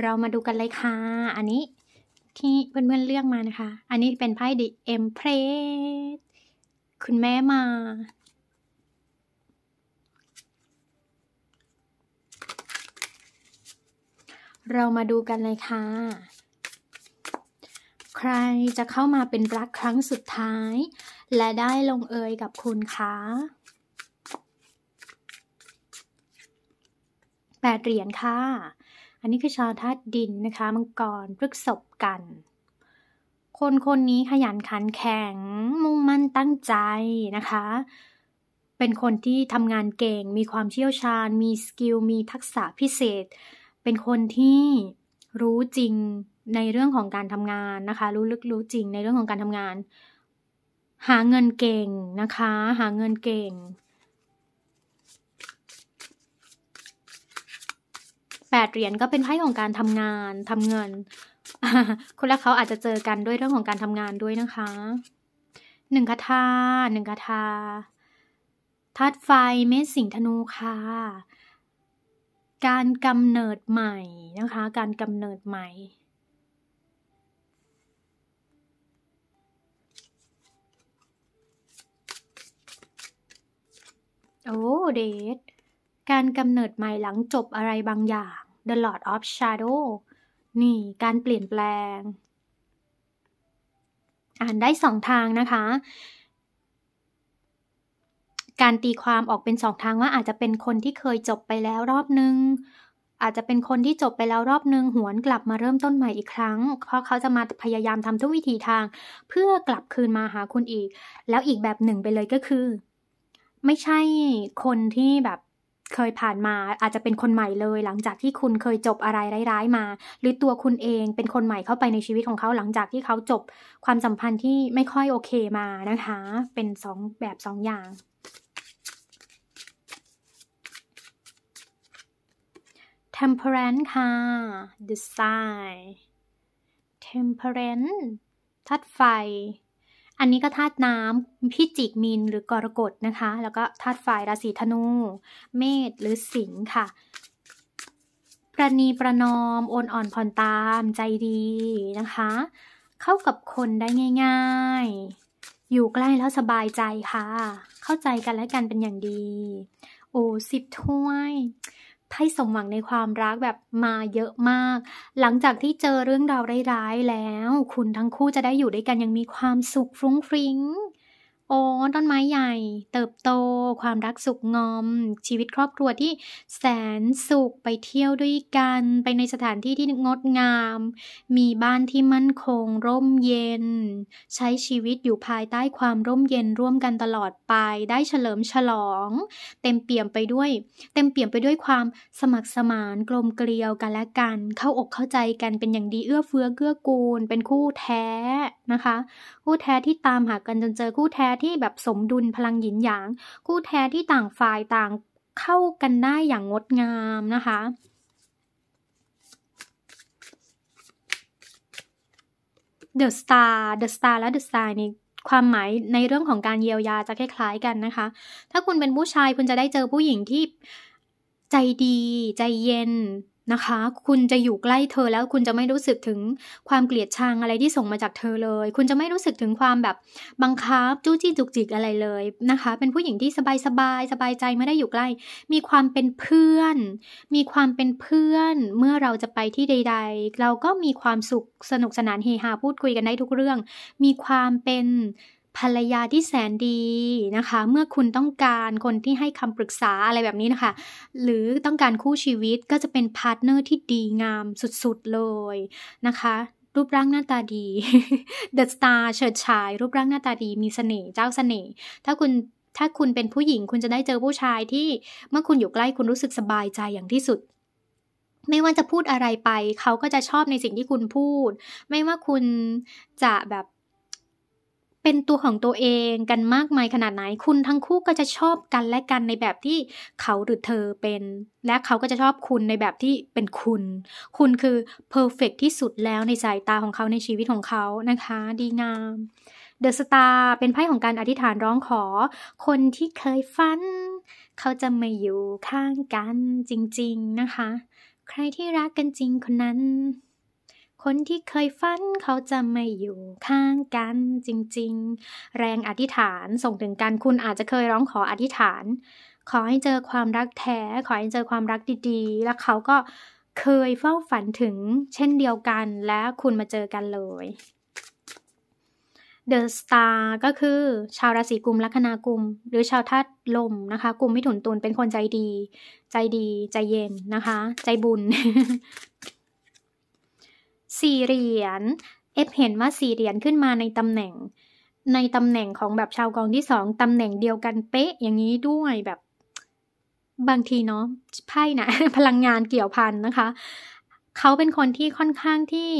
Speaker 1: เรามาดูกันเลยค่ะ อันนี้ที่เพื่อนๆเลือกมานะคะ อันนี้เป็นไพ่ด h เอ็มเพรสคุณแม่มา เรามาดูกันเลยค่ะ ใครจะเข้ามาเป็นรักครั้งสุดท้าย และได้ลงเอยกับคุณคะแปดเหรียญค่ะอันนี้คือ ชาวธาตุดินนะคะ มังกรพฤกษบกัน คนคนนี้ขยันขันแข็ง มุ่งมั่นตั้งใจนะคะ เป็นคนที่ทำงานเก่ง มีความเชี่ยวชาญ มีสกิล มีทักษะพิเศษ เป็นคนที่รู้จริงในเรื่องของการทำงานนะคะ รู้ลึกรู้จริงในเรื่องของการทำงาน หาเงินเก่งนะคะ หาเงินเก่งแปดเหรียญก็เป็นไพ่ของการทำงานทำเงินคนละเขาอาจจะเจอกันด้วยเรื่องของการทำงานด้วยนะคะหนึ่งคาถาหนึ่งคาถาธาตุไฟเมษสิงธนูค่ะการกำเนิดใหม่นะคะ การกำเนิดใหม่ โอ้ เดทการกำเนิดใหม่หลังจบอะไรบางอย่าง The Lord of Shadow นี่การเปลี่ยนแปลง อ่านได้สองทางนะคะ การตีความออกเป็นสองทางว่าอาจจะเป็นคนที่เคยจบไปแล้วรอบนึง อาจจะเป็นคนที่จบไปแล้วรอบนึงหวนกลับมาเริ่มต้นใหม่อีกครั้ง เพราะเขาจะมาพยายามทำทุกวิธีทาง เพื่อกลับคืนมาหาคุณอีก แล้วอีกแบบหนึ่งไปเลยก็คือ ไม่ใช่คนที่แบบเคยผ่านมาอาจจะเป็นคนใหม่เลยหลังจากที่คุณเคยจบอะไรร้ายๆมา หรือตัวคุณเองเป็นคนใหม่เข้าไปในชีวิตของเขาหลังจากที่เขาจบความสัมพันธ์ที่ไม่ค่อยโอเคมานะคะ เป็นสองแบบสองอย่างเทมเพ r a n c e ค่ะ The Sign Temperance ทัดไฟอันนี้ก็ธาตุน้ำพิจิกมีนหรือกรกฎนะคะ แล้วก็ธาตุไฟราศีธนู เมษหรือสิงค่ะ ประนีประนอมโอนอ่อนผ่อนตามใจดีนะคะ เข้ากับคนได้ง่ายๆ อยู่ใกล้แล้วสบายใจค่ะ เข้าใจกันและกันเป็นอย่างดี โอ้สิบถ้วยให้สมหวังในความรักแบบมาเยอะมาก หลังจากที่เจอเรื่องราวร้ายๆแล้ว คุณทั้งคู่จะได้อยู่ด้วยกันยังมีความสุขฟรุ้งฟริ้งโอ้ต้นไม้ใหญ่เติบโตความรักสุขงอม ชีวิตครอบครัวที่แสนสุขไปเที่ยวด้วยกัน ไปในสถานที่ที่งดงาม มีบ้านที่มั่นคง ร่มเย็น ใช้ชีวิตอยู่ภายใต้ความร่มเย็นร่วมกันตลอดไปได้เฉลิมฉลอง เต็มเปี่ยมไปด้วย เต็มเปี่ยมไปด้วยความสมัครสมานกลมเกลียวกันและกัน เข้าอกเข้าใจกันเป็นอย่างดีเอื้อเฟื้อเกื้อกูล เป็นคู่แท้นะคะคู่แท้ที่ตามหากันจนเจอ คู่แท้ที่แบบสมดุลพลังหยินหยาง คู่แท้ที่ต่างฝ่ายต่างเข้ากันได้อย่างงดงามนะคะเดอะสตาร์เดอะสตาร์และเดอะสตาร์นี่ความหมายในเรื่องของการเยียวยาจะคล้าย ๆกันนะคะ ถ้าคุณเป็นผู้ชายคุณจะได้เจอผู้หญิงที่ใจดี ใจเย็นนะคะ คุณจะอยู่ใกล้เธอแล้วคุณจะไม่รู้สึกถึงความเกลียดชังอะไรที่ส่งมาจากเธอเลย คุณจะไม่รู้สึกถึงความแบบบังคับจู้จี้จุกจิกอะไรเลยนะคะเป็นผู้หญิงที่สบายสบายสบายใจไม่ได้อยู่ใกล้มีความเป็นเพื่อน มีความเป็นเพื่อนเมื่อเราจะไปที่ใด ๆ เราก็มีความสุขสนุกสนานเฮฮาพูดคุยกันได้ทุกเรื่อง มีความเป็นภรรยาที่แสนดีนะคะ เมื่อคุณต้องการคนที่ให้คำปรึกษาอะไรแบบนี้นะคะ หรือต้องการคู่ชีวิตก็จะเป็นพาร์ทเนอร์ที่ดีงามสุดๆเลยนะคะ รูปร่างหน้าตาดีเดอะสตาร์เฉิดฉายรูปร่างหน้าตาดีมีเสน่ห์เจ้าเสน่ห์ถ้าคุณถ้าคุณเป็นผู้หญิงคุณจะได้เจอผู้ชายที่ เมื่อคุณอยู่ใกล้คุณรู้สึกสบายใจอย่างที่สุด ไม่ว่าจะพูดอะไรไป เขาก็จะชอบในสิ่งที่คุณพูด ไม่ว่าคุณจะแบบเป็นตัวของตัวเองกันมากมายขนาดไหน คุณทั้งคู่ก็จะชอบกันและกันในแบบที่เขาหรือเธอเป็น และเขาก็จะชอบคุณในแบบที่เป็นคุณ คุณคือเพอร์เฟกที่สุดแล้วในสายตาของเขาในชีวิตของเขา นะคะ ดีงามเดอะสตาร์เป็นไพ่ของการอธิษฐานร้องขอ คนที่เคยฝัน เขาจะมาอยู่ข้างกันจริงๆนะคะ ใครที่รักกันจริงคนนั้นคนที่เคยฝัน เขาจะไม่อยู่ข้างกันจริงๆ แรงอธิษฐานส่งถึงกัน คุณอาจจะเคยร้องขออธิษฐาน ขอให้เจอความรักแท้ ขอให้เจอความรักดี ๆ แล้วเขาก็เคยเฝ้าฝันถึงเช่นเดียวกัน และคุณมาเจอกันเลย The Star ก็คือ ชาวราศีกุม ลัคนากุม หรือชาวธาตุลมนะคะกุมไม่ถุนตุนเป็นคนใจดี ใจดีใจเย็นนะคะ ใจบุญสี่เหรียญเอฟเห็นว่าสี่เหรียญขึ้นมาในตำแหน่ง ในตำแหน่งของแบบชาวกองที่สองตำแหน่งเดียวกันเป๊ะอย่างนี้ด้วยแบบ บางทีเนาะไพ่นะพลังงานเกี่ยวพันนะคะ เขาเป็นคนที่ค่อนข้างที่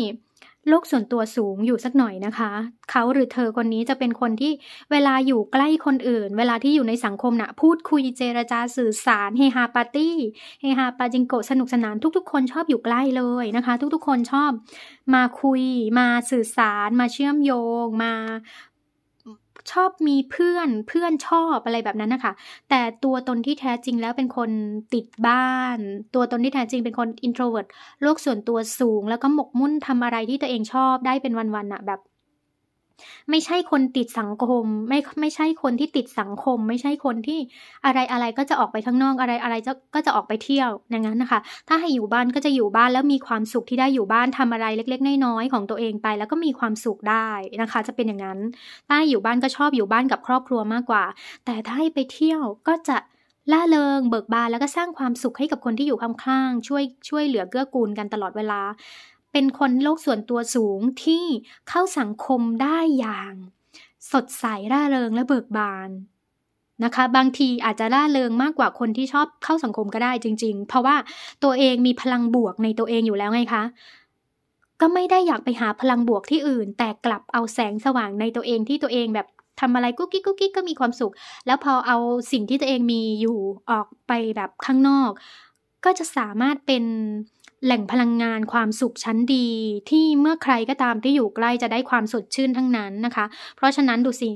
Speaker 1: โลกส่วนตัวสูงอยู่สักหน่อยนะคะ เขาหรือเธอคนนี้จะเป็นคนที่เวลาอยู่ใกล้คนอื่น เวลาที่อยู่ในสังคมนะ่ะพูดคุยเจรจาสื่อสารเฮฮาปาร์ตี้เฮฮาปาจิงโกสนุกสนาน ทุกๆ คนชอบอยู่ใกล้เลยนะคะ ทุก ๆคนชอบมาคุยมาสื่อสารมาเชื่อมโยงมาชอบมีเพื่อนเพื่อนชอบอะไรแบบนั้นนะคะ แต่ตัวตนที่แท้จริงแล้วเป็นคนติดบ้าน ตัวตนที่แท้จริงเป็นคนอินโทรเวิร์ตโลกส่วนตัวสูงแล้วก็หมกมุ่นทำอะไรที่ตัวเองชอบได้เป็นวันๆอะแบบไม่ใช่คนติดสังคมไม่ไม่ใช่คนที่ติดสังคม ไม่ใช่คนที่อะไรอะไรก็จะออกไปข้างนอกอะไรอะไรจะก็จะออกไปเที่ยวอย่างนั้นนะคะ ถ้าให้อยู่บ้านก็จะอยู่บ้านแล้วมีความสุขที่ได้อยู่บ้านทำอะไรเล็กๆน้อยๆของตัวเองไป แล้วก็มีความสุขได้นะคะ จะเป็นอย่างนั้นถ้าอยู่บ้านก็ชอบอยู่บ้านกับครอบครัวมากกว่า แต่ถ้าให้ไปเที่ยวก็จะล่าเริงเบิกบานแล้วก็สร้างความสุขให้กับคนที่อยู่ข้างๆช่วยช่วยเหลือเกื้อกูลกันตลอดเวลาเป็นคนโลกส่วนตัวสูงที่เข้าสังคมได้อย่าง สดใสร่าเริงและเบิกบานนะคะ บางทีอาจจะร่าเริงมากกว่าคนที่ชอบเข้าสังคมก็ได้จริง ๆ เพราะว่าตัวเองมีพลังบวกในตัวเองอยู่แล้วไงคะ ก็ไม่ได้อยากไปหาพลังบวกที่อื่น แต่กลับเอาแสงสว่างในตัวเองที่ตัวเองแบบทำอะไรกุ๊กกิ๊กกุ๊กกิ๊กก็มีความสุข แล้วพอเอาสิ่งที่ตัวเองมีอยู่ออกไปแบบข้างนอก ก็จะสามารถเป็นแหล่งพลังงานความสุขชั้นดีที่เมื่อใครก็ตามที่อยู่ใกล้จะได้ความสดชื่นทั้งนั้นนะคะ เพราะฉะนั้นดูสิ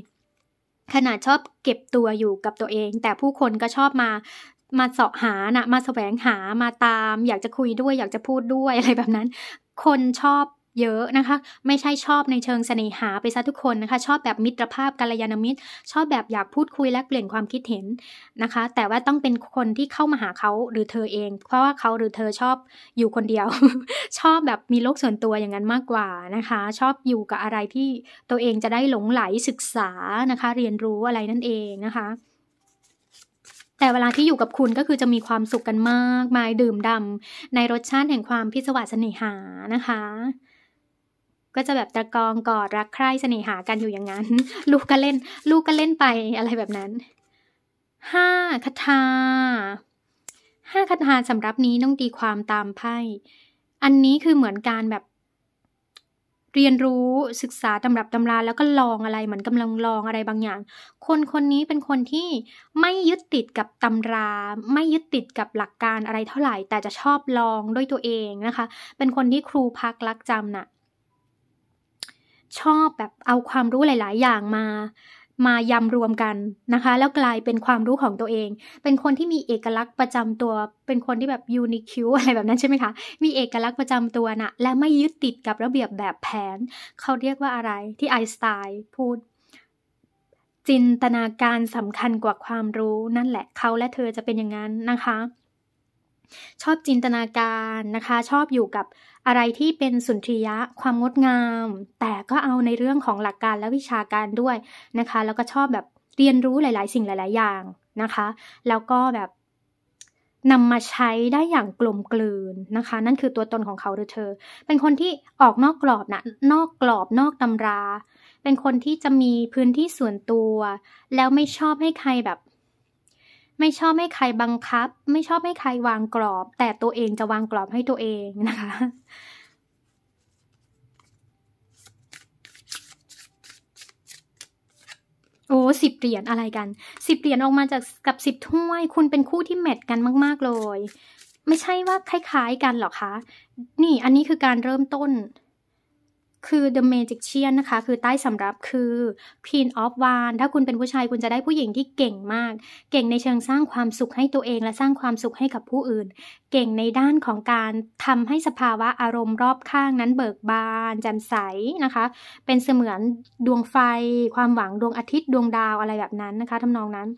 Speaker 1: ขนาดชอบเก็บตัวอยู่กับตัวเอง แต่ผู้คนก็ชอบมา มาเสาะหานะมาแสวงหามาตาม อยากจะคุยด้วยอยากจะพูดด้วยอะไรแบบนั้น คนชอบเยอะนะคะ ไม่ใช่ชอบในเชิงเสน่หา ไปซะทุกคนนะคะ ชอบแบบมิตรภาพกัลยาณมิตร ชอบแบบอยากพูดคุยแลกเปลี่ยนความคิดเห็นนะคะ แต่ว่าต้องเป็นคนที่เข้ามาหาเขาหรือเธอเอง เพราะว่าเขาหรือเธอชอบอยู่คนเดียว ชอบแบบมีโลกส่วนตัวอย่างนั้นมากกว่านะคะ ชอบอยู่กับอะไรที่ตัวเองจะได้หลงไหลศึกษานะคะ เรียนรู้อะไรนั่นเองนะคะ แต่เวลาที่อยู่กับคุณก็คือจะมีความสุขกันมากมายดื่มดำในรสชาติแห่งความพิศวาสเสน่หานะคะก็จะแบบตะกองกอดรักใคร่เสน่หากันอยู่อย่างนั้น ลูกก็เล่น ลูกก็เล่นไปอะไรแบบนั้นห้าคาถาห้าคาถาสำหรับนี้ต้องตีความตามไพ่อันนี้คือเหมือนการแบบ เรียนรู้ศึกษาตำรับตำราแล้วก็ลองอะไรเหมือนกำลังลองอะไรบางอย่าง คนคนนี้เป็นคนที่ไม่ยึดติดกับตำรา ไม่ยึดติดกับหลักการอะไรเท่าไหร่ แต่จะชอบลองด้วยตัวเองนะคะ เป็นคนที่ครูพักรักจำนะ่ะชอบแบบเอาความรู้หลาย ๆ อย่างมามายำรวมกันนะคะ แล้วกลายเป็นความรู้ของตัวเอง เป็นคนที่มีเอกลักษณ์ประจำตัว เป็นคนที่แบบยูนิคิวอะไรแบบนั้นใช่ไหมคะมีเอกลักษณ์ประจำตัวนะและไม่ยึดติดกับระเบียบแบบแผนเขาเรียกว่าอะไรที่ไอสไตล์พูด จินตนาการสำคัญกว่าความรู้นั่นแหละเขาและเธอจะเป็นอย่างนั้นนะคะ ชอบจินตนาการนะคะ ชอบอยู่กับอะไรที่เป็นสุนทรียะ ความงดงาม แต่ก็เอาในเรื่องของหลักการและวิชาการด้วยนะคะ แล้วก็ชอบแบบเรียนรู้หลายๆ สิ่งหลาย ๆ อย่างนะคะ แล้วก็แบบนำมาใช้ได้อย่างกลมกลืนนะคะ นั่นคือตัวตนของเขาหรือเธอ เป็นคนที่ออกนอกกรอบนะนอกกรอบนอกตำราเป็นคนที่จะมีพื้นที่ส่วนตัว แล้วไม่ชอบให้ใครแบบไม่ชอบให้ใครบังคับ ไม่ชอบให้ใครวางกรอบ แต่ตัวเองจะวางกรอบให้ตัวเองนะคะ โอ้สิบเหรียญอะไรกัน สิบเหรียญออกมาจากกับสิบถ้วยคุณเป็นคู่ที่แมทกันมาก ๆ เลย ไม่ใช่ว่าคล้าย ๆ กัน หรอกคะ นี่อันนี้คือการเริ่มต้นคือ The Magician นะคะ คือใต้สำรับคือ Queen of w a n ถ้าคุณเป็นผู้ชายคุณจะได้ผู้หญิงที่เก่งมาก เก่งในเชิงสร้างความสุขให้ตัวเองและสร้างความสุขให้กับผู้อื่น เก่งในด้านของการทำให้สภาวะอารมณ์รอบข้างนั้นเบิกบานแจ่มใสนะคะ เป็นเสมือนดวงไฟ ความหวัง ดวงอาทิตย์ดวงดาวอะไรแบบนั้นนะคะทำนองนั้น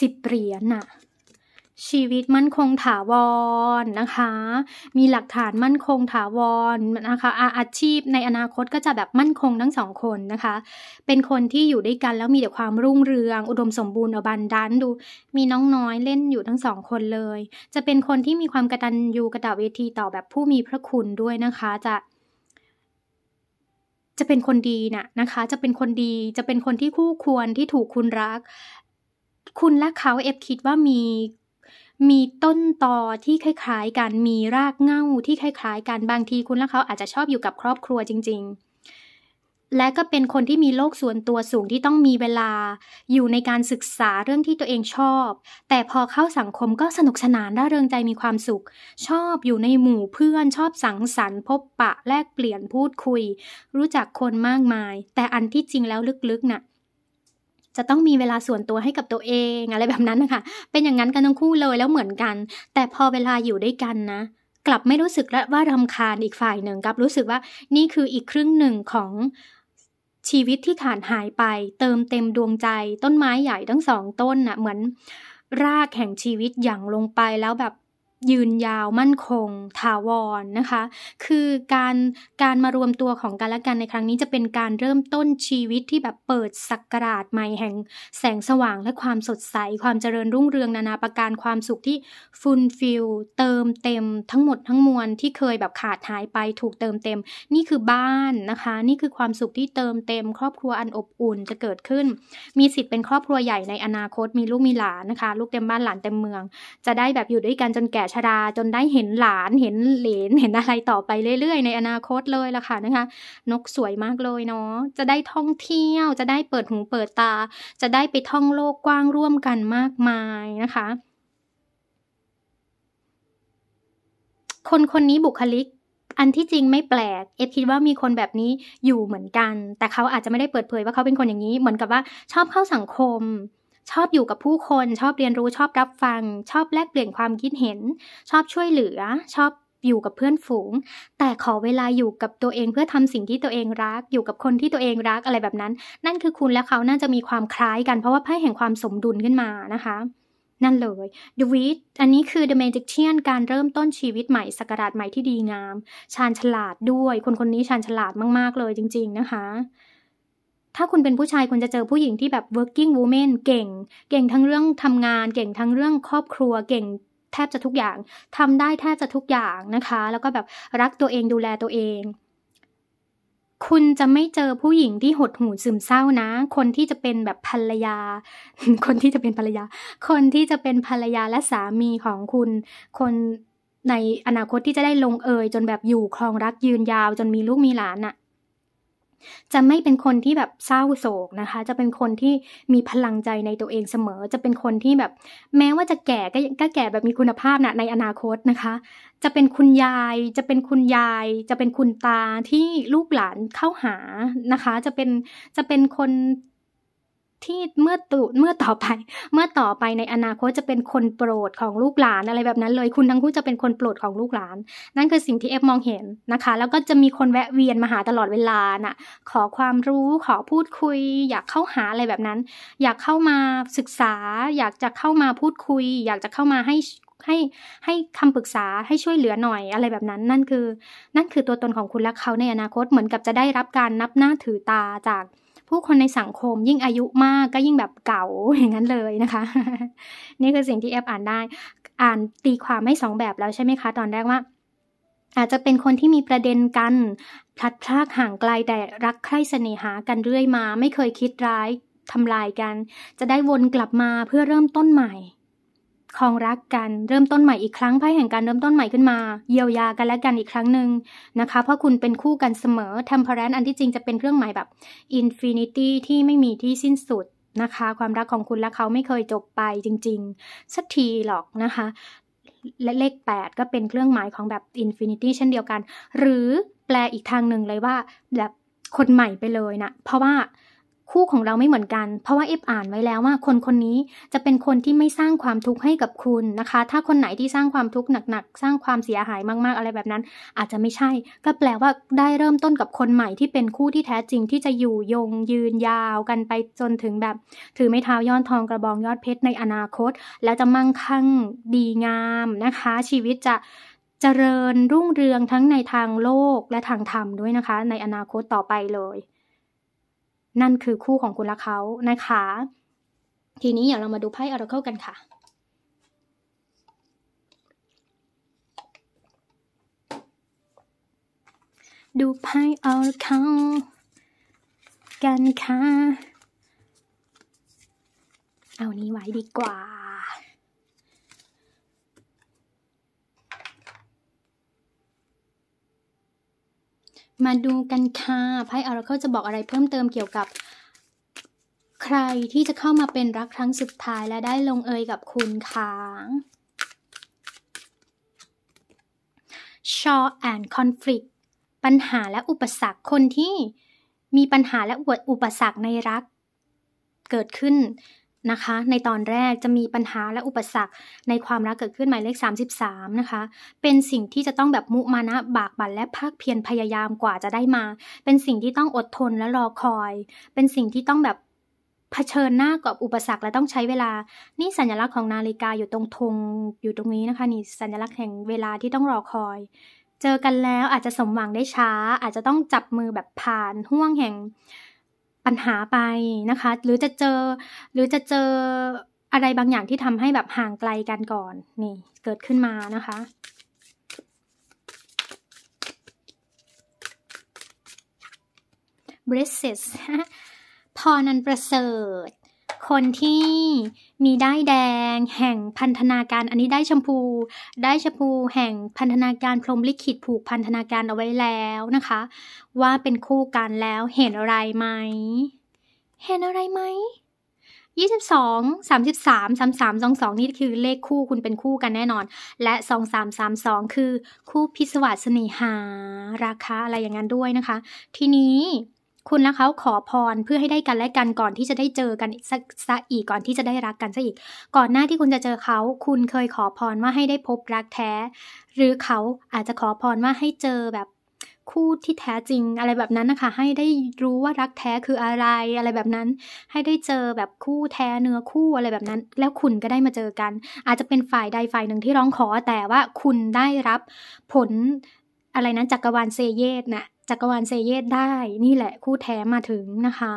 Speaker 1: สิบเหรียญน่ะชีวิตมั่นคงถาวรนะคะ มีหลักฐานมั่นคงถาวรนะคะ อาอาชีพในอนาคตก็จะแบบมั่นคงทั้งสองคนนะคะ เป็นคนที่อยู่ด้วยกันแล้วมีแต่ความรุ่งเรืองอุดมสมบูรณ์อบันดันดู มีน้องน้อยเล่นอยู่ทั้งสองคนเลย จะเป็นคนที่มีความกระตันยูกระตเวทีต่อแบบผู้มีพระคุณด้วยนะคะ จะ จะเป็นคนดีนะ่ะนะคะ จะเป็นคนดีจะเป็นคนที่คู่ควรที่ถูกคุณรัก คุณและเขาเอฟคิดว่ามีมีต้นตอที่คล้าย ๆกัน มีรากเง่าที่คล้าย ๆกัน บางทีคุณและเขาอาจจะชอบอยู่กับครอบครัวจริง ๆ และก็เป็นคนที่มีโลกส่วนตัวสูงที่ต้องมีเวลา อยู่ในการศึกษาเรื่องที่ตัวเองชอบ แต่พอเข้าสังคมก็สนุกสนานร่าเริงใจมีความสุข ชอบอยู่ในหมู่เพื่อนชอบสังสรรค์ พบปะแลกเปลี่ยนพูดคุย รู้จักคนมากมาย แต่อันที่จริงแล้วลึกๆนะ่ะจะต้องมีเวลาส่วนตัวให้กับตัวเองอะไรแบบนั้นนะคะ เป็นอย่างนั้นกันทั้งคู่เลยแล้วเหมือนกัน แต่พอเวลาอยู่ด้วยกันนะ กลับไม่รู้สึกและว่ารำคาญอีกฝ่ายหนึ่งกลับรู้สึกว่านี่คืออีกครึ่งหนึ่งของชีวิตที่ขาดหายไปเติมเต็มดวงใจต้นไม้ใหญ่ทั้งสองต้นนะ่ะเหมือนรากแห่งชีวิตอย่างลงไปแล้วแบบยืนยาวมั่นคงถาวรนนะคะ คือการการมารวมตัวของกันและกันในครั้งนี้จะเป็นการเริ่มต้นชีวิตที่แบบเปิดสักราชใหม่แห่ง แสงสว่างและความสดใส ความเจริญรุ่งเรืองนานาประการความสุขที่ฟุลฟิลเติมเต็มทั้งหมดทั้งมวล ที่เคยแบบขาดหายไปถูกเติมเต็ม นี่คือบ้านนะคะ นี่คือความสุขที่เติมเต็ม ครอบครัวอันอบอุ่นจะเกิดขึ้น มีสิทธิ์เป็นครอบครัวใหญ่ในอนาคตมีลูกมีหลานนะคะลูกเต็มบ้านหลานเต็มเมือง จะได้แบบอยู่ด้วยกันจนแก่ชดาจนได้เห็นหลานเห็นเหลน เห็นอะไรต่อไปเรื่อยๆในอนาคตเลยล่ะค่ะ นะคะ นกสวยมากเลยเนาะจะได้ท่องเที่ยวจะได้เปิดหูเปิดตา จะได้ไปท่องโลกกว้างร่วมกันมากมายนะคะ คนคนนี้บุคลิก อันที่จริงไม่แปลก เอฟคิดว่ามีคนแบบนี้อยู่เหมือนกัน แต่เขาอาจจะไม่ได้เปิดเผยว่าเขาเป็นคนอย่างนี้เหมือนกับว่าชอบเข้าสังคมชอบอยู่กับผู้คนชอบเรียนรู้ชอบรับฟัง ชอบแลกเปลี่ยนความคิดเห็น ชอบช่วยเหลือ ชอบอยู่กับเพื่อนฝูง แต่ขอเวลาอยู่กับตัวเองเพื่อทำสิ่งที่ตัวเองรัก อยู่กับคนที่ตัวเองรักอะไรแบบนั้น นั่นคือคุณและเขาน่าจะมีความคล้ายกันเพราะว่าไพ่แห่งความสมดุลขึ้นมานะคะ นั่นเลย The w i t อันนี้คือ The Magician การเริ่มต้นชีวิตใหม่สกราชใหม่ที่ดีงามชาญฉลาดด้วย คนคนนี้ชาญฉลาดมากๆเลย จริง ๆนะคะถ้าคุณเป็นผู้ชาย คุณจะเจอผู้หญิงที่แบบ working woman เก่ง เก่งทั้งเรื่องทำงาน เก่งทั้งเรื่องครอบครัว เก่งแทบจะทุกอย่าง ทำได้แทบจะทุกอย่างนะคะ แล้วก็แบบรักตัวเองดูแลตัวเอง คุณจะไม่เจอผู้หญิงที่หดหู่ซึมเศร้านะ คนที่จะเป็นแบบภรรยา คนที่จะเป็นภรรยา คนที่จะเป็นภรรยาและสามีของคุณ คนในอนาคตที่จะได้ลงเอย จนแบบอยู่ครองรักยืนยาว จนมีลูกมีหลานอะจะไม่เป็นคนที่แบบเศร้าโศกนะคะ จะเป็นคนที่มีพลังใจในตัวเองเสมอ จะเป็นคนที่แบบ แม้ว่าจะแก่ก็แก่แบบมีคุณภาพนะในอนาคตนะคะ จะเป็นคุณยาย จะเป็นคุณยาย จะเป็นคุณตาที่ลูกหลานเข้าหานะคะ จะเป็นจะเป็นคนที่เมื่อตุเมื่อต่อไป เมื่อต่อไปในอนาคตจะเป็นคนโปรดของลูกหลานอะไรแบบนั้นเลยคุณทั้งคู่จะเป็นคนโปรดของลูกหลาน นั่นคือสิ่งที่เอฟมองเห็นนะคะ แล้วก็จะมีคนแวะเวียนมาหาตลอดเวลานะ่ะขอความรู้ขอพูดคุย อยากเข้าหาอะไรแบบนั้น อยากเข้ามาศึกษา อยากจะเข้ามาพูดคุย อยากจะเข้ามาให้ให้ให้คำปรึกษาให้ช่วยเหลือหน่อยอะไรแบบนั้น นั่นคือ นั่นคือตัวตนของคุณและเขาในอนาคตเหมือนกับจะได้รับการนับหน้าถือตาจากผู้คนในสังคมยิ่งอายุมากก็ยิ่งแบบเก่าอย่างนั้นเลยนะคะ นี่คือสิ่งที่แอปอ่านได้อ่านตีความไม่สองแบบแล้วใช่ไหมคะตอนแรกว่า อาจจะเป็นคนที่มีประเด็นกันพลัดพรากห่างไกลแต่รักใคร่เสน่หากันเรื่อยมา ไม่เคยคิดร้ายทำลายกัน จะได้วนกลับมาเพื่อเริ่มต้นใหม่คลองรักกันเริ่มต้นใหม่อีกครั้งไพ่แห่งการเริ่มต้นใหม่ขึ้นมา เยียวยากันและกันอีกครั้งหนึ่งนะคะ เพราะคุณเป็นคู่กันเสมอ temperance อันที่จริงจะเป็นเครื่องหมายแบบอินฟินิตี้ที่ไม่มีที่สิ้นสุดนะคะ ความรักของคุณและเขาไม่เคยจบไปจริงๆสักทีหรอกนะคะ และเลข 8ก็เป็นเครื่องหมายของแบบอินฟินิตี้เช่นเดียวกัน หรือแปลอีกทางหนึ่งเลยว่า แบบคนใหม่ไปเลยนะเพราะว่าคู่ของเราไม่เหมือนกัน เพราะว่าเอฟอ่านไว้แล้วว่าคนคนนี้จะเป็นคนที่ไม่สร้างความทุกข์ให้กับคุณนะคะ ถ้าคนไหนที่สร้างความทุกข์หนักๆ สร้างความเสียหายมาก ๆ อะไรแบบนั้น อาจจะไม่ใช่ ก็แปลว่าได้เริ่มต้นกับคนใหม่ที่เป็นคู่ที่แท้จริงที่จะอยู่ยงยืนยาวกันไปจนถึงแบบ ถือไม้เท้าย้อนทองกระบองยอดเพชรในอนาคต แล้วจะมั่งคั่งดีงามนะคะ ชีวิตจะจเจริญรุ่งเรืองทั้งในทางโลกและทางธรรมด้วยนะคะ ในอนาคตต่อไปเลยนั่นคือคู่ของคุณและเขา นะคะ ทีนี้อย่าเรามาดูไพ่อร์เคิลกันค่ะ ดูไพ่อร์เคิลกันค่ะ เอานี้ไว้ดีกว่ามาดูกันค่ะไพ่ออราเคิลจะบอกอะไรเพิ่มเติมเกี่ยวกับ ใครที่จะเข้ามาเป็นรักครั้งสุดท้ายและได้ลงเอยกับคุณค้าง Shaw and Conflict ปัญหาและอุปสรรคคนที่มีปัญหาและวดอุปสรรคในรัก เกิดขึ้นนะคะในตอนแรกจะมีปัญหาและอุปสรรคในความรักเกิดขึ้นหมายเลข 33 นะคะ เป็นสิ่งที่จะต้องแบบมุมานะบากบั่นและภาคเพียรพยายามกว่าจะได้มา เป็นสิ่งที่ต้องอดทนและรอคอย เป็นสิ่งที่ต้องแบบเผชิญหน้ากับอุปสรรคและต้องใช้เวลา นี่สัญลักษณ์ของนาฬิกาอยู่ตรงธงอยู่ตรงนี้นะคะ นี่สัญลักษณ์แห่งเวลาที่ต้องรอคอย เจอกันแล้วอาจจะสมหวังได้ช้า อาจจะต้องจับมือแบบผ่านห่วงแห่งปัญหาไปนะคะ หรือจะเจอ หรือจะเจออะไรบางอย่างที่ทำให้แบบห่างไกลกันก่อน นี่เกิดขึ้นมานะคะบริสสพอนันประเสริฐ คนที่มีได้แดงแห่งพันธนาการ อันนี้ได้ชมพู ได้ชมพูแห่งพันธนาการพรมลิขิตผูกพันธนาการเอาไว้แล้วนะคะ ว่าเป็นคู่กันแล้วเห็นอะไรไหมเห็นอะไรไหมยี่สิบสองสามสิบสามสามสามสองสองนี่คือเลขคู่คุณเป็นคู่กันแน่นอน และสองสามสามสองคือ คู่พิศวาสเสน่หา ราคาอะไรอย่างนั้นด้วยนะคะ ทีนี้คุณและเขาขอพรเพื่อให้ได้กันและกันก่อนที่จะได้เจอกันสักสักอีกก่อนที่จะได้รักกันซะอีก ก่อนหน้าที่คุณจะเจอเขาคุณเคยขอพรว่าให้ได้พบรักแท้ หรือเขาอาจจะขอพรว่าให้เจอแบบ คู่ที่แท้จริง อะไรแบบนั้นนะคะให้ได้รู้ว่ารักแท้คืออะไร อะไรแบบนั้น ให้ได้เจอแบบคู่แท้เนื้อคู่อะไรแบบนั้น แล้วคุณก็ได้มาเจอกัน อาจจะเป็นฝ่ายใดฝ่ายหนึ่งที่ร้องขอแต่ว่าคุณได้รับผลอะไรนะจักรวาลเซเยตนะจักรวาลเซเยตได้นี่แหละ คู่แท้มาถึงนะคะ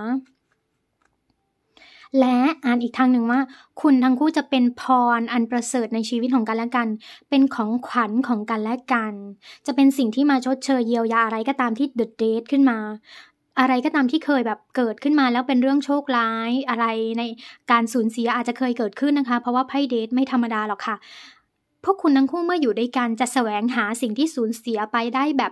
Speaker 1: และอ่านอีกทางหนึ่งว่า คุณทั้งคู่จะเป็นพรอันประเสริฐในชีวิตของกันและกัน เป็นของขวัญของกันและกัน จะเป็นสิ่งที่มาชดเชยเยียวยาอะไรก็ตามที่เดดเดทขึ้นมา อะไรก็ตามที่เคยแบบเกิดขึ้นมา แล้วเป็นเรื่องโชคร้ายอะไรในการสูญเสียอาจจะเคยเกิดขึ้นนะคะ เพราะว่าไพ่เดทไม่ธรรมดาหรอกค่ะพวกคุณทั้งคู่เมื่ออยู่ด้วยกันจะแสวงหาสิ่งที่สูญเสียไปได้แบบ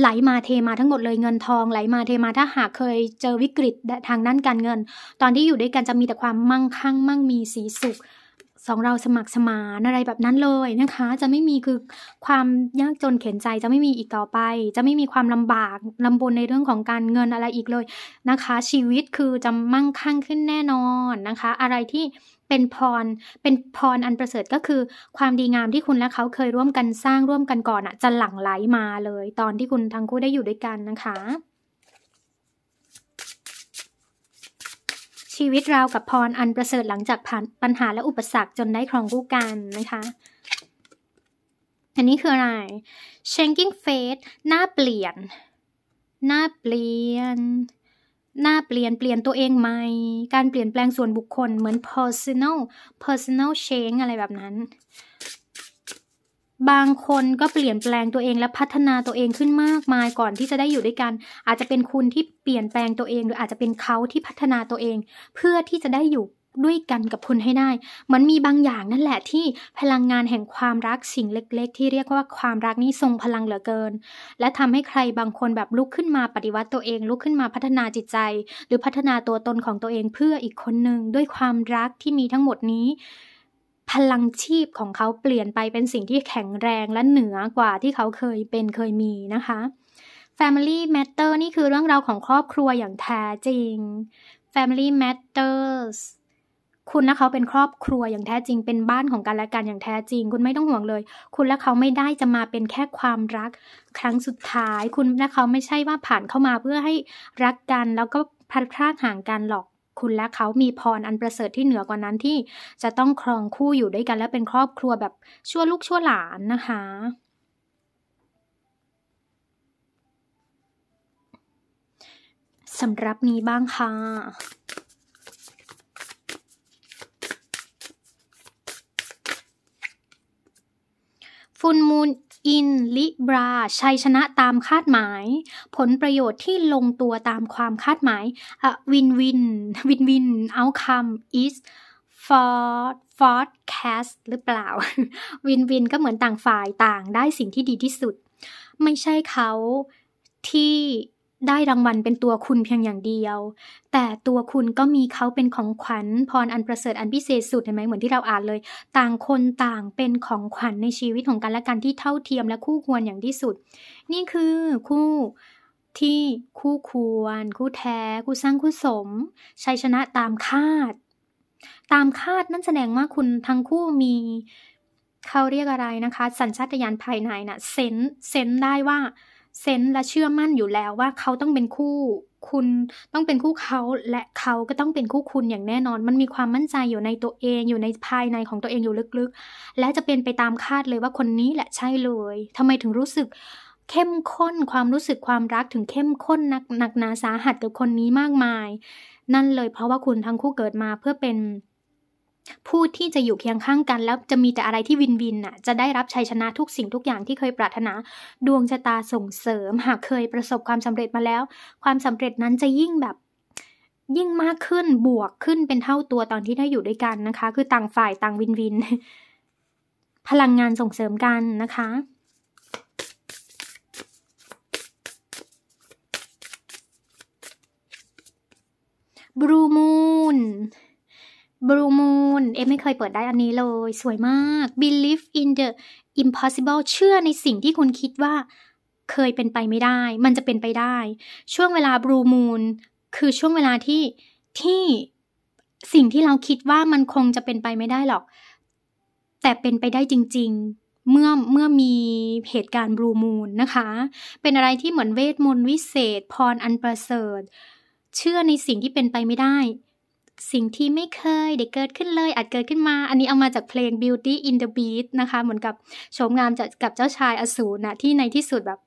Speaker 1: ไหลมาเทมาทั้งหมดเลยเงินทองไหลมาเทมาถ้าหากเคยเจอวิกฤตทางด้านการเงิน ตอนที่อยู่ด้วยกันจะมีแต่ความมั่งคั่งมั่งมีสีสุขสองเราสมัครสมานอะไรแบบนั้นเลยนะคะ จะไม่มีคือความยากจนเข็นใจจะไม่มีอีกต่อไป จะไม่มีความลำบากลำบนในเรื่องของการเงินอะไรอีกเลยนะคะ ชีวิตคือจะมั่งคั่งขึ้นแน่นอนนะคะ อะไรที่เป็นพร เป็นพรอันประเสริฐก็คือความดีงามที่คุณและเขาเคยร่วมกันสร้างร่วมกันก่อนอะจะหลั่งไหลมาเลย ตอนที่คุณทั้งคู่ได้อยู่ด้วยกันนะคะ ชีวิตเรากับพรอันประเสริฐหลังจากผ่านปัญหาและอุปสรรคจนได้ครองคู่กันนะคะ อันนี้คืออะไร changing face หน้าเปลี่ยนหน้าเปลี่ยนหน้าเปลี่ยนเปลี่ยนตัวเองใหม่การเปลี่ยนแปลงส่วนบุคคลเหมือน personal personal change อะไรแบบนั้น บางคนก็เปลี่ยนแปลงตัวเองและพัฒนาตัวเองขึ้นมากมายก่อนที่จะได้อยู่ด้วยกัน อาจจะเป็นคุณที่เปลี่ยนแปลงตัวเองหรืออาจจะเป็นเขาที่พัฒนาตัวเอง เพื่อที่จะได้อยู่ด้วยกันกับคุณให้ได้ มันมีบางอย่างนั่นแหละ ที่พลังงานแห่งความรักสิ่งเล็กๆ ที่เรียกว่าความรักนี้ทรงพลังเหลือเกิน และทำให้ใครบางคนแบบลุกขึ้นมาปฏิวัติตัวเองลุกขึ้นมาพัฒนาจิตใจ หรือพัฒนาตัวตนของตัวเองเพื่ออีกคนหนึ่งด้วยความรักที่มีทั้งหมดนี้ พลังชีพของเขาเปลี่ยนไปเป็นสิ่งที่แข็งแรงและเหนือกว่าที่เขาเคยเป็นเคยมีนะคะ Family Matter นี่คือเรื่องราวของครอบครัวอย่างแท้จริง Family Matters คุณและเขาเป็นครอบครัวอย่างแท้จริงเป็นบ้านของกันและกันอย่างแท้จริง คุณไม่ต้องห่วงเลย คุณและเขาไม่ได้จะมาเป็นแค่ความรักครั้งสุดท้าย คุณและเขาไม่ใช่ว่าผ่านเข้ามาเพื่อให้รักกัน แล้วก็พัดพรากห่างกันหรอก คุณและเขามีพรอันประเสริฐที่เหนือกว่านั้นที่จะต้องครองคู่อยู่ด้วยกัน และเป็นครอบครัวแบบชั่วลูกชั่วหลานนะคะสำหรับนี้บ้างค่ะุนมูลอิน ลิบราชัยชนะตามคาดหมาย ผลประโยชน์ที่ลงตัวตามความคาดหมายอะวิน วิน วิน วินเอาคัมอิสฟอร์ ฟอร์ แคส หรือเปล่า วินวินก็เหมือนต่างฝ่ายต่างได้สิ่งที่ดีที่สุด ไม่ใช่เขาที่ได้รางวัลเป็นตัวคุณเพียงอย่างเดียว แต่ตัวคุณก็มีเขาเป็นของขวัญ พรอันประเสริฐอันพิเศษสุดเห็นไหม เหมือนที่เราอ่านเลย ต่างคนต่างเป็นของขวัญในชีวิตของกัน และกันที่เท่าเทียมและคู่ควรอย่างที่สุด นี่คือคู่ที่คู่ควร คู่แท้ คู่สร้างคู่สม ชัยชนะตามคาด ตามคาดนั่นแสดงว่าคุณทั้งคู่มีเขาเรียกอะไรนะคะ สัญชาตญาณภายในนะ่ะเซนเซนได้ว่าเซน์และเชื่อมั่นอยู่แล้วว่าเขาต้องเป็นคู่คุณต้องเป็นคู่เขาและเขาก็ต้องเป็นคู่คุณอย่างแน่นอนมันมีความมั่นใจอยู่ในตัวเองอยู่ในภายในของตัวเองอยู่ลึกๆ และจะเป็นไปตามคาดเลยว่าคนนี้แหละใช่เลยทำไมถึงรู้สึก เข้มข้นความรู้สึกความรักถึงเข้มข้นนักหนักหนาสาหัสกับคนนี้มากมาย นั่นเลย เพราะว่าคุณทั้งคู่เกิดมาเพื่อเป็นผู้ที่จะอยู่เคียงข้างกันแล้วจะมีแต่อะไรที่วินวินน่ะจะได้รับชัยชนะทุกสิ่งทุกอย่างที่เคยปรารถนา ดวงชะตาส่งเสริม หากเคยประสบความสำเร็จมาแล้ว ความสำเร็จนั้นจะยิ่งแบบยิ่งมากขึ้นบวกขึ้นเป็นเท่าตัวตอนที่ได้อยู่ด้วยกันนะคะ คือต่างฝ่ายต่างวินวิน พลังงานส่งเสริมกันนะคะบรูมูนบลูมูนเอ็มไม่เคยเปิดได้อันนี้เลย สวยมาก Believe in the impossible เชื่อในสิ่งที่คุณคิดว่า เคยเป็นไปไม่ได้มันจะเป็นไปได้ ช่วงเวลาบลูมูนคือช่วงเวลาที่ที่สิ่งที่เราคิดว่ามันคงจะเป็นไปไม่ได้หรอก แต่เป็นไปได้จริง ๆ เมื่อเมื่อมีเหตุการณ์บลูมูนนะคะ เป็นอะไรที่เหมือนเวทมนต์วิเศษพรอันประเสริฐเชื่อในสิ่งที่เป็นไปไม่ได้สิ่งที่ไม่เคยได้เกิดขึ้นเลย อาจเกิดขึ้นมา อันนี้เอามาจากเพลง Beauty in the Beast นะคะเหมือนกับโฉมงามจากกับเจ้าชายอสูรนะที่ในที่สุดแบบ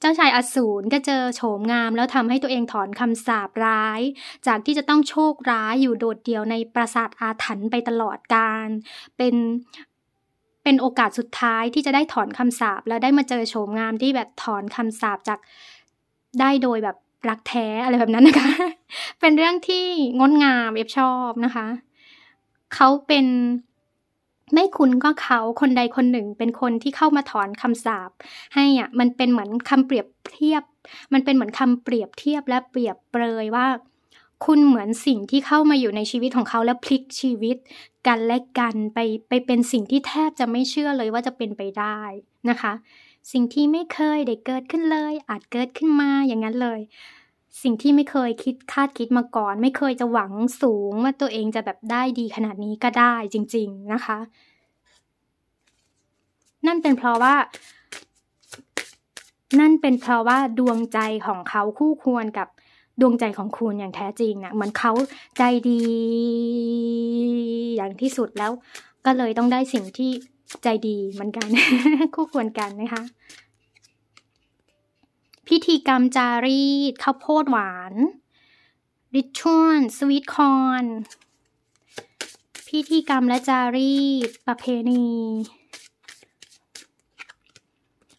Speaker 1: เจ้าชายอสูรก็เจอโฉมงาม แล้วทำให้ตัวเองถอนคำสาปร้าย จากที่จะต้องโชคร้ายอยู่โดดเดี่ยวในปราสาทอาถรรพ์ไปตลอดการ เป็นเป็นโอกาสสุดท้ายที่จะได้ถอนคำสาปแล้วได้มาเจอโฉมงามที่แบบถอนคำสาปจากได้โดยแบบรักแท้ อะไรแบบนั้นนะคะ เป็นเรื่องที่งดงามเอฟชอบนะคะ เขาเป็นไม่คุณก็เขาคนใดคนหนึ่ง เป็นคนที่เข้ามาถอนคำสาปให้อ่ะ มันเป็นเหมือนคำเปรียบเทียบ มันเป็นเหมือนคำเปรียบเทียบและเปรียบเปรยว่า คุณเหมือนสิ่งที่เข้ามาอยู่ในชีวิตของเขาแล้วพลิกชีวิตกันและกันไปไปเป็นสิ่งที่แทบจะไม่เชื่อเลยว่าจะเป็นไปได้นะคะสิ่งที่ไม่เคยได้เกิดขึ้นเลย อาจเกิดขึ้นมาอย่างนั้นเลย สิ่งที่ไม่เคยคิดคาดคิดมาก่อน ไม่เคยจะหวังสูง ว่าตัวเองจะแบบได้ดีขนาดนี้ก็ได้จริง ๆนะคะ นั่นเป็นเพราะว่า นั่นเป็นเพราะว่าดวงใจของเขาคู่ควรกับดวงใจของคุณอย่างแท้จริงนะเหมือนเขาใจดี อย่างที่สุดแล้วก็เลยต้องได้สิ่งที่ใจดีเหมือนกันคู่ควรกัน นะคะ พิธีกรรมจารีตข้าวโพดหวานริชวนสวีทคอนพิธีกรรมและจารีตประเพณี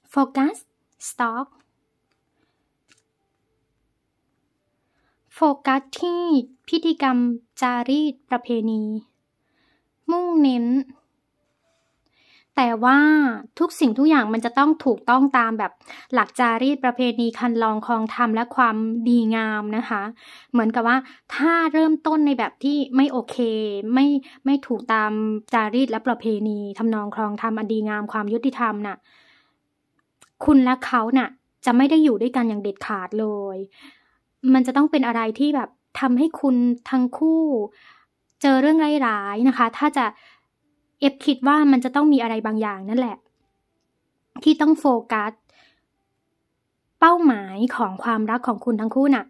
Speaker 1: โฟกัสสต็อกโฟกัสที่พิธีกรรมจารีตประเพณี มุ่งเน้นแต่ว่าทุกสิ่งทุกอย่างมันจะต้องถูกต้องตามแบบหลักจารีตประเพณีคันลองคองธรรมและความดีงามนะคะ เหมือนกับว่าถ้าเริ่มต้นในแบบที่ไม่โอเค ไม่ไม่ถูกตามจารีตและประเพณี ทำนองครองธรรมอันดีงามความยุติธรรมนะ่ะคุณและเขานะ่ะ จะไม่ได้อยู่ด้วยกันอย่างเด็ดขาดเลย มันจะต้องเป็นอะไรที่แบบทำให้คุณทั้งคู่ เจอเรื่องร้ายๆนะคะ ถ้าจะเอฟคิดว่ามันจะต้องมีอะไรบางอย่างนั่นแหละ ที่ต้องโฟกัสเป้าหมายของความรักของคุณทั้งคู่นะ่ะ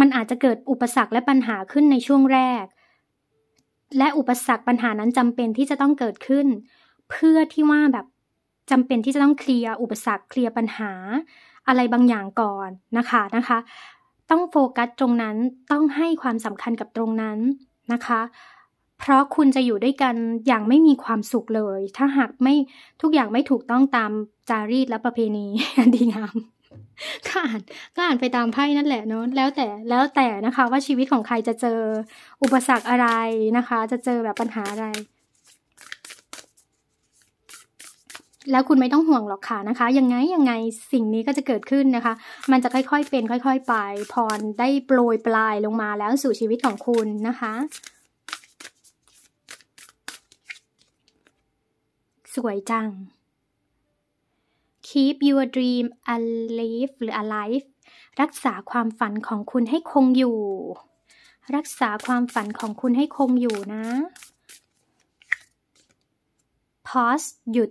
Speaker 1: มันอาจจะเกิดอุปสรรคและปัญหาขึ้นในช่วงแรก และอุปสรรคปัญหานั้นจำเป็นที่จะต้องเกิดขึ้น เพื่อที่ว่าแบบจำเป็นที่จะต้องเคลียร์อุปสรรคเคลียร์ปัญหา อะไรบางอย่างก่อนนะคะนะคะ ต้องโฟกัสตรงนั้นต้องให้ความสำคัญกับตรงนั้นนะคะเพราะคุณจะอยู่ด้วยกันอย่างไม่มีความสุขเลย ถ้าหากไม่ทุกอย่างไม่ถูกต้องตามจารีตและประเพณีดีงามก็อ่านก็อ่านไปตามไพ่นั่นแหละเนาะแล้วแต่แล้วแต่นะคะ ว่าชีวิตของใครจะเจออุปสรรคอะไรนะคะ จะเจอแบบปัญหาอะไร แล้วคุณไม่ต้องห่วงหรอกค่ะนะคะยังไงยังไงสิ่งนี้ก็จะเกิดขึ้นนะคะ มันจะค่อยๆเป็น ค่อยๆไป พรได้โปรยปลายลงมา แล้วสู่ชีวิตของคุณนะคะสวยจัง Keep your dream alive หรือ alive รักษาความฝันของคุณให้คงอยู่ รักษาความฝันของคุณให้คงอยู่นะ pause หยุด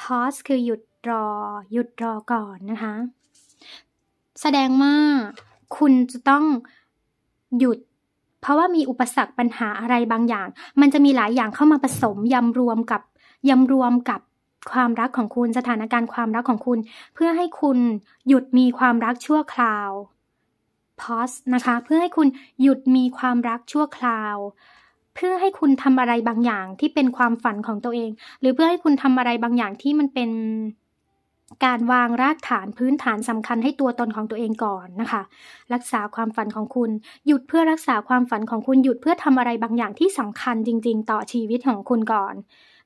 Speaker 1: pause คือหยุดรอ หยุดรอก่อนนะคะ แสดงว่าคุณจะต้องหยุด เพราะว่ามีอุปสรรคปัญหาอะไรบางอย่าง มันจะมีหลายอย่างเข้ามาผสมยำรวมกับยำรวมกับความรักของคุณ สถานการณ์ความรักของคุณ เพื่อให้คุณหยุดมีความรักชั่วคราวพอสนะคะ เพื่อให้คุณหยุดมีความรักชั่วคราว เพื่อให้คุณทำอะไรบางอย่างที่เป็นความฝันของตัวเอง หรือเพื่อให้คุณทำอะไรบางอย่างที่มันเป็นการวางรากฐานพื้นฐานสำคัญให้ตัวตนของตัวเองก่อนนะคะ รักษาความฝันของคุณหยุดเพื่อรักษาความฝันของคุณหยุดเพื่อทำอะไรบางอย่างที่สำคัญจริง ๆ ต่อชีวิตของคุณก่อน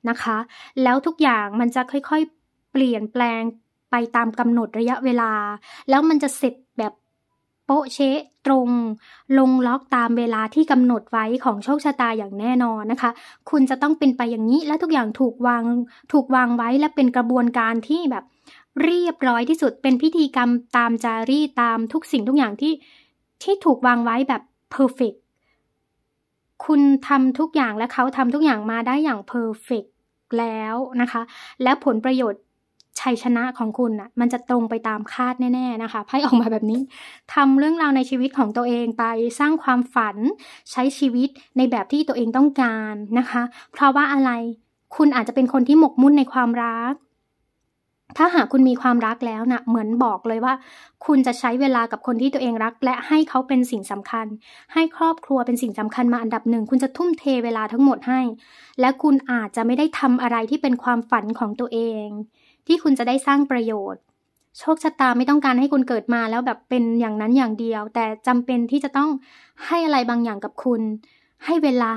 Speaker 1: นะคะแล้วทุกอย่างมันจะค่อยๆเปลี่ยนแปลงไปตามกำหนดระยะเวลา แล้วมันจะเสร็จแบบโป๊ะเชะตรง ลงล็อกตามเวลาที่กำหนดไว้ของโชคชะตาอย่างแน่นอนนะคะคุณจะต้องเป็นไปอย่างนี้และทุกอย่างถูกวางถูกวางไว้และเป็นกระบวนการที่แบบเรียบร้อยที่สุดเป็นพิธีกรรมตามจารีตามทุกสิ่งทุกอย่างที่ที่ถูกวางไว้แบบเพอร์เฟกคุณทำทุกอย่างและเขาทำทุกอย่างมาได้อย่างเพอร์เฟกแล้วนะคะ แล้วผลประโยชน์ชัยชนะของคุณะ่ะมันจะตรงไปตามคาดแน่ๆนะคะไพ่ออกมาแบบนี้ ทำเรื่องราวในชีวิตของตัวเองไปสร้างความฝันใช้ชีวิตในแบบที่ตัวเองต้องการนะคะ เพราะว่าอะไรคุณอาจจะเป็นคนที่หมกมุ่นในความรักถ้าหากคุณมีความรักแล้วนะเหมือนบอกเลยว่า คุณจะใช้เวลากับคนที่ตัวเองรักและให้เขาเป็นสิ่งสำคัญ ให้ครอบครัวเป็นสิ่งสำคัญมาอันดับหนึ่ง คุณจะทุ่มเทเวลาทั้งหมดให้ และคุณอาจจะไม่ได้ทำอะไรที่เป็นความฝันของตัวเอง ที่คุณจะได้สร้างประโยชน์ โชคชะตาไม่ต้องการให้คุณเกิดมาแล้วแบบเป็นอย่างนั้นอย่างเดียว แต่จำเป็นที่จะต้องให้อะไรบางอย่างกับคุณ ให้เวลา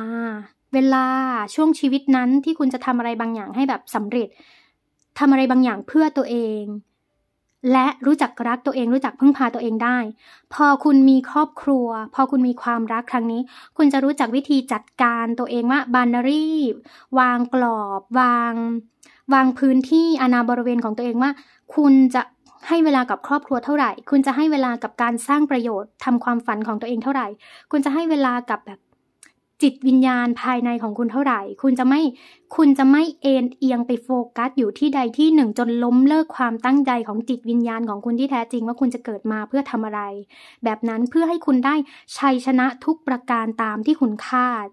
Speaker 1: เวลาช่วงชีวิตนั้น ที่คุณจะทำอะไรบางอย่างให้แบบสำเร็จทำอะไรบางอย่างเพื่อตัวเอง และรู้จักรักตัวเองรู้จักพึ่งพาตัวเองได้ พอคุณมีครอบครัว พอคุณมีความรักครั้งนี้ คุณจะรู้จักวิธีจัดการตัวเองว่าบานารีวางกรอบ วาง วางพื้นที่อนาบริเวณของตัวเองว่า คุณจะให้เวลากับครอบครัวเท่าไหร่ คุณจะให้เวลากับการสร้างประโยชน์ ทำความฝันของตัวเองเท่าไหร่ คุณจะให้เวลากับแบบจิตวิญญาณภายในของคุณเท่าไหร่ คุณจะไม่ คุณจะไม่เอ็นเอียงไปโฟกัสอยู่ที่ใดที่หนึ่งจนล้มเลิกความตั้งใจของจิตวิญญาณของคุณที่แท้จริงว่าคุณจะเกิดมาเพื่อทำอะไร แบบนั้นเพื่อให้คุณได้ชัยชนะทุกประการตามที่คุณคาด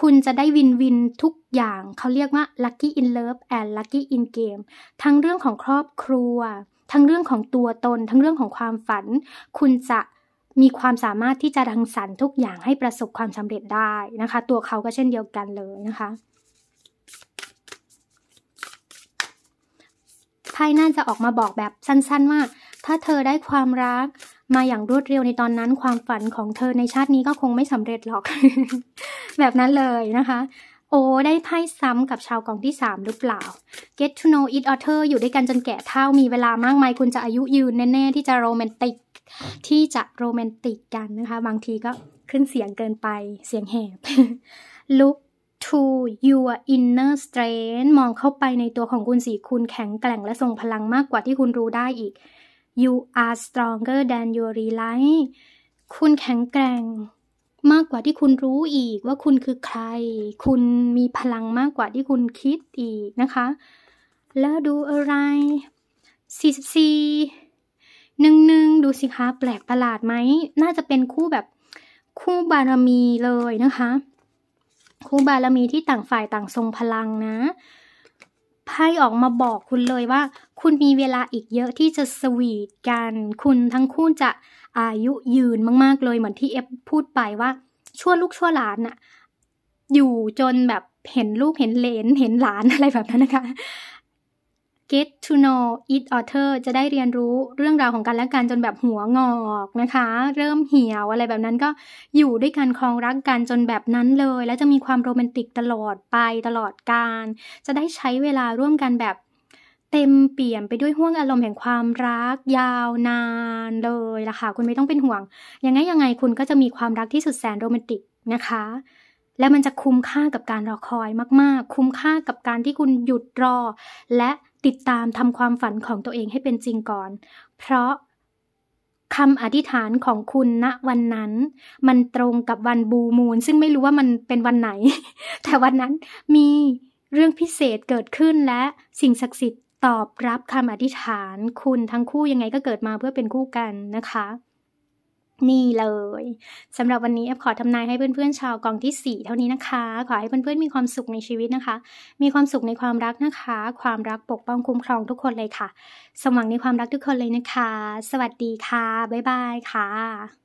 Speaker 1: คุณจะได้วินวินทุกอย่าง เขาเรียกว่า lucky in love and lucky in game ทั้งเรื่องของครอบครัว ทั้งเรื่องของตัวตน ทั้งเรื่องของความฝัน คุณจะมีความสามารถที่จะรังสรรค์ทุกอย่างให้ประสบความสำเร็จได้นะคะ ตัวเขาก็เช่นเดียวกันเลยนะคะไพ่น่าจะออกมาบอกแบบสั้นๆว่า ถ้าเธอได้ความรักมาอย่างรวดเร็วในตอนนั้นความฝันของเธอในชาตินี้ก็คงไม่สำเร็จหรอก แบบนั้นเลยนะคะ โอ้ ได้ไพ่ซ้ำกับชาวกองที่ 3 หรือเปล่า get to know each other อยู่ด้วยกันจนแก่เท่ามีเวลามากมายคุณจะอายุยืนแน่ๆที่จะโรแมนติกที่จะโรแมนติกกันนะคะ บางทีก็ขึ้นเสียงเกินไปเสียงแหบ look to your inner strength มองเข้าไปในตัวของคุณสีคุณแข็งแกร่งและทรงพลังมากกว่าที่คุณรู้ได้อีก you are stronger than your realize คุณแข็งแกร่งมากกว่าที่คุณรู้อีกว่าคุณคือใคร คุณมีพลังมากกว่าที่คุณคิดอีกนะคะ แล้วดูอะไร 44หนึ่งหนึ่งดูสิคะแปลกประหลาดไหม น่าจะเป็นคู่แบบ คู่บารมีเลยนะคะ คู่บารมีที่ต่างฝ่ายต่างทรงพลังนะไพ่ออกมาบอกคุณเลยว่า คุณมีเวลาอีกเยอะที่จะสวีทกันคุณทั้งคู่จะอายุยืนมากๆ เลยเหมือนที่เอฟพูดไปว่าชั่วลูกชั่วหลานน่ะ อยู่จนแบบเห็นลูกเห็นเลนเห็นหลานอะไรแบบนั้นนะคะ get to know each other จะได้เรียนรู้เรื่องราวของกันและกันจนแบบหัวงอกนะคะ เริ่มเหี่ยวอะไรแบบนั้นก็อยู่ด้วยกันคลองรักกันจนแบบนั้นเลย แล้วจะมีความโรแมนติกตลอดไปตลอดการ จะได้ใช้เวลาร่วมกันแบบเต็มเปี่ยม ไปด้วยห่วงอารมณ์แห่งความรักยาวนานเลยล่ะค่ะคุณไม่ต้องเป็นห่วงยังไงยังไงคุณก็จะมีความรักที่สุดแสนโรแมนติกนะคะแล้วมันจะคุ้มค่ากับการรอคอยมากๆ คุ้มค่ากับการที่คุณหยุดรอ และติดตามทำความฝันของตัวเองให้เป็นจริงก่อน เพราะคำอธิษฐานของคุณณวันนั้น มันตรงกับวันบูมูล ซึ่งไม่รู้ว่ามันเป็นวันไหน แต่วันนั้นมีเรื่องพิเศษเกิดขึ้นและสิ่งศักดิ์สิทธิ์ตอบรับคำอธิษฐานคุณทั้งคู่ยังไงก็เกิดมาเพื่อเป็นคู่กันนะคะนี่เลยสำหรับวันนี้แอปขอทำนายให้เพื่อนๆชาวกองที่ 4 เท่านี้นะคะ ขอให้เพื่อนๆมีความสุขในชีวิตนะคะ มีความสุขในความรักนะคะ ความรักปกป้องคุ้มครองทุกคนเลยค่ะ สมหวังในความรักทุกคนเลยนะคะ สวัสดีค่ะ บ๊าย บายค่ะ